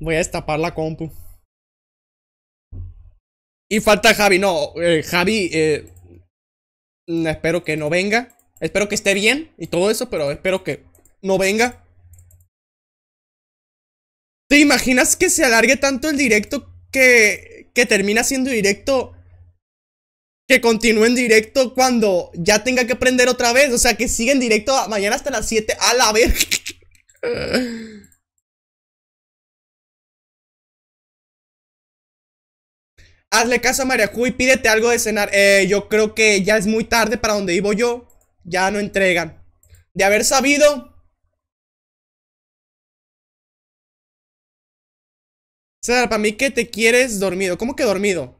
Voy a destapar la compu. Y falta Javi. No, eh, Javi, eh, espero que no venga. Espero que esté bien y todo eso, pero espero que no venga. ¿Te imaginas que se alargue tanto el directo que, que termina siendo directo? Que continúe en directo cuando ya tenga que prender otra vez. O sea, que siga en directo mañana hasta las 7. A la vez. Hazle caso a María y pídete algo de cenar. Eh, yo creo que ya es muy tarde para donde vivo yo ya no entregan. De haber sabido... César, para mí que te quieres dormido. ¿Cómo que dormido?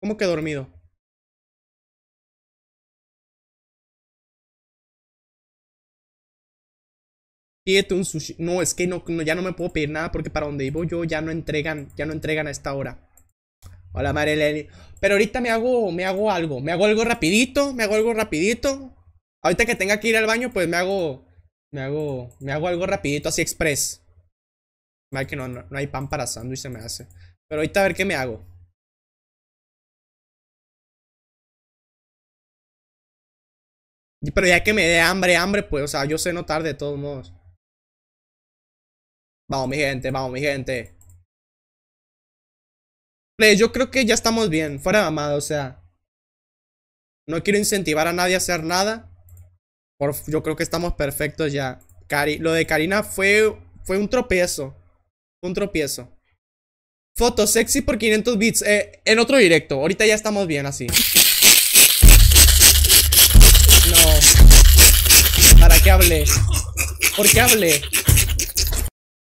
¿Cómo que dormido? Pídete un sushi. No, es que ya no me puedo pedir nada porque para donde vivo yo ya no entregan, ya no entregan a esta hora. Hola Marilene. Pero ahorita me hago, me hago algo. Me hago algo rapidito, me hago algo rapidito. Ahorita que tenga que ir al baño, pues me hago. Me hago. Me hago algo rapidito, así express. Vale que no, no, hay pan para sándwich, se me hace. Pero ahorita a ver qué me hago. Pero ya que me dé hambre, hambre, pues, o sea, yo sé notar de todos modos. Vamos, mi gente, vamos, mi gente yo creo que ya estamos bien, fuera de mamada, o sea. No quiero incentivar a nadie a hacer nada. Por, yo creo que estamos perfectos ya. Cari, lo de Karina fue, fue un tropiezo. Un tropiezo. Foto sexy por 500 bits. Eh, en otro directo. Ahorita ya estamos bien así. No. ¿Para qué hablé? ¿Por qué hablé?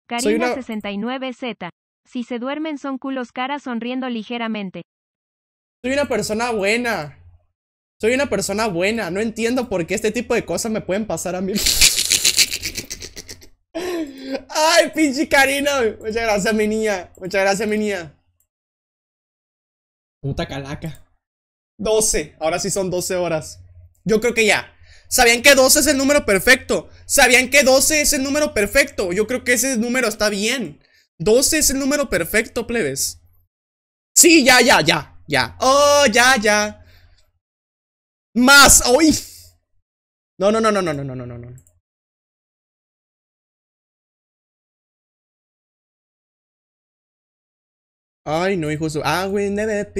Karina69Z. Si se duermen son culos caras sonriendo ligeramente. Soy una persona buena. Soy una persona buena. No entiendo por qué este tipo de cosas me pueden pasar a mí. Ay, pinche Karina. Muchas gracias, mi niña. Muchas gracias, mi niña. Puta calaca. 12. Ahora sí son 12 horas. Yo creo que ya. Sabían que 12 es el número perfecto. Sabían que 12 es el número perfecto. Yo creo que ese número está bien. 12 es el número perfecto, plebes. Sí, ya, ya, ya, ya. Oh, ya, ya. Más, hoy. No, no, no, no, no, no, no, no, no, no. Ay, no, hijo su. Ah, güey, never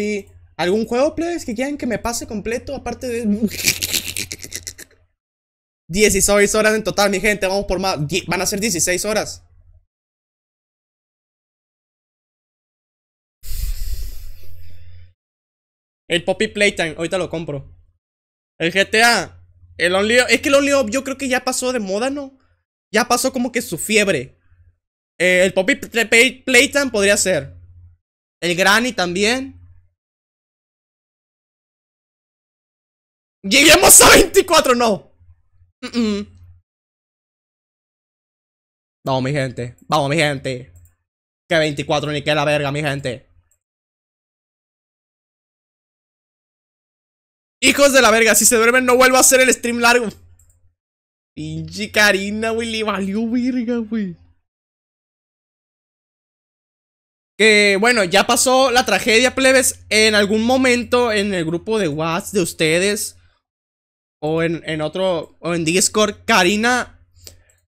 ¿Algún juego, plebes, que quieran que me pase completo? Aparte de. 16 horas en total, mi gente. Vamos por más. Van a ser 16 horas. El Poppy Playtime, ahorita lo compro. El GTA. El Only Es que el Only yo creo que ya pasó de moda, ¿no? Ya pasó como que su fiebre. Eh, el Poppy Playtime podría ser. El Granny también. Lleguemos a 24, no. Vamos, mi gente. Vamos, mi gente. Que 24 ni que la verga, mi gente. Hijos de la verga, si se duermen no vuelvo a hacer el stream largo. Pinche Karina, güey, le valió verga, güey. Que bueno, ya pasó la tragedia, plebes. En algún momento en el grupo de WhatsApp de ustedes o en, en otro, o en Discord, Karina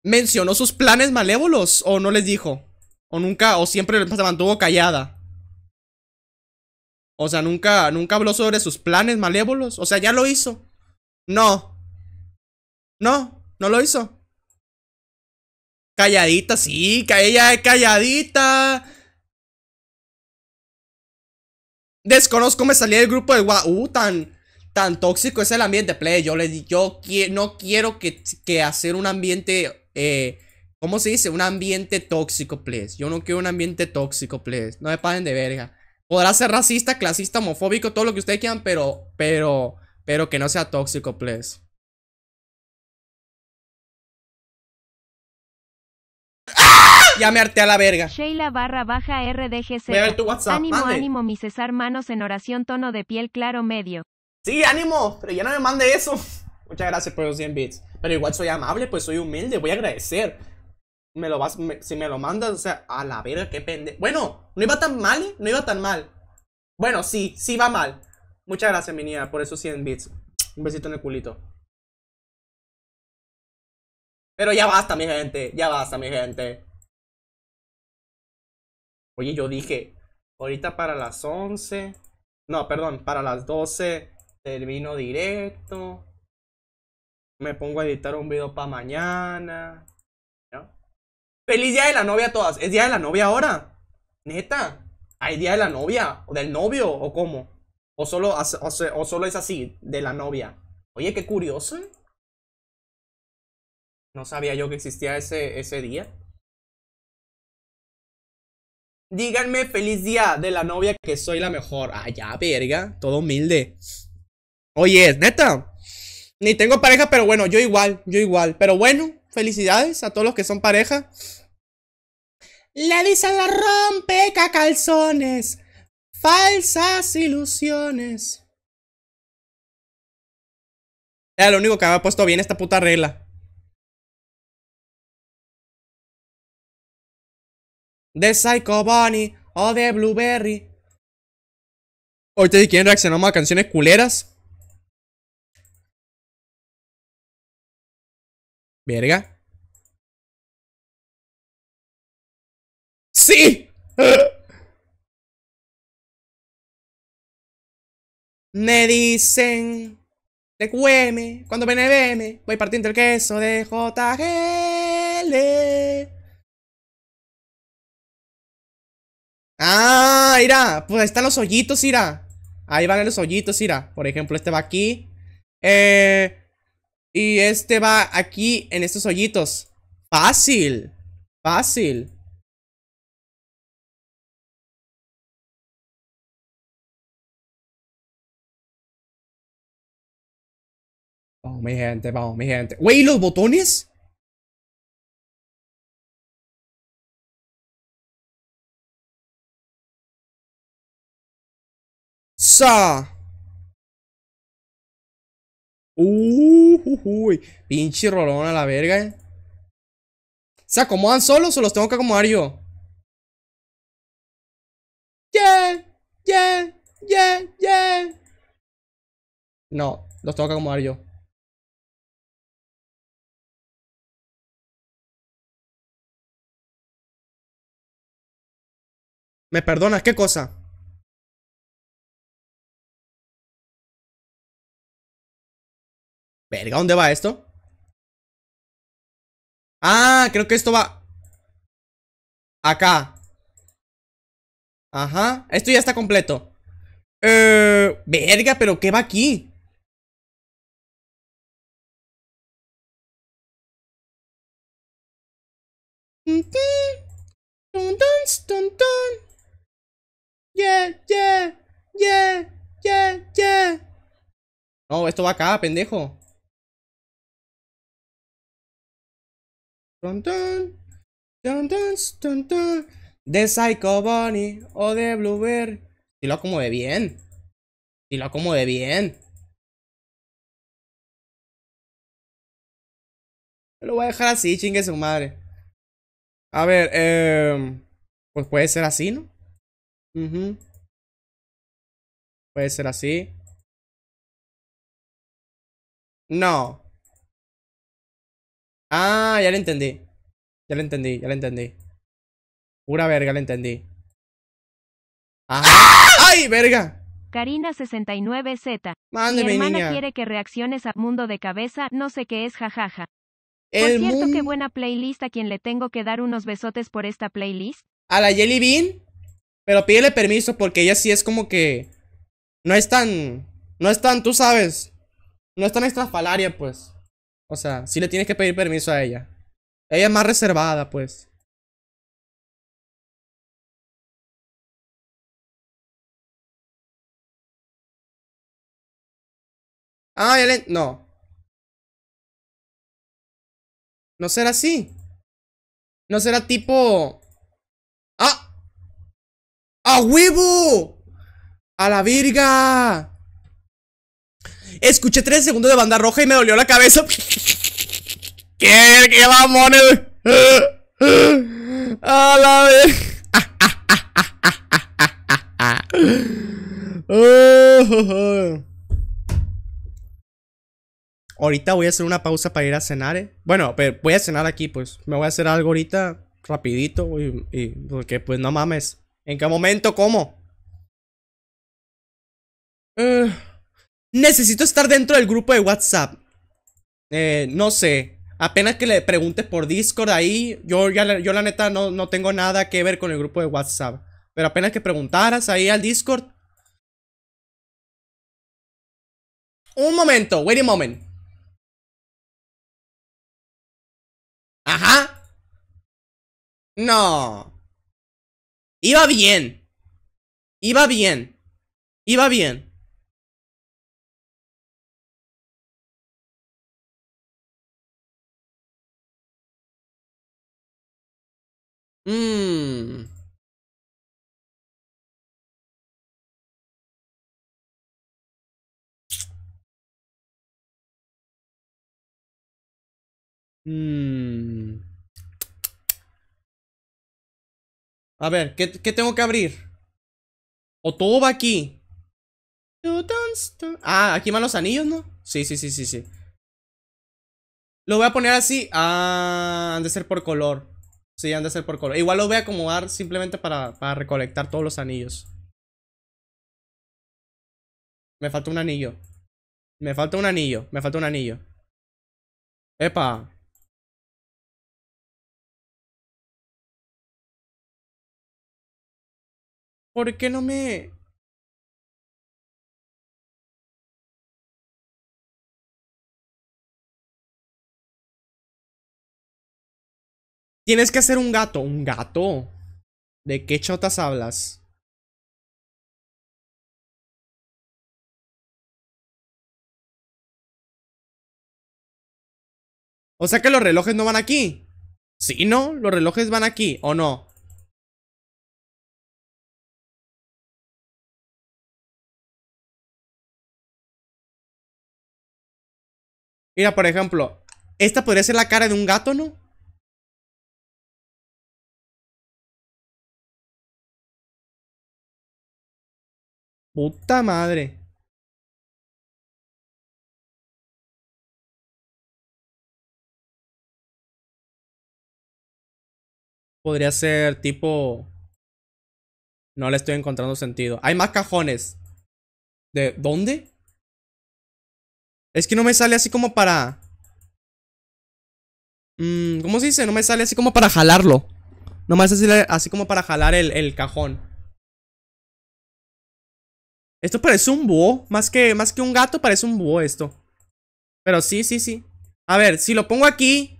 mencionó sus planes malévolos o no les dijo. O nunca, o siempre se mantuvo callada. O sea, nunca, nunca habló sobre sus planes malévolos. O sea, ya lo hizo. No. No, no lo hizo. Calladita, sí, que ella es calladita. Desconozco me salí del grupo de guau, Uh, tan, tan tóxico es el ambiente, play. Yo le yo no quiero que, que, hacer un ambiente. Eh, ¿Cómo se dice? Un ambiente tóxico, please. Yo no quiero un ambiente tóxico, please. No me paguen de verga. Podrá ser racista, clasista, homofóbico, todo lo que ustedes quieran, pero, pero, pero que no sea tóxico, please. ¡Ah! Ya me harté a la verga. Sheila barra baja RDGC. Voy a ver tu WhatsApp. Ánimo, ánimo, mi Cesar, Manos en oración, tono de piel claro medio. Sí, ánimo, pero ya no me mande eso. Muchas gracias por los 100 bits. Pero igual soy amable, pues soy humilde, voy a agradecer me lo vas, si me lo mandas, o sea, a la verga, qué pende Bueno, no iba tan mal, ¿eh? No iba tan mal. Bueno, sí, sí va mal. Muchas gracias, mi niña, por esos 100 bits. Un besito en el culito. Pero ya basta, mi gente, ya basta, mi gente. Oye, yo dije, ahorita para las 11. No, perdón, para las 12 termino directo. Me pongo a editar un video para mañana. Feliz día de la novia a todas. ¿Es día de la novia ahora? Neta. ¿Hay día de la novia? ¿O del novio? ¿O cómo? ¿O solo, o, solo es así, de la novia? Oye, qué curioso. ¿eh? No sabía yo que existía ese, ese día. Díganme feliz día de la novia que soy la mejor. Ah, ya, verga. Todo humilde. Oye, neta. Ni tengo pareja, pero bueno, yo igual, yo igual. Pero bueno, Felicidades a todos los que son pareja. Le dicen la rompe calzones. Falsas ilusiones. Era lo único que me ha puesto bien esta puta regla. De Psycho Bunny o de Blueberry. Ahorita si quieren reaccionamos a canciones culeras. Verga. ¡Sí! Me dicen de QM cuando veme voy partiendo el queso de JGL. Ah, irá, pues ahí están los hoyitos, irá. Ahí van los hoyitos, irá. Por ejemplo, este va aquí. Eh, y este va aquí en estos hoyitos. Fácil. Fácil. Vamos, mi gente, vamos, mi gente. Güey, los botones? Sa uy, pinche rolón a la verga, eh. ¿Se acomodan solos o los tengo que acomodar yo? Yeah, yeah, yeah, yeah. No, los tengo que acomodar yo. ¿Me perdonas? ¿Qué cosa? Verga, ¿dónde va esto? Ah, creo que esto va Acá Ajá, esto ya está completo eh, Verga, pero ¿qué va aquí? Yeah, No, esto va acá, pendejo. De Psycho Bunny o de Blueberry. Si lo acomode bien. Si lo acomode bien. Lo voy a dejar así, chingue su madre. A ver, eh, pues puede ser así, ¿no? Puede ser así. No. Ah, ya lo entendí. Ya lo entendí, ya lo entendí. Pura verga, lo entendí. ah ¡Ay, verga! Karina69Z. Mándeme, Mi hermana quiere que reacciones a Mundo de Cabeza, no sé qué es, jajaja. Por El cierto, qué buena playlist a quien le tengo que dar unos besotes por esta playlist. A la Jelly Bean. Pero pídele permiso porque ella sí es como que. No es tan. No es tan, tú sabes. No es tan extrafalaria, pues. O sea, si le tienes que pedir permiso a ella. Ella es más reservada, pues. Ah, le... no. No será así. No será tipo... ¡Ah! ¡A huevo! ¡A la virga! Escuché 3 segundos de banda roja y me dolió la cabeza. ¿Qué? ¿Qué A la vez. Ahorita voy a hacer una pausa para ir a cenar, ¿eh? Bueno, pero voy a cenar aquí, pues. Me voy a hacer algo ahorita, rapidito, y, y porque pues no mames. ¿En qué momento? ¿Cómo? Eh... Necesito estar dentro del grupo de WhatsApp. Eh, no sé. Apenas que le preguntes por Discord ahí, yo ya yo la neta no, no tengo nada que ver con el grupo de WhatsApp. Pero apenas que preguntaras ahí al Discord. Un momento, wait a moment. Ajá. No. Iba bien. Iba bien. Iba bien. Mmm. Mmm. A ver, ¿qué, ¿qué, tengo que abrir? ¿O todo va aquí? Ah, aquí van los anillos, ¿no? Sí, sí, sí, sí, sí. Lo voy a poner así. Ah, de ser por color. Sí, han de ser por color. Igual lo voy a acomodar simplemente para, para recolectar todos los anillos. Me falta un anillo. Me falta un anillo. Me falta un anillo. Epa. ¿Por qué no me...? Tienes que hacer un gato. ¿Un gato? ¿De qué chotas hablas? O sea que los relojes no van aquí. Sí, ¿no? Los relojes van aquí, ¿o no? Mira, por ejemplo, esta podría ser la cara de un gato, ¿no? Puta madre. Podría ser tipo... No le estoy encontrando sentido. Hay más cajones. ¿De dónde? Es que no me sale así como para... Mm, ¿Cómo se dice? No me sale así como para jalarlo. No me sale así como para jalar el, el cajón. Esto parece un búho. Más que, más que un gato, parece un búho esto. Pero sí, sí, sí. A ver, si lo pongo aquí.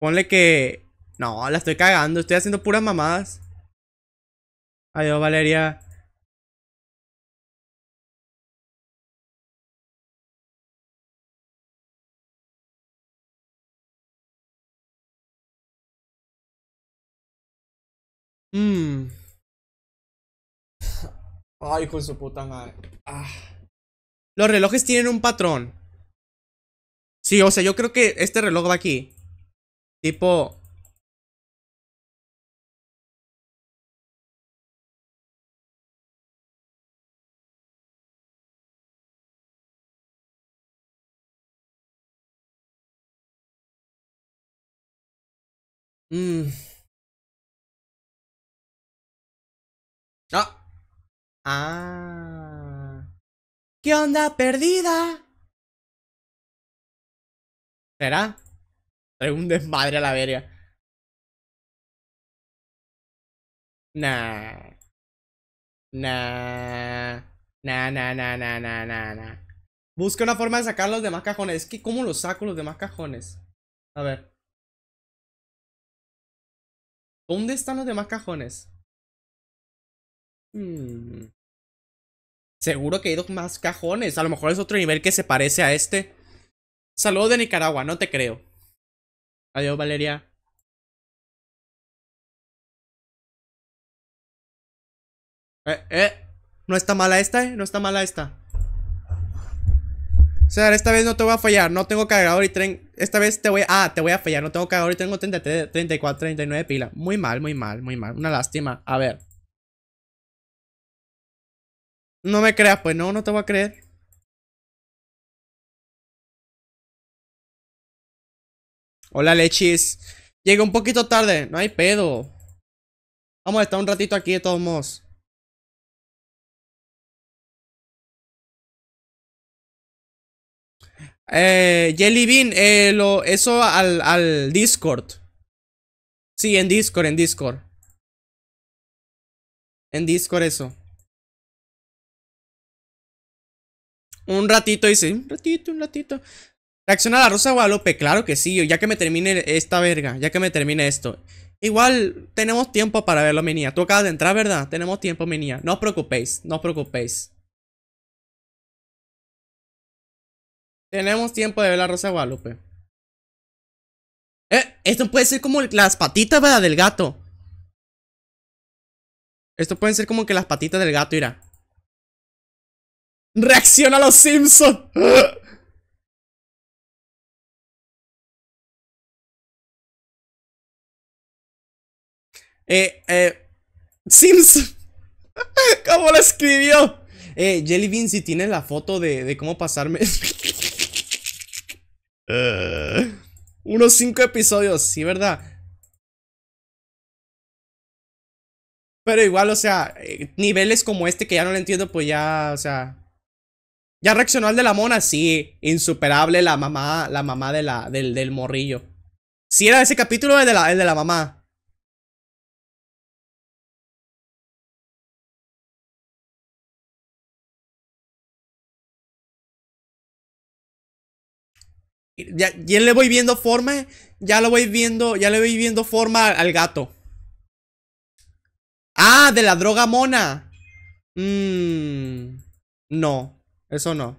Ponle que... No, la estoy cagando. Estoy haciendo puras mamadas. Adiós, Valeria. Mmm. Ay, con su puta madre. Ah. Los relojes tienen un patrón. Sí, o sea, yo creo que este reloj va aquí. Tipo, Ah. ¿Qué onda perdida? ¿Será? Trae un desmadre a la verga. Nah. Nah. Nah, nah, nah, nah, nah, nah, nah. Busca una forma de sacar los demás cajones. Es que, ¿cómo los saco los demás cajones? A ver. ¿Dónde están los demás cajones? Mm. Seguro que hay dos más cajones. A lo mejor es otro nivel que se parece a este. Saludos de Nicaragua, no te creo. Adiós, Valeria. Eh, eh. No está mala esta, eh. No está mala esta. O sea, esta vez no te voy a fallar. No tengo cargador y tren. Esta vez te voy a. Ah, te voy a fallar. No tengo cargador y tengo 34, 39 pila. Muy mal, muy mal, muy mal. Una lástima. A ver. No me creas, pues no, no te voy a creer. Hola, Lechis. Llegué un poquito tarde, no hay pedo. Vamos a estar un ratito aquí de todos modos. Eh, Jelly eh, lo, eso al, al Discord. Sí, en Discord, en Discord. En Discord eso. un ratito, dice, un ratito, un ratito. Reacciona la Rosa Guadalupe, claro que sí, ya que me termine esta verga, ya que me termine esto. Igual tenemos tiempo para verlo, mi niña. Tú acabas de entrar, ¿verdad? Tenemos tiempo, mi No os preocupéis, no os preocupéis. Tenemos tiempo de ver la Rosa Guadalupe. Eh, esto puede ser como las patitas, ¿verdad? Del gato. Esto puede ser como que las patitas del gato, irá. Reacciona a los Simpsons. Eh, eh, Simpson. ¿Cómo lo escribió? Eh, Jelly Bean, si tienes la foto de, cómo pasarme. unos cinco episodios, sí, ¿verdad? Pero igual, o sea, eh, niveles como este que ya no lo entiendo, pues ya, o sea, ya reaccionó al de la mona, sí. Insuperable la mamá, la mamá de la, del, del morrillo. Si era ese capítulo el de la, el de la mamá. Ya, ya, le voy viendo forma. Ya lo voy viendo. Ya le voy viendo forma al, gato. Ah, de la droga mona. Mmm. No. Eso no.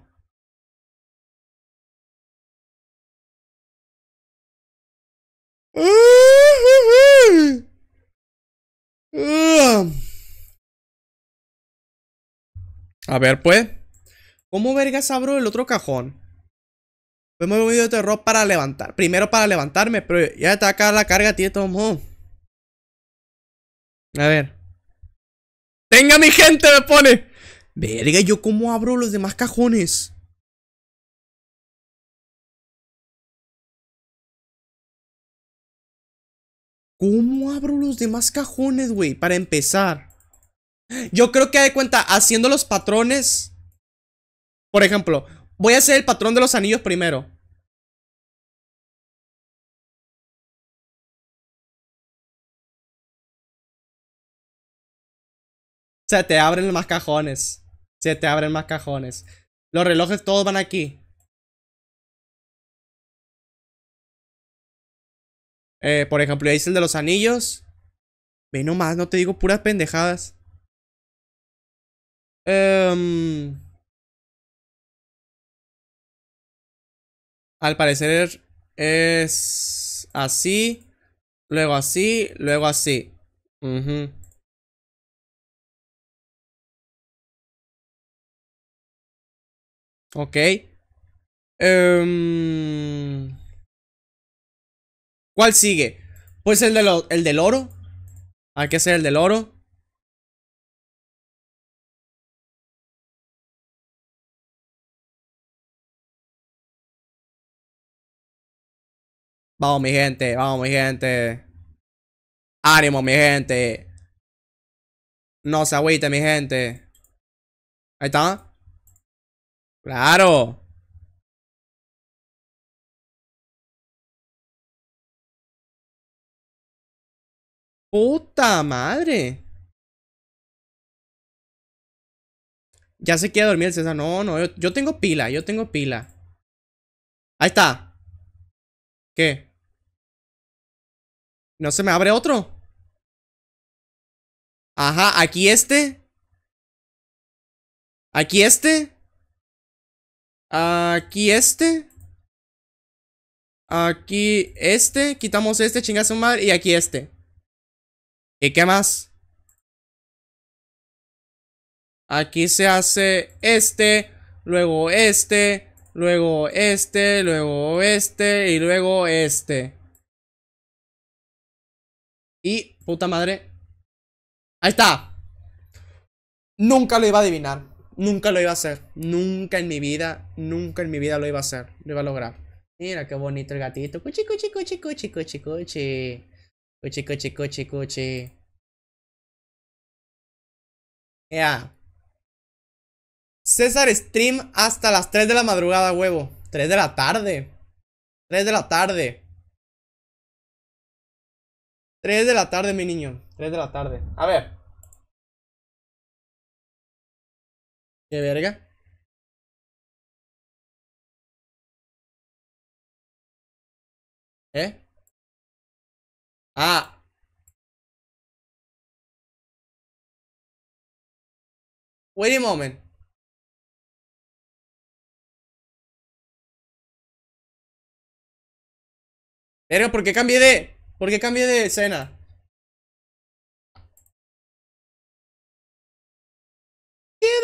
A ver, pues. ¿Cómo vergas abro el otro cajón? Pues me he movido de terror para levantar. Primero para levantarme, pero ya está acá la carga, tío, todo. A ver. ¡Tenga mi gente! Me pone. Verga, ¿yo cómo abro los demás cajones? ¿Cómo abro los demás cajones, güey? Para empezar. Yo creo que de cuenta, haciendo los patrones. Por ejemplo, voy a hacer el patrón de los anillos primero. O sea, te abren los más cajones se te abren más cajones. Los relojes todos van aquí. Eh, por ejemplo, ahí es el de los anillos. Ve nomás, no te digo puras pendejadas. Em, al parecer es así, luego así, luego así. Okay. Em, ¿Cuál sigue? Pues el, de lo, el del oro. Hay que ser el del oro. Vamos, mi gente. Vamos, mi gente. Ánimo, mi gente. No se agüite, mi gente. Ahí está. Claro. Puta madre. Ya se quiere dormir el César. No, no, yo, yo, tengo pila, yo tengo pila. Ahí está. ¿Qué? ¿No se me abre otro? Ajá, aquí este. Aquí este. Aquí este. Aquí este. Quitamos este, chingazo su madre. Y aquí este. ¿Y qué más? Aquí se hace este. Luego este. Luego este. Luego este. Y luego este. Y, puta madre. Ahí está. Nunca lo iba a adivinar. Nunca lo iba a hacer. Nunca en mi vida, nunca en mi vida lo iba a hacer. Lo iba a lograr. Mira qué bonito el gatito. Cuchi, cuchi, cuchi, cuchi, cuchi, cuchi. Cuchi, cuchi, cuchi, cuchi. Ya. César stream hasta las 3 de la madrugada, huevo. 3 de la tarde. 3 de la tarde. 3 de la tarde, mi niño. 3 de la tarde. A ver. Qué verga. ¿Eh? Ah. Wait a moment. Verga, ¿por qué cambié de...? ¿Por qué cambié de escena?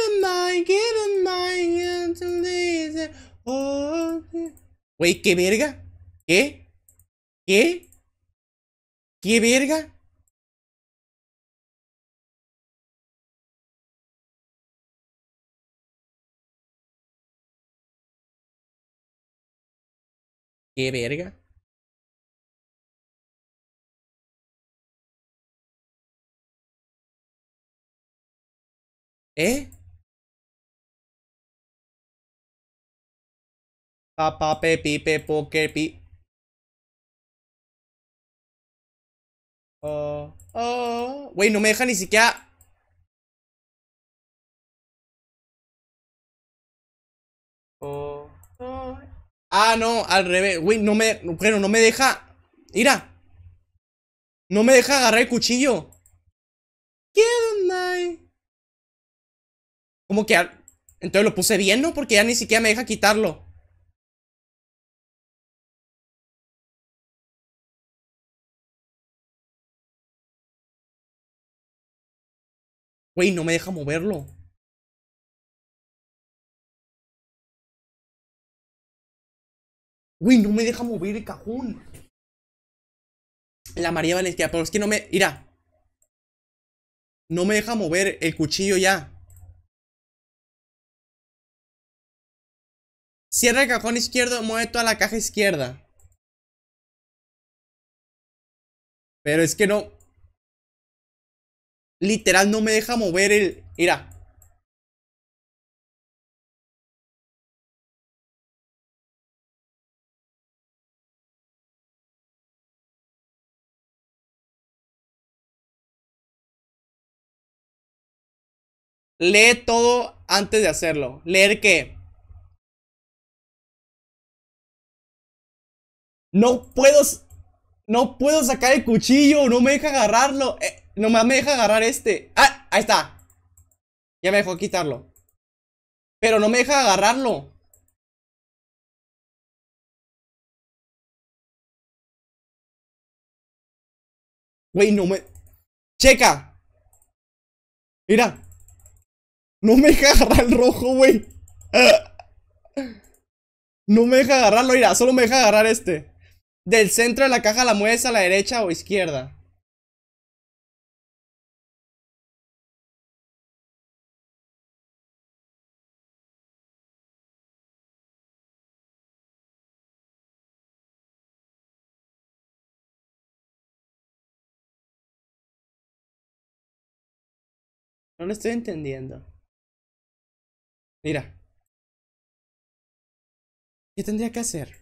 him mine, give Oh, wait, ¿qué verga? ¿Qué? ¿Qué? ¿Qué verga? ¿Qué verga? ¿Eh? Papá, po pepo, pi Oh, oh. Güey, no me deja ni siquiera... Oh, oh. Ah, no, al revés. Güey, no me... Bueno, no me deja... Mira. No me deja agarrar el cuchillo. ¿Qué onda? Como que... Entonces lo puse bien, ¿no? Porque ya ni siquiera me deja quitarlo. Güey, no me deja moverlo. Güey, no me deja mover el cajón. La María Valencia, pero es que no me... Mira. No me deja mover el cuchillo ya. Cierra el cajón izquierdo, mueve toda la caja izquierda. Pero es que no... Literal no me deja mover el... Mira. Lee todo antes de hacerlo. Leer qué? No puedo... No puedo sacar el cuchillo. No me deja agarrarlo. Eh, no me deja agarrar este. ¡Ah! Ahí está. Ya me dejó quitarlo. Pero no me deja agarrarlo. Güey, no me... ¡Checa! Mira. No me deja agarrar el rojo, güey. No me deja agarrarlo, mira. Solo me deja agarrar este. Del centro de la caja la mueves a la derecha o izquierda. No lo estoy entendiendo. Mira. ¿Qué tendría que hacer?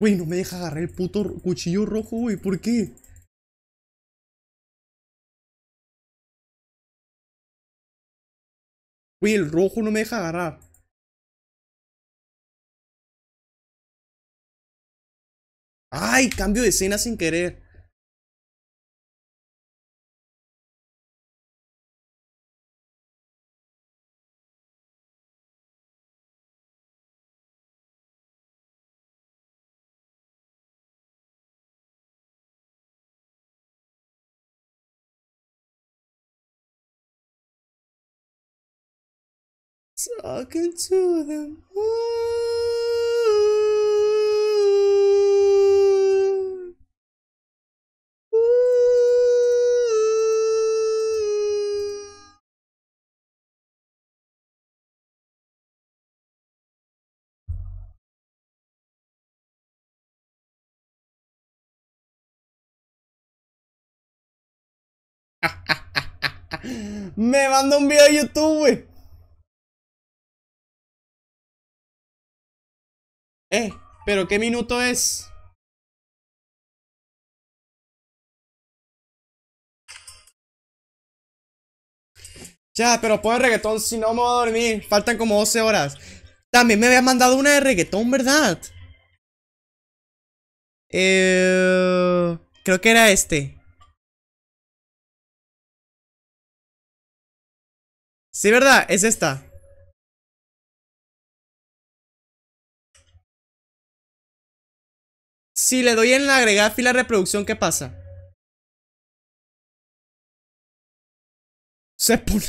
Uy, no me deja agarrar el puto cuchillo rojo, Uy, ¿Por qué? Güey, el rojo no me deja agarrar. ¡Ay! Cambio de escena sin querer. talking to them. Ooh. Ooh. Me mandó un video de YouTube, Eh, pero ¿qué minuto es? Ya, pero pon reggaetón si no me voy a dormir. Faltan como 12 horas. También me habías mandado una de reggaetón, ¿verdad? Eh, creo que era este. Sí, ¿verdad? Es esta. Si le doy en la agregar fila reproducción, ¿qué pasa? Se pone...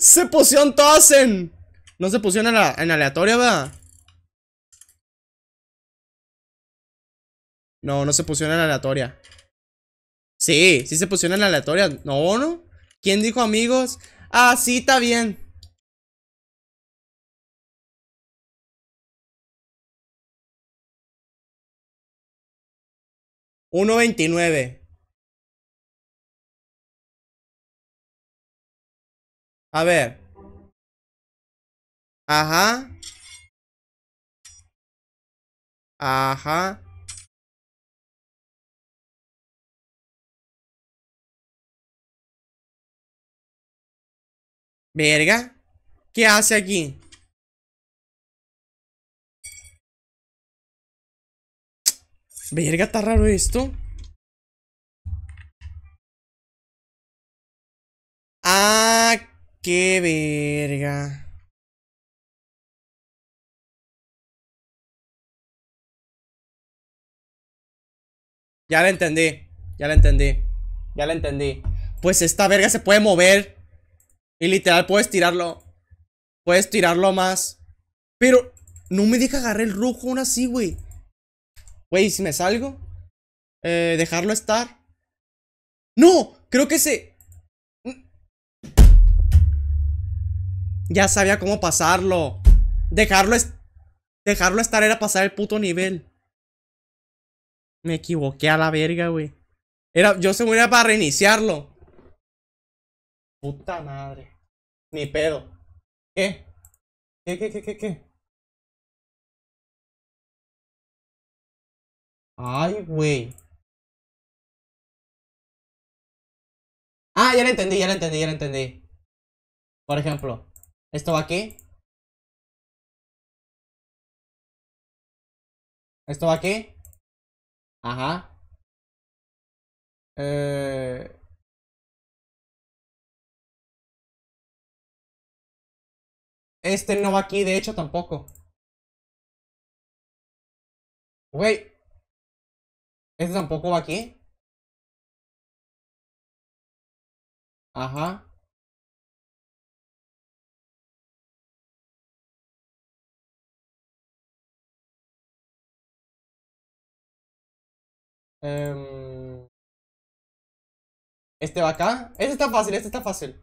se pusieron todas en... No se pusieron en, aleatoria, ¿verdad? No, no se pusieron en aleatoria. Sí, sí se pusieron en aleatoria. No, no. ¿Quién dijo amigos? Ah, sí, está bien. 1.29. A ver. Ajá. Ajá. Verga. ¿Qué hace aquí? Verga, está raro esto. Ah, qué verga. Ya la entendí, ya la entendí, ya la entendí. Pues esta verga se puede mover. Y literal puedes tirarlo. Puedes tirarlo más. Pero no me deja agarrar el rojo aún así, güey. Wey, si me salgo. Eh, dejarlo estar. ¡No! Creo que se... Ya sabía cómo pasarlo. Dejarlo Dejarlo estar era pasar el puto nivel. Me equivoqué a la verga, wey Era, yo se era para reiniciarlo. Puta madre. Ni pedo. ¿Qué? ¿Qué, qué, qué, qué, qué? Ay, güey. Ah, ya lo entendí, ya lo entendí, ya lo entendí. Por ejemplo, esto va aquí. Esto va aquí. Ajá. Eh, este no va aquí, de hecho, tampoco. Güey, ¿Este tampoco va aquí? Ajá. Em, este va acá. Este está fácil, este está fácil.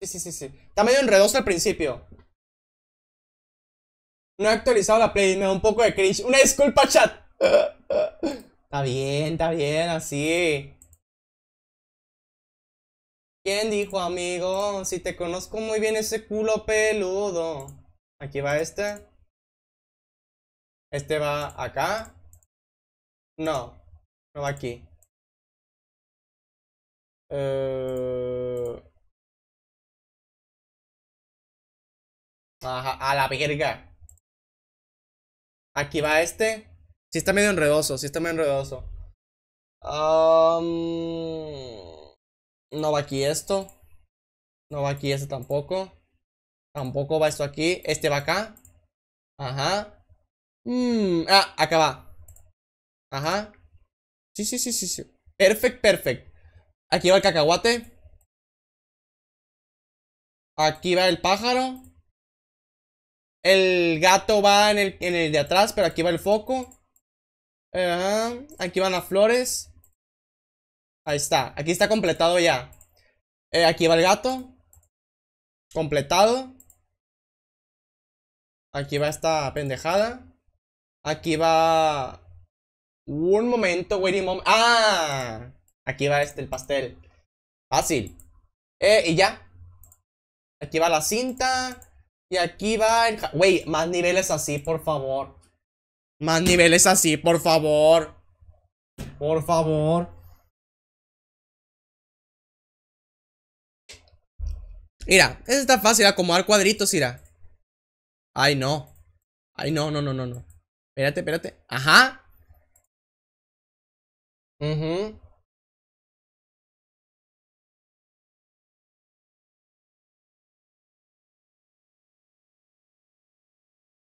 Sí, sí, sí, sí. Está medio enredoso al principio. No he actualizado la play, me da un poco de cringe. Una disculpa, chat. Está bien, está bien, así. ¿Quién dijo, amigo? Si te conozco muy bien ese culo peludo. Aquí va este. Este va acá. No, no va aquí. Eh, a la verga. Aquí va este. Sí está medio enredoso, sí está medio enredoso. no va aquí esto. No va aquí esto tampoco. Tampoco va esto aquí. Este va acá. Ajá. Mm, ah, acá va. Ajá. Sí, sí, sí, sí, sí. Perfect, perfect. Aquí va el cacahuate. Aquí va el pájaro. El gato va en el, en el de atrás, pero aquí va el foco. Eh, aquí van las flores. Ahí está. Aquí está completado ya. Eh, aquí va el gato. Completado. Aquí va esta pendejada. Aquí va... Un momento, a moment. ¡Ah! Aquí va este, el pastel. Fácil. Eh, y ya. Aquí va la cinta. Y aquí va el... Wey, más niveles así, por favor. Más niveles así, por favor. Por favor. Mira, es está fácil, acomodar cuadritos, mira. Ay, no. Ay, no, no, no, no, no. Espérate, espérate. Ajá. Mhm.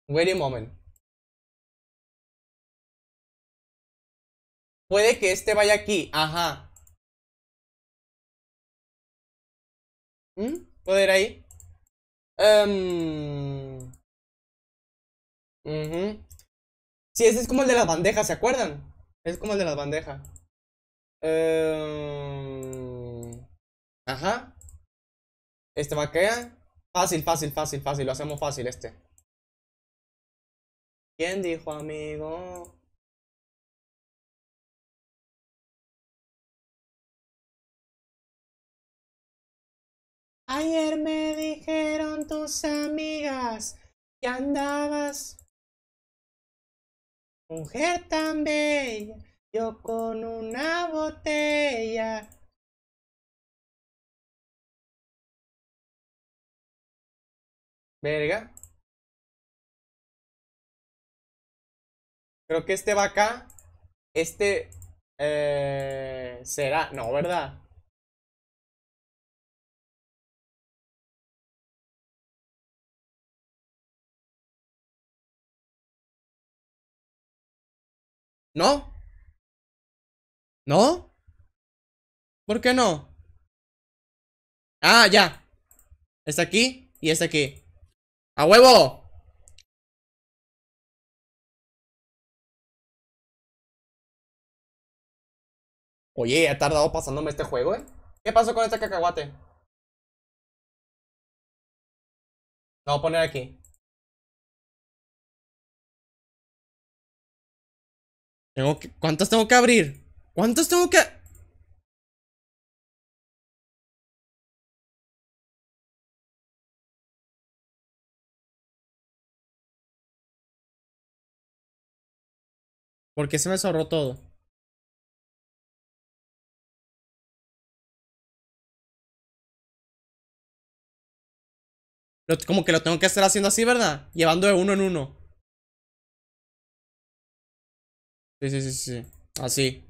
Wait a moment. Puede que este vaya aquí, ajá. ¿Mm? ¿Puede ir ahí? Em, sí, ese es como el de las bandejas, ¿se acuerdan? Es como el de las bandejas. Em, ajá. Este va a quedar. Fácil, fácil, fácil, fácil. Lo hacemos fácil este. ¿Quién dijo amigo? Ayer me dijeron tus amigas que andabas. Mujer tan bella, yo con una botella. Verga. Creo que este va acá. Este eh, será. No, ¿verdad? ¿No? ¿No? ¿Por qué no? Ah, ya. Está aquí y está aquí. ¡A huevo! Oye, ha tardado pasándome este juego, ¿eh? ¿Qué pasó con este cacahuate? No, voy a poner aquí. Tengo que, ¿Cuántos tengo que abrir? ¿Cuántos tengo que...? ¿Por qué se me zorró todo? como que lo tengo que estar haciendo así, ¿verdad? Llevando de uno en uno. Sí, sí, sí, Así.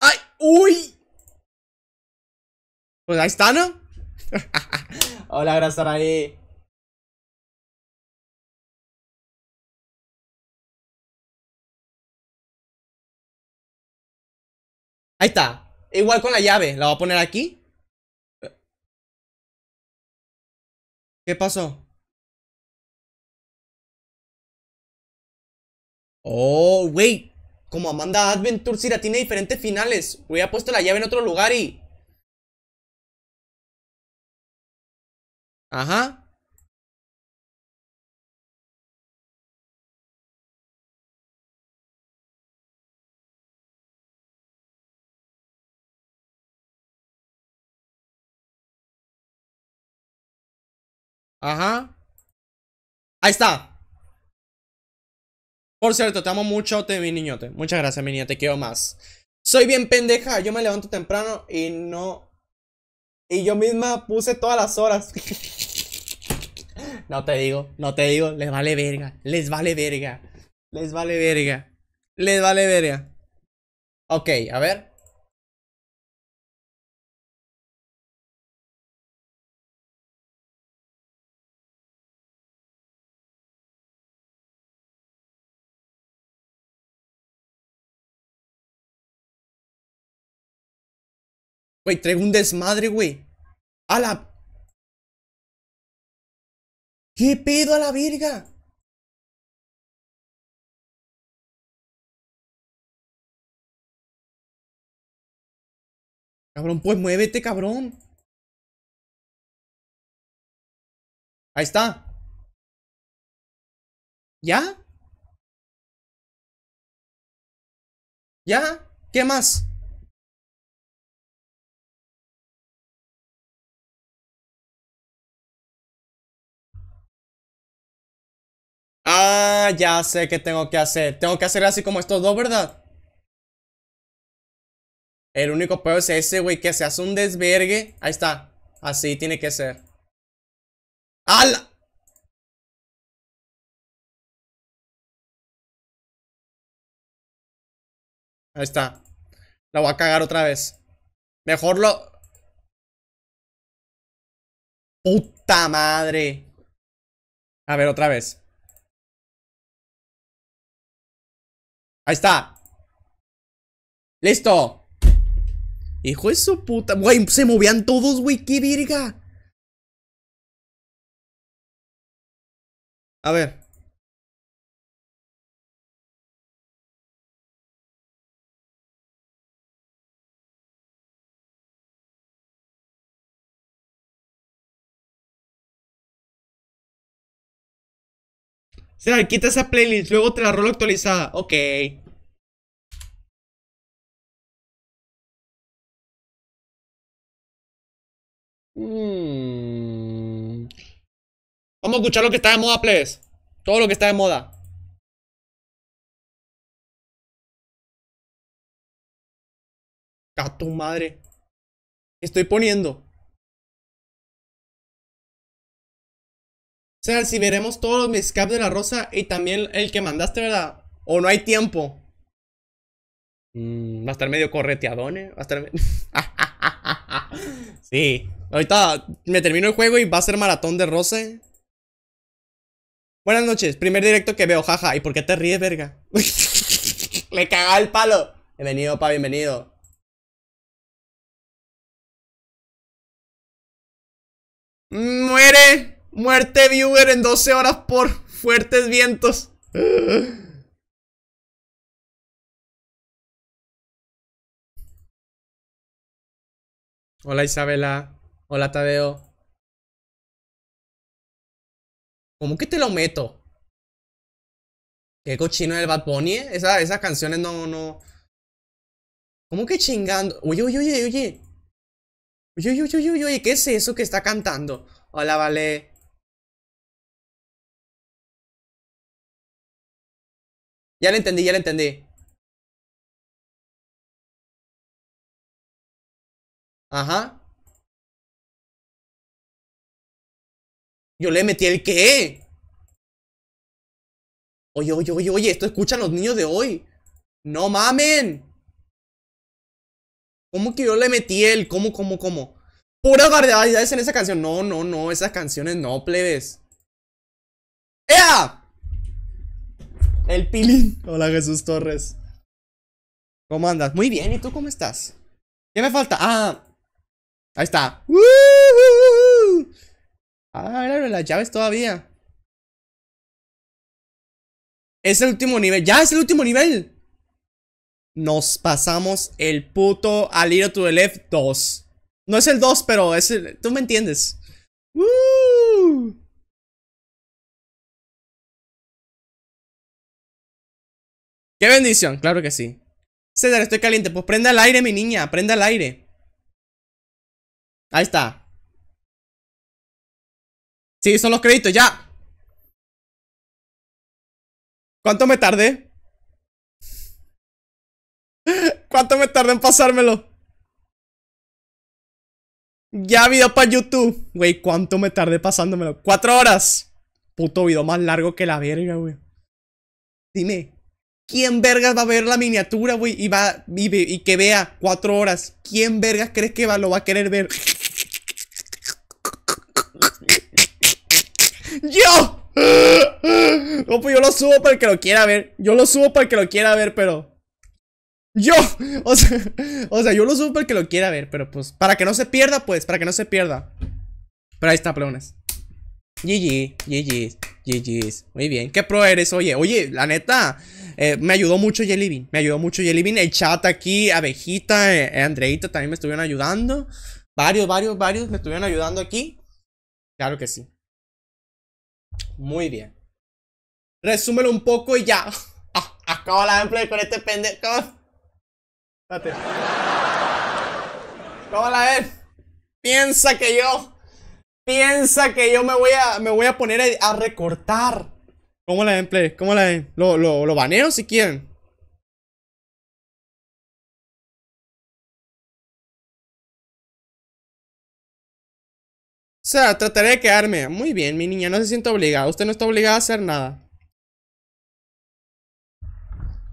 ¡Ay! ¡Uy! Pues ahí está, ¿no? Hola, gracias ahí. Ahí está. Igual con la llave. La voy a poner aquí. ¿Qué pasó? Oh, wey Como Amanda Adventure, Sira, tiene diferentes finales. Voy a puesto la llave en otro lugar y... Ajá. Ajá. Ahí está. Por cierto, te amo mucho, te mi niñote. Muchas gracias, mi niña, te quiero más. Soy bien pendeja, yo me levanto temprano y no. Y yo misma puse todas las horas. no te digo, no te digo, les vale verga, les vale verga, les vale verga, les vale verga. Ok, a ver. Güey, traigo un desmadre, güey. A la... ¿Qué pedo a la virga? Cabrón, pues muévete, cabrón. Ahí está. ¿Ya? ¿Ya? ¿Qué más? Ah, ya sé qué tengo que hacer. Tengo que hacer así como estos dos, ¿verdad? El único peor es ese, güey, que se hace un desvergue. Ahí está. Así tiene que ser. Al. Ahí está. La voy a cagar otra vez. Mejor lo... ¡Puta madre! A ver, otra vez. Ahí está. Listo. Hijo eso puta. Güey, se movían todos, güey. ¡Qué virga! A ver. sea, quita esa playlist, luego te la rolo actualizada. Ok. Hmm. Vamos a escuchar lo que está de moda, please. Todo lo que está de moda. A madre. estoy poniendo? O sea, si veremos todos los miscaps de la rosa y también el que mandaste, ¿verdad? O no hay tiempo. Mmm, va a estar medio correteadón, ¿eh? Va a estar. sí. Ahorita me termino el juego y va a ser maratón de rosa ¿eh? Buenas noches, primer directo que veo, jaja. ¿Y por qué te ríes, verga? Le cagaba el palo. Bienvenido, pa, bienvenido. Mm, ¡Muere! Muerte viewer en 12 horas por fuertes vientos. Hola Isabela. Hola Tadeo. ¿Cómo que te lo meto? Qué cochino el Bad Bunny, eh. Esa, esas canciones no, no. ¿Cómo que chingando? Oye, oye, oye, uy. Oye, oye, oye, oye, oye, ¿qué es eso que está cantando? Hola, vale. Ya lo entendí, ya lo entendí. Ajá. Yo le metí el qué. Oye, oye, oye, oye, esto escuchan los niños de hoy. No mamen. ¿Cómo que yo le metí el? ¿Cómo, cómo, cómo? Pura barbaridades en esa canción. No, no, no, esas canciones no, plebes. ¡Ea! El Pilín. Hola Jesús Torres. ¿Cómo andas? Muy bien, ¿y tú cómo estás? ¿Qué me falta? Ah, ahí está. Ah, era las llaves todavía. Es el último nivel. ¡Ya es el último nivel! Nos pasamos el puto Al Little to the Left 2. No es el 2, pero es el... Tú me entiendes. ¡Qué bendición! Claro que sí. César, estoy caliente. Pues prenda el aire, mi niña. Prenda el aire. Ahí está. Sí, son los créditos. ¡Ya! ¿Cuánto me tardé? ¿Cuánto me tardé en pasármelo? Ya video para YouTube. Güey, ¿cuánto me tardé pasándomelo? ¡Cuatro horas! Puto video más largo que la verga, güey. Dime. ¿Quién vergas va a ver la miniatura, güey? Y va y, que vea cuatro horas. ¿Quién vergas crees que va, lo va a querer ver? ¡Yo! No, pues yo lo subo para el que lo quiera ver. Yo lo subo para el que lo quiera ver, pero. ¡Yo! O sea, yo lo subo para el que lo quiera ver, pero pues. Para que no se pierda, pues. Para que no se pierda. Pero ahí está, pleones. GG, GG, GG Muy bien. ¿Qué pro eres? Oye, oye, la neta. Eh, me ayudó mucho Jelly Bean, me ayudó mucho Jelly Bean. El chat aquí, Abejita, eh, eh, Andreita también me estuvieron ayudando. Varios, varios, varios me estuvieron ayudando aquí. Claro que sí. Muy bien. Resúmelo un poco y ya. Ah, acabo la gameplay con este pendejo. Espérate. ¿Cómo la Piensa que yo. Piensa que yo me voy a, me voy a poner a recortar. ¿Cómo la ven, play? ¿Cómo la ven? Lo, lo, baneo si quieren. O sea, trataré de quedarme. Muy bien, mi niña, no se siente obligada. Usted no está obligada a hacer nada.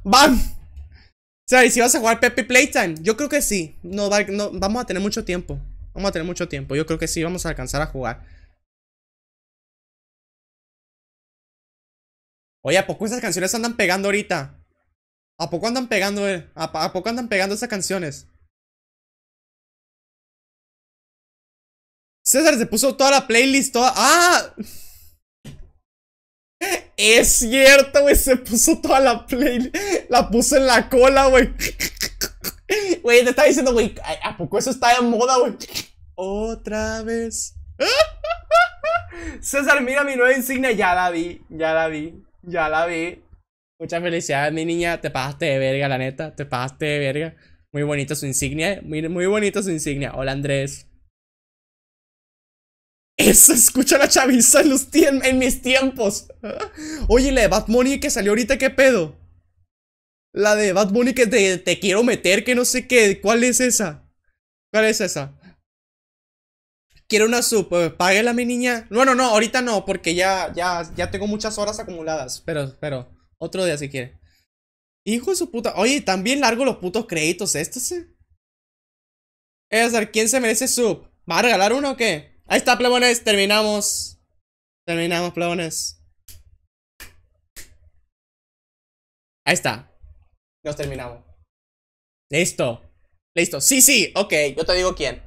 ¡Bam! O sea, ¿y si vas a jugar Pepe Playtime? Yo creo que sí. No, no, vamos a tener mucho tiempo. Vamos a tener mucho tiempo. Yo creo que sí, vamos a alcanzar a jugar. Oye, ¿a poco esas canciones andan pegando ahorita? ¿A poco andan pegando, eh? ¿A, poco andan pegando esas canciones? César se puso toda la playlist, toda... ¡Ah! Es cierto, güey, se puso toda la playlist. La puso en la cola, güey. Güey, te está diciendo, güey, ¿a poco eso está en moda, güey? Otra vez. César, mira mi nueva insignia, ya la vi, ya la vi. Ya la vi. Muchas felicidades, mi niña. Te pagaste de verga, la neta. Te pasaste de verga. Muy bonita su insignia. Eh. Muy, muy bonita su insignia. Hola, Andrés. Eso escucha la chaviza en, en mis tiempos. Oye, la de Bad que salió ahorita, ¿qué pedo? La de Bad que te, te quiero meter, que no sé qué. ¿Cuál es esa? ¿Cuál es esa? quiero una sub, eh, páguela mi niña. Bueno, no, ahorita no, porque ya, ya, ya tengo muchas horas acumuladas. Pero, pero, otro día si quiere. Hijo de su puta. Oye, también largo los putos créditos estos, eh. ¿quién se merece sub? ¿Va a regalar uno o qué? Ahí está, plebones, terminamos. Terminamos, plebones. Ahí está. Nos terminamos. Listo. Listo. Sí, sí, ok, yo te digo quién.